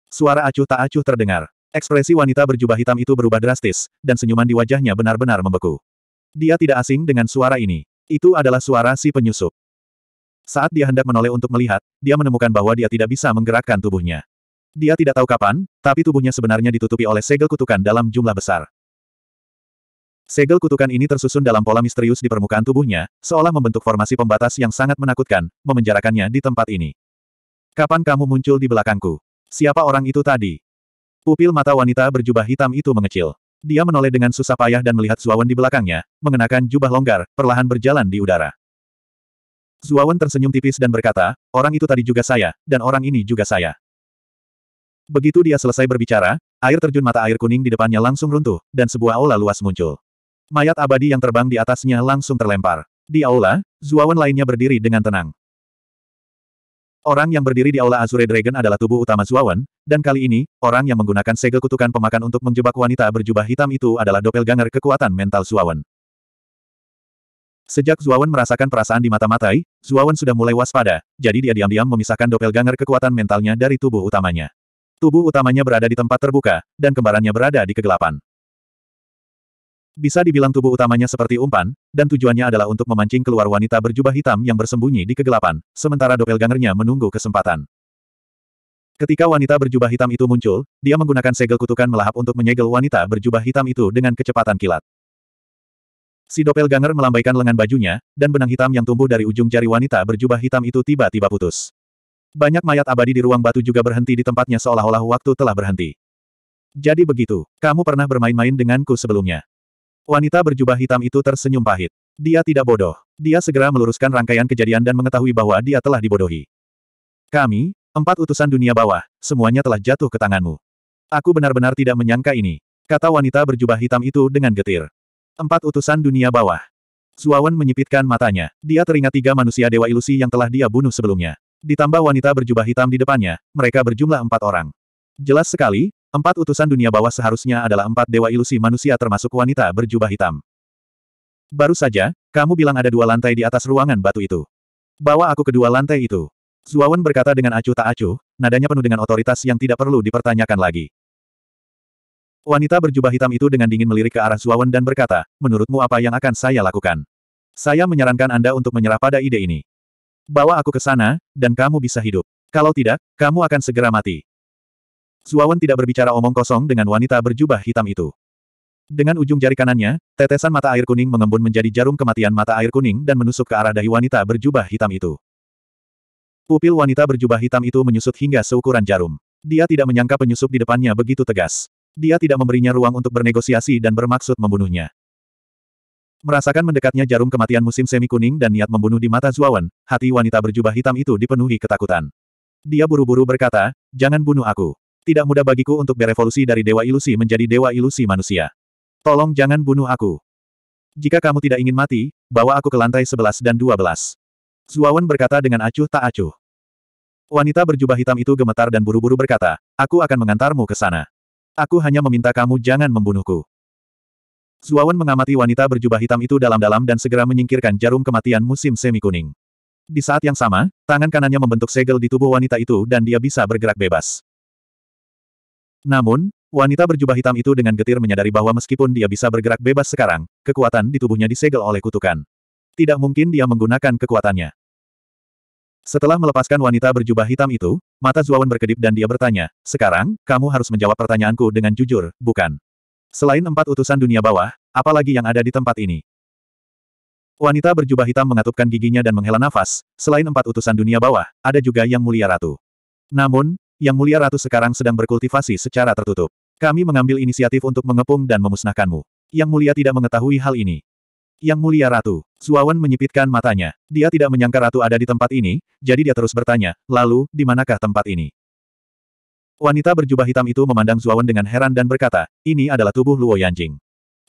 Suara acuh tak acuh terdengar. Ekspresi wanita berjubah hitam itu berubah drastis, dan senyuman di wajahnya benar-benar membeku. Dia tidak asing dengan suara ini. Itu adalah suara si penyusup. Saat dia hendak menoleh untuk melihat, dia menemukan bahwa dia tidak bisa menggerakkan tubuhnya. Dia tidak tahu kapan, tapi tubuhnya sebenarnya ditutupi oleh segel kutukan dalam jumlah besar. Segel kutukan ini tersusun dalam pola misterius di permukaan tubuhnya, seolah membentuk formasi pembatas yang sangat menakutkan, memenjarakannya di tempat ini. Kapan kamu muncul di belakangku? Siapa orang itu tadi? Pupil mata wanita berjubah hitam itu mengecil. Dia menoleh dengan susah payah dan melihat Zuawan di belakangnya, mengenakan jubah longgar, perlahan berjalan di udara. Zuawan tersenyum tipis dan berkata, orang itu tadi juga saya, dan orang ini juga saya. Begitu dia selesai berbicara, air terjun mata air kuning di depannya langsung runtuh, dan sebuah aula luas muncul mayat abadi yang terbang di atasnya langsung terlempar. Di aula, Zuawan lainnya berdiri dengan tenang. Orang yang berdiri di aula Azure Dragon adalah tubuh utama Zuawan, dan kali ini, orang yang menggunakan segel kutukan pemakan untuk menjebak wanita berjubah hitam itu adalah doppelganger kekuatan mental Zuawan. Sejak Zuawan merasakan perasaan di mata-matai, Zuawan sudah mulai waspada, jadi dia diam-diam memisahkan doppelganger kekuatan mentalnya dari tubuh utamanya. Tubuh utamanya berada di tempat terbuka, dan kembarannya berada di kegelapan. Bisa dibilang tubuh utamanya seperti umpan, dan tujuannya adalah untuk memancing keluar wanita berjubah hitam yang bersembunyi di kegelapan, sementara doppelgangernya menunggu kesempatan. Ketika wanita berjubah hitam itu muncul, dia menggunakan segel kutukan melahap untuk menyegel wanita berjubah hitam itu dengan kecepatan kilat. Si doppelganger melambaikan lengan bajunya, dan benang hitam yang tumbuh dari ujung jari wanita berjubah hitam itu tiba-tiba putus. Banyak mayat abadi di ruang batu juga berhenti di tempatnya seolah-olah waktu telah berhenti. Jadi begitu, kamu pernah bermain-main denganku sebelumnya. Wanita berjubah hitam itu tersenyum pahit. Dia tidak bodoh. Dia segera meluruskan rangkaian kejadian dan mengetahui bahwa dia telah dibodohi. Kami, empat utusan dunia bawah, semuanya telah jatuh ke tanganmu. Aku benar-benar tidak menyangka ini, kata wanita berjubah hitam itu dengan getir. Empat utusan dunia bawah. Zuawan menyipitkan matanya. Dia teringat tiga manusia dewa ilusi yang telah dia bunuh sebelumnya. Ditambah wanita berjubah hitam di depannya, mereka berjumlah empat orang. Jelas sekali, Empat utusan dunia bawah seharusnya adalah empat dewa ilusi manusia termasuk wanita berjubah hitam. Baru saja, kamu bilang ada dua lantai di atas ruangan batu itu. Bawa aku ke dua lantai itu. Zuawan berkata dengan acuh tak acuh, nadanya penuh dengan otoritas yang tidak perlu dipertanyakan lagi. Wanita berjubah hitam itu dengan dingin melirik ke arah Zuawan dan berkata, menurutmu apa yang akan saya lakukan? Saya menyarankan Anda untuk menyerah pada ide ini. Bawa aku ke sana, dan kamu bisa hidup. Kalau tidak, kamu akan segera mati. Suawan tidak berbicara omong kosong dengan wanita berjubah hitam itu. Dengan ujung jari kanannya, tetesan mata air kuning mengembun menjadi jarum kematian mata air kuning dan menusuk ke arah dahi wanita berjubah hitam itu. Pupil wanita berjubah hitam itu menyusut hingga seukuran jarum. Dia tidak menyangka penyusup di depannya begitu tegas. Dia tidak memberinya ruang untuk bernegosiasi dan bermaksud membunuhnya. Merasakan mendekatnya jarum kematian musim semi kuning dan niat membunuh di mata Zuawan, hati wanita berjubah hitam itu dipenuhi ketakutan. Dia buru-buru berkata, jangan bunuh aku. Tidak mudah bagiku untuk berevolusi dari Dewa Ilusi menjadi Dewa Ilusi manusia. Tolong jangan bunuh aku. Jika kamu tidak ingin mati, bawa aku ke lantai 11 dan 12. Zuawan berkata dengan acuh tak acuh. Wanita berjubah hitam itu gemetar dan buru-buru berkata, aku akan mengantarmu ke sana. Aku hanya meminta kamu jangan membunuhku. Zuawan mengamati wanita berjubah hitam itu dalam-dalam dan segera menyingkirkan jarum kematian musim semi kuning. Di saat yang sama, tangan kanannya membentuk segel di tubuh wanita itu dan dia bisa bergerak bebas. Namun, wanita berjubah hitam itu dengan getir menyadari bahwa meskipun dia bisa bergerak bebas sekarang, kekuatan di tubuhnya disegel oleh kutukan. Tidak mungkin dia menggunakan kekuatannya. Setelah melepaskan wanita berjubah hitam itu, mata Zuawan berkedip dan dia bertanya, sekarang, kamu harus menjawab pertanyaanku dengan jujur, bukan? Selain empat utusan dunia bawah, apalagi yang ada di tempat ini? Wanita berjubah hitam mengatupkan giginya dan menghela nafas, selain empat utusan dunia bawah, ada juga yang mulia ratu. Namun, yang Mulia Ratu sekarang sedang berkultivasi secara tertutup. Kami mengambil inisiatif untuk mengepung dan memusnahkanmu. Yang Mulia tidak mengetahui hal ini. Yang Mulia Ratu, Zuawan menyipitkan matanya. Dia tidak menyangka Ratu ada di tempat ini, jadi dia terus bertanya, lalu, di manakah tempat ini? Wanita berjubah hitam itu memandang Zuawan dengan heran dan berkata, ini adalah tubuh Luo Yanjing.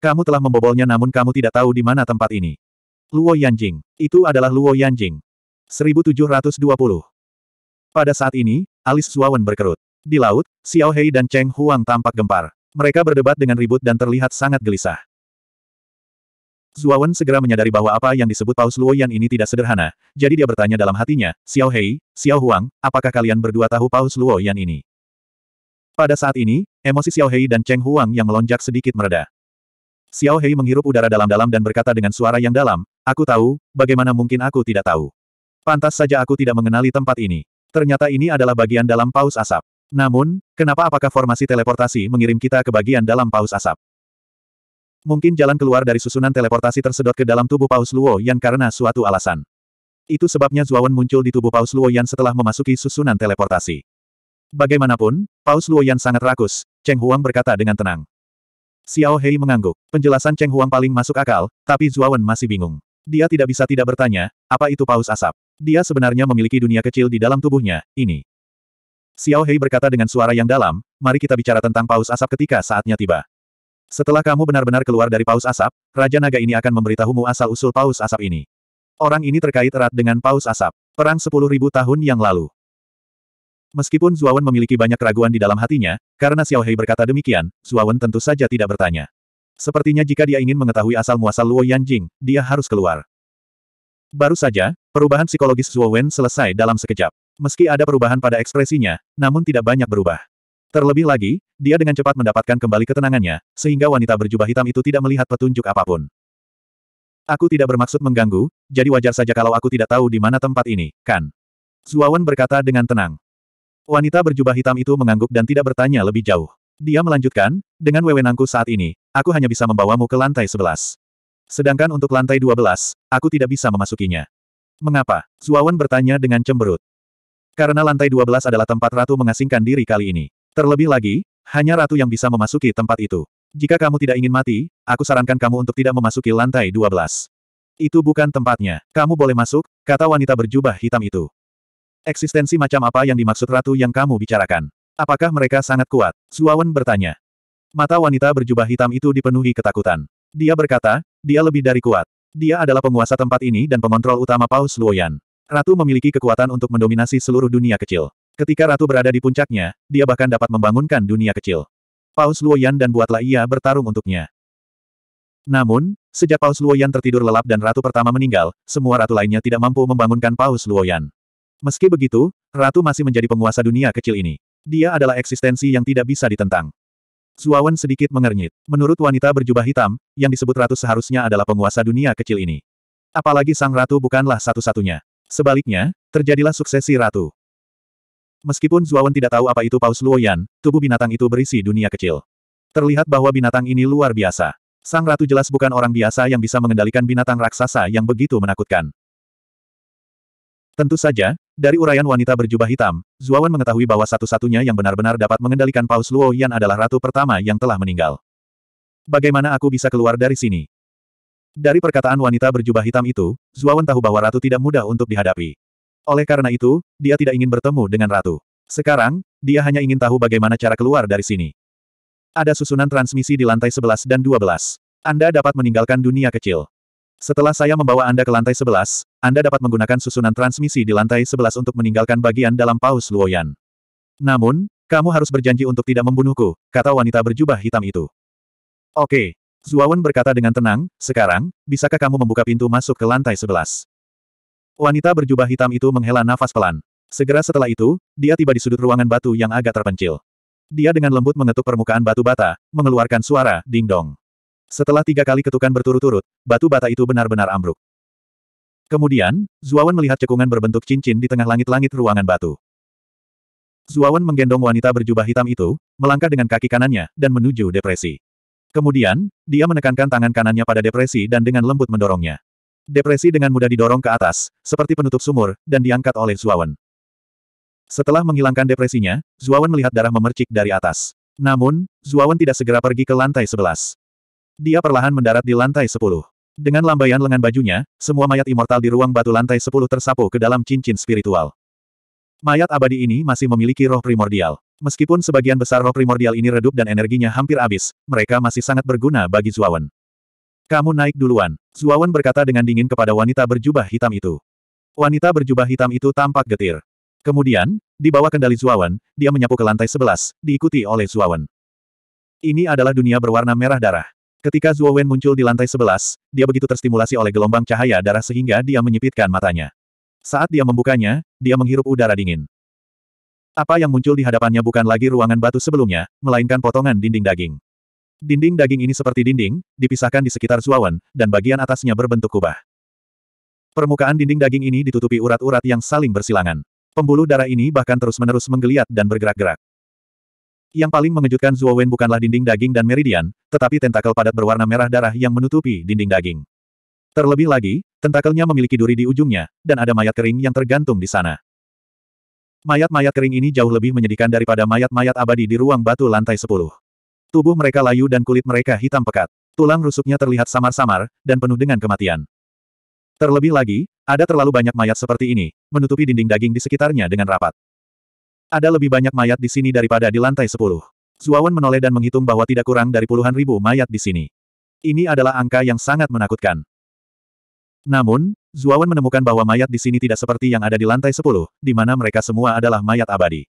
Kamu telah membobolnya namun kamu tidak tahu di mana tempat ini. Luo Yanjing. Itu adalah Luo Yanjing. 1720. Pada saat ini, Alis Zuawan berkerut. Di laut, Xiao Hei dan Cheng Huang tampak gempar. Mereka berdebat dengan ribut dan terlihat sangat gelisah. Zuawan segera menyadari bahwa apa yang disebut Paus Luoyan ini tidak sederhana, jadi dia bertanya dalam hatinya, Xiao Hei, Xiao Huang, apakah kalian berdua tahu Paus Luoyan ini? Pada saat ini, emosi Xiao Hei dan Cheng Huang yang melonjak sedikit mereda. Xiao Hei menghirup udara dalam-dalam dan berkata dengan suara yang dalam, Aku tahu, bagaimana mungkin aku tidak tahu. Pantas saja aku tidak mengenali tempat ini. Ternyata ini adalah bagian dalam paus asap. Namun, kenapa apakah formasi teleportasi mengirim kita ke bagian dalam paus asap? Mungkin jalan keluar dari susunan teleportasi tersedot ke dalam tubuh paus Luo yang karena suatu alasan. Itu sebabnya Zuawan muncul di tubuh paus Luo yang setelah memasuki susunan teleportasi. Bagaimanapun, paus Luo yang sangat rakus, Cheng Huang berkata dengan tenang. Xiao Hei mengangguk. Penjelasan Cheng Huang paling masuk akal, tapi Zuawan masih bingung. Dia tidak bisa tidak bertanya, apa itu paus asap? Dia sebenarnya memiliki dunia kecil di dalam tubuhnya, ini. Xiao Hei berkata dengan suara yang dalam, mari kita bicara tentang paus asap ketika saatnya tiba. Setelah kamu benar-benar keluar dari paus asap, Raja Naga ini akan memberitahumu asal-usul paus asap ini. Orang ini terkait erat dengan paus asap. Perang 10.000 tahun yang lalu. Meskipun Zuawan memiliki banyak keraguan di dalam hatinya, karena Xiao Hei berkata demikian, Zuawan tentu saja tidak bertanya. Sepertinya jika dia ingin mengetahui asal-muasal Luo Yanjing, dia harus keluar. Baru saja, perubahan psikologis Zhuo Wen selesai dalam sekejap. Meski ada perubahan pada ekspresinya, namun tidak banyak berubah. Terlebih lagi, dia dengan cepat mendapatkan kembali ketenangannya, sehingga wanita berjubah hitam itu tidak melihat petunjuk apapun. Aku tidak bermaksud mengganggu, jadi wajar saja kalau aku tidak tahu di mana tempat ini, kan? Wen berkata dengan tenang. Wanita berjubah hitam itu mengangguk dan tidak bertanya lebih jauh. Dia melanjutkan, dengan wewenangku saat ini, aku hanya bisa membawamu ke lantai sebelas. Sedangkan untuk lantai 12, aku tidak bisa memasukinya. Mengapa? Zuawan bertanya dengan cemberut. Karena lantai 12 adalah tempat ratu mengasingkan diri kali ini. Terlebih lagi, hanya ratu yang bisa memasuki tempat itu. Jika kamu tidak ingin mati, aku sarankan kamu untuk tidak memasuki lantai 12. Itu bukan tempatnya. Kamu boleh masuk, kata wanita berjubah hitam itu. Eksistensi macam apa yang dimaksud ratu yang kamu bicarakan? Apakah mereka sangat kuat? Zuawan bertanya. Mata wanita berjubah hitam itu dipenuhi ketakutan. Dia berkata, dia lebih dari kuat. Dia adalah penguasa tempat ini dan pengontrol utama Paus Luoyan. Ratu memiliki kekuatan untuk mendominasi seluruh dunia kecil. Ketika Ratu berada di puncaknya, dia bahkan dapat membangunkan dunia kecil. Paus Luoyan dan buatlah ia bertarung untuknya. Namun, sejak Paus Luoyan tertidur lelap dan Ratu pertama meninggal, semua ratu lainnya tidak mampu membangunkan Paus Luoyan. Meski begitu, Ratu masih menjadi penguasa dunia kecil ini. Dia adalah eksistensi yang tidak bisa ditentang. Suawan sedikit mengernyit. Menurut wanita berjubah hitam, yang disebut ratu seharusnya adalah penguasa dunia kecil ini. Apalagi sang ratu bukanlah satu-satunya. Sebaliknya, terjadilah suksesi ratu. Meskipun Zuawan tidak tahu apa itu paus Luoyan, tubuh binatang itu berisi dunia kecil. Terlihat bahwa binatang ini luar biasa. Sang ratu jelas bukan orang biasa yang bisa mengendalikan binatang raksasa yang begitu menakutkan. Tentu saja, dari uraian wanita berjubah hitam, Zuawan mengetahui bahwa satu-satunya yang benar-benar dapat mengendalikan Paus Luo Yan adalah ratu pertama yang telah meninggal. Bagaimana aku bisa keluar dari sini? Dari perkataan wanita berjubah hitam itu, Zuawan tahu bahwa ratu tidak mudah untuk dihadapi. Oleh karena itu, dia tidak ingin bertemu dengan ratu. Sekarang, dia hanya ingin tahu bagaimana cara keluar dari sini. Ada susunan transmisi di lantai 11 dan 12. Anda dapat meninggalkan dunia kecil. Setelah saya membawa Anda ke lantai 11, Anda dapat menggunakan susunan transmisi di lantai 11 untuk meninggalkan bagian dalam paus Luoyan. Namun, kamu harus berjanji untuk tidak membunuhku, kata wanita berjubah hitam itu. Oke. Zuawan berkata dengan tenang, sekarang, bisakah kamu membuka pintu masuk ke lantai 11? Wanita berjubah hitam itu menghela nafas pelan. Segera setelah itu, dia tiba di sudut ruangan batu yang agak terpencil. Dia dengan lembut mengetuk permukaan batu bata, mengeluarkan suara, ding dong. Setelah tiga kali ketukan berturut-turut, batu bata itu benar-benar ambruk. Kemudian, Zuawan melihat cekungan berbentuk cincin di tengah langit-langit ruangan batu. Zuawan menggendong wanita berjubah hitam itu, melangkah dengan kaki kanannya, dan menuju depresi. Kemudian, dia menekankan tangan kanannya pada depresi dan dengan lembut mendorongnya. Depresi dengan mudah didorong ke atas, seperti penutup sumur, dan diangkat oleh Zuawan. Setelah menghilangkan depresinya, Zuawan melihat darah memercik dari atas. Namun, Zuawan tidak segera pergi ke lantai sebelas. Dia perlahan mendarat di lantai sepuluh. Dengan lambaian lengan bajunya, semua mayat immortal di ruang batu lantai sepuluh tersapu ke dalam cincin spiritual. Mayat abadi ini masih memiliki roh primordial. Meskipun sebagian besar roh primordial ini redup dan energinya hampir habis, mereka masih sangat berguna bagi Zuawan. Kamu naik duluan. Zuawan berkata dengan dingin kepada wanita berjubah hitam itu. Wanita berjubah hitam itu tampak getir. Kemudian, di bawah kendali Zuawan, dia menyapu ke lantai sebelas, diikuti oleh Zuawan. Ini adalah dunia berwarna merah darah. Ketika Zuo Wen muncul di lantai sebelas, dia begitu terstimulasi oleh gelombang cahaya darah sehingga dia menyipitkan matanya. Saat dia membukanya, dia menghirup udara dingin. Apa yang muncul di hadapannya bukan lagi ruangan batu sebelumnya, melainkan potongan dinding daging. Dinding daging ini seperti dinding, dipisahkan di sekitar Zuawan, dan bagian atasnya berbentuk kubah. Permukaan dinding daging ini ditutupi urat-urat yang saling bersilangan. Pembuluh darah ini bahkan terus-menerus menggeliat dan bergerak-gerak. Yang paling mengejutkan Zuo Wen bukanlah dinding daging dan meridian, tetapi tentakel padat berwarna merah darah yang menutupi dinding daging. Terlebih lagi, tentakelnya memiliki duri di ujungnya, dan ada mayat kering yang tergantung di sana. Mayat-mayat kering ini jauh lebih menyedihkan daripada mayat-mayat abadi di ruang batu lantai 10. Tubuh mereka layu dan kulit mereka hitam pekat. Tulang rusuknya terlihat samar-samar, dan penuh dengan kematian. Terlebih lagi, ada terlalu banyak mayat seperti ini, menutupi dinding daging di sekitarnya dengan rapat. Ada lebih banyak mayat di sini daripada di lantai sepuluh. Zuawan menoleh dan menghitung bahwa tidak kurang dari puluhan ribu mayat di sini. Ini adalah angka yang sangat menakutkan. Namun, Zuawan menemukan bahwa mayat di sini tidak seperti yang ada di lantai sepuluh, di mana mereka semua adalah mayat abadi.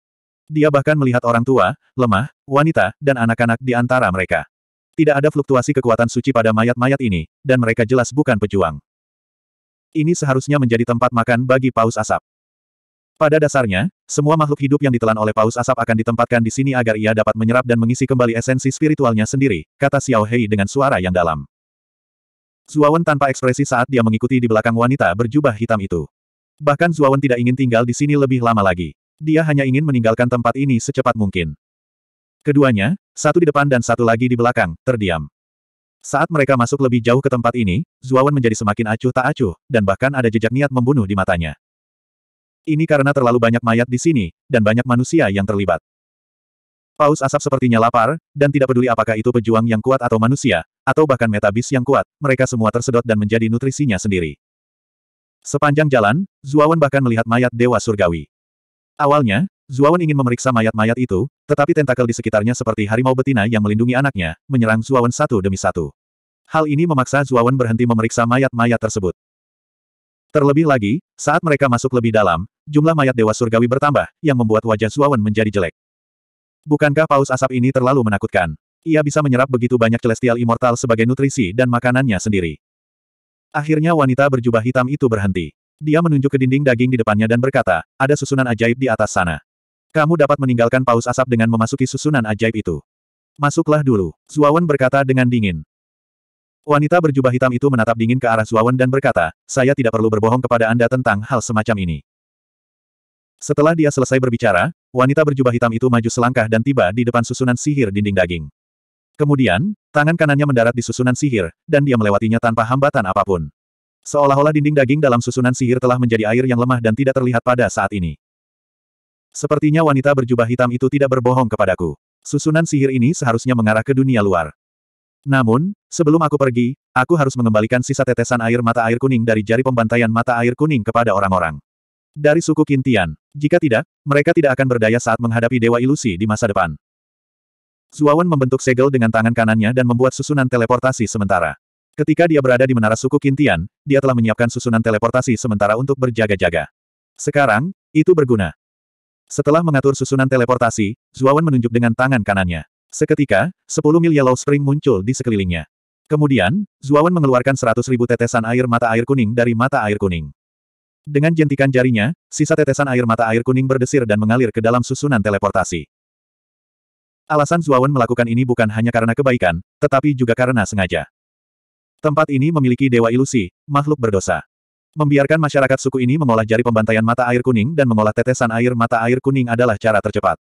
Dia bahkan melihat orang tua, lemah, wanita, dan anak-anak di antara mereka. Tidak ada fluktuasi kekuatan suci pada mayat-mayat ini, dan mereka jelas bukan pejuang. Ini seharusnya menjadi tempat makan bagi paus asap. Pada dasarnya, semua makhluk hidup yang ditelan oleh paus asap akan ditempatkan di sini agar ia dapat menyerap dan mengisi kembali esensi spiritualnya sendiri, kata Xiao Hei dengan suara yang dalam. Zuawan tanpa ekspresi saat dia mengikuti di belakang wanita berjubah hitam itu. Bahkan Zuawan tidak ingin tinggal di sini lebih lama lagi. Dia hanya ingin meninggalkan tempat ini secepat mungkin. Keduanya, satu di depan dan satu lagi di belakang, terdiam. Saat mereka masuk lebih jauh ke tempat ini, Zuawan menjadi semakin acuh tak acuh, dan bahkan ada jejak niat membunuh di matanya. Ini karena terlalu banyak mayat di sini, dan banyak manusia yang terlibat. Paus asap sepertinya lapar, dan tidak peduli apakah itu pejuang yang kuat atau manusia, atau bahkan metabis yang kuat, mereka semua tersedot dan menjadi nutrisinya sendiri. Sepanjang jalan, Zuawan bahkan melihat mayat Dewa Surgawi. Awalnya, Zuawan ingin memeriksa mayat-mayat itu, tetapi tentakel di sekitarnya seperti harimau betina yang melindungi anaknya, menyerang Zuawan satu demi satu. Hal ini memaksa Zuawan berhenti memeriksa mayat-mayat tersebut. Terlebih lagi, saat mereka masuk lebih dalam, jumlah mayat dewa surgawi bertambah, yang membuat wajah Suawan menjadi jelek. Bukankah paus asap ini terlalu menakutkan? Ia bisa menyerap begitu banyak celestial immortal sebagai nutrisi dan makanannya sendiri. Akhirnya wanita berjubah hitam itu berhenti. Dia menunjuk ke dinding daging di depannya dan berkata, ada susunan ajaib di atas sana. Kamu dapat meninggalkan paus asap dengan memasuki susunan ajaib itu. Masuklah dulu, Zuawan berkata dengan dingin. Wanita berjubah hitam itu menatap dingin ke arah Zuawan dan berkata, saya tidak perlu berbohong kepada Anda tentang hal semacam ini. Setelah dia selesai berbicara, wanita berjubah hitam itu maju selangkah dan tiba di depan susunan sihir dinding daging. Kemudian, tangan kanannya mendarat di susunan sihir, dan dia melewatinya tanpa hambatan apapun. Seolah-olah dinding daging dalam susunan sihir telah menjadi air yang lemah dan tidak terlihat pada saat ini. Sepertinya wanita berjubah hitam itu tidak berbohong kepadaku. Susunan sihir ini seharusnya mengarah ke dunia luar. Namun, sebelum aku pergi, aku harus mengembalikan sisa tetesan air mata air kuning dari jari pembantaian mata air kuning kepada orang-orang. Dari suku Kintian. Jika tidak, mereka tidak akan berdaya saat menghadapi Dewa Ilusi di masa depan. Zuawan membentuk segel dengan tangan kanannya dan membuat susunan teleportasi sementara. Ketika dia berada di menara suku Kintian, dia telah menyiapkan susunan teleportasi sementara untuk berjaga-jaga. Sekarang, itu berguna. Setelah mengatur susunan teleportasi, Zuawan menunjuk dengan tangan kanannya. Seketika, sepuluh mil Yellow Spring muncul di sekelilingnya. Kemudian, Zuawan mengeluarkan seratus ribu tetesan air mata air kuning dari mata air kuning. Dengan jentikan jarinya, sisa tetesan air mata air kuning berdesir dan mengalir ke dalam susunan teleportasi. Alasan Zuawan melakukan ini bukan hanya karena kebaikan, tetapi juga karena sengaja. Tempat ini memiliki dewa ilusi, makhluk berdosa. Membiarkan masyarakat suku ini mengolah jari pembantaian mata air kuning dan mengolah tetesan air mata air kuning adalah cara tercepat.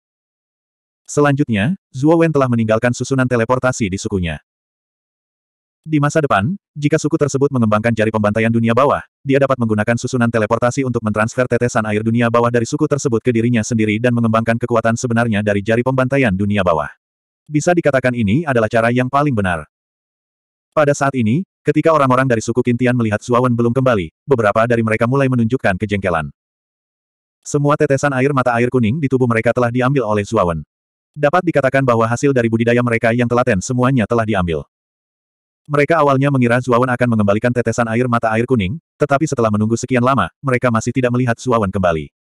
Selanjutnya, Zhuo Wen telah meninggalkan susunan teleportasi di sukunya. Di masa depan, jika suku tersebut mengembangkan jari pembantaian dunia bawah, dia dapat menggunakan susunan teleportasi untuk mentransfer tetesan air dunia bawah dari suku tersebut ke dirinya sendiri dan mengembangkan kekuatan sebenarnya dari jari pembantaian dunia bawah. Bisa dikatakan ini adalah cara yang paling benar. Pada saat ini, ketika orang-orang dari suku Kintian melihat Suawan belum kembali, beberapa dari mereka mulai menunjukkan kejengkelan. Semua tetesan air mata air kuning di tubuh mereka telah diambil oleh Suawan. Dapat dikatakan bahwa hasil dari budidaya mereka yang telaten semuanya telah diambil. Mereka awalnya mengira Zuawan akan mengembalikan tetesan air mata air kuning, tetapi setelah menunggu sekian lama, mereka masih tidak melihat Zuawan kembali.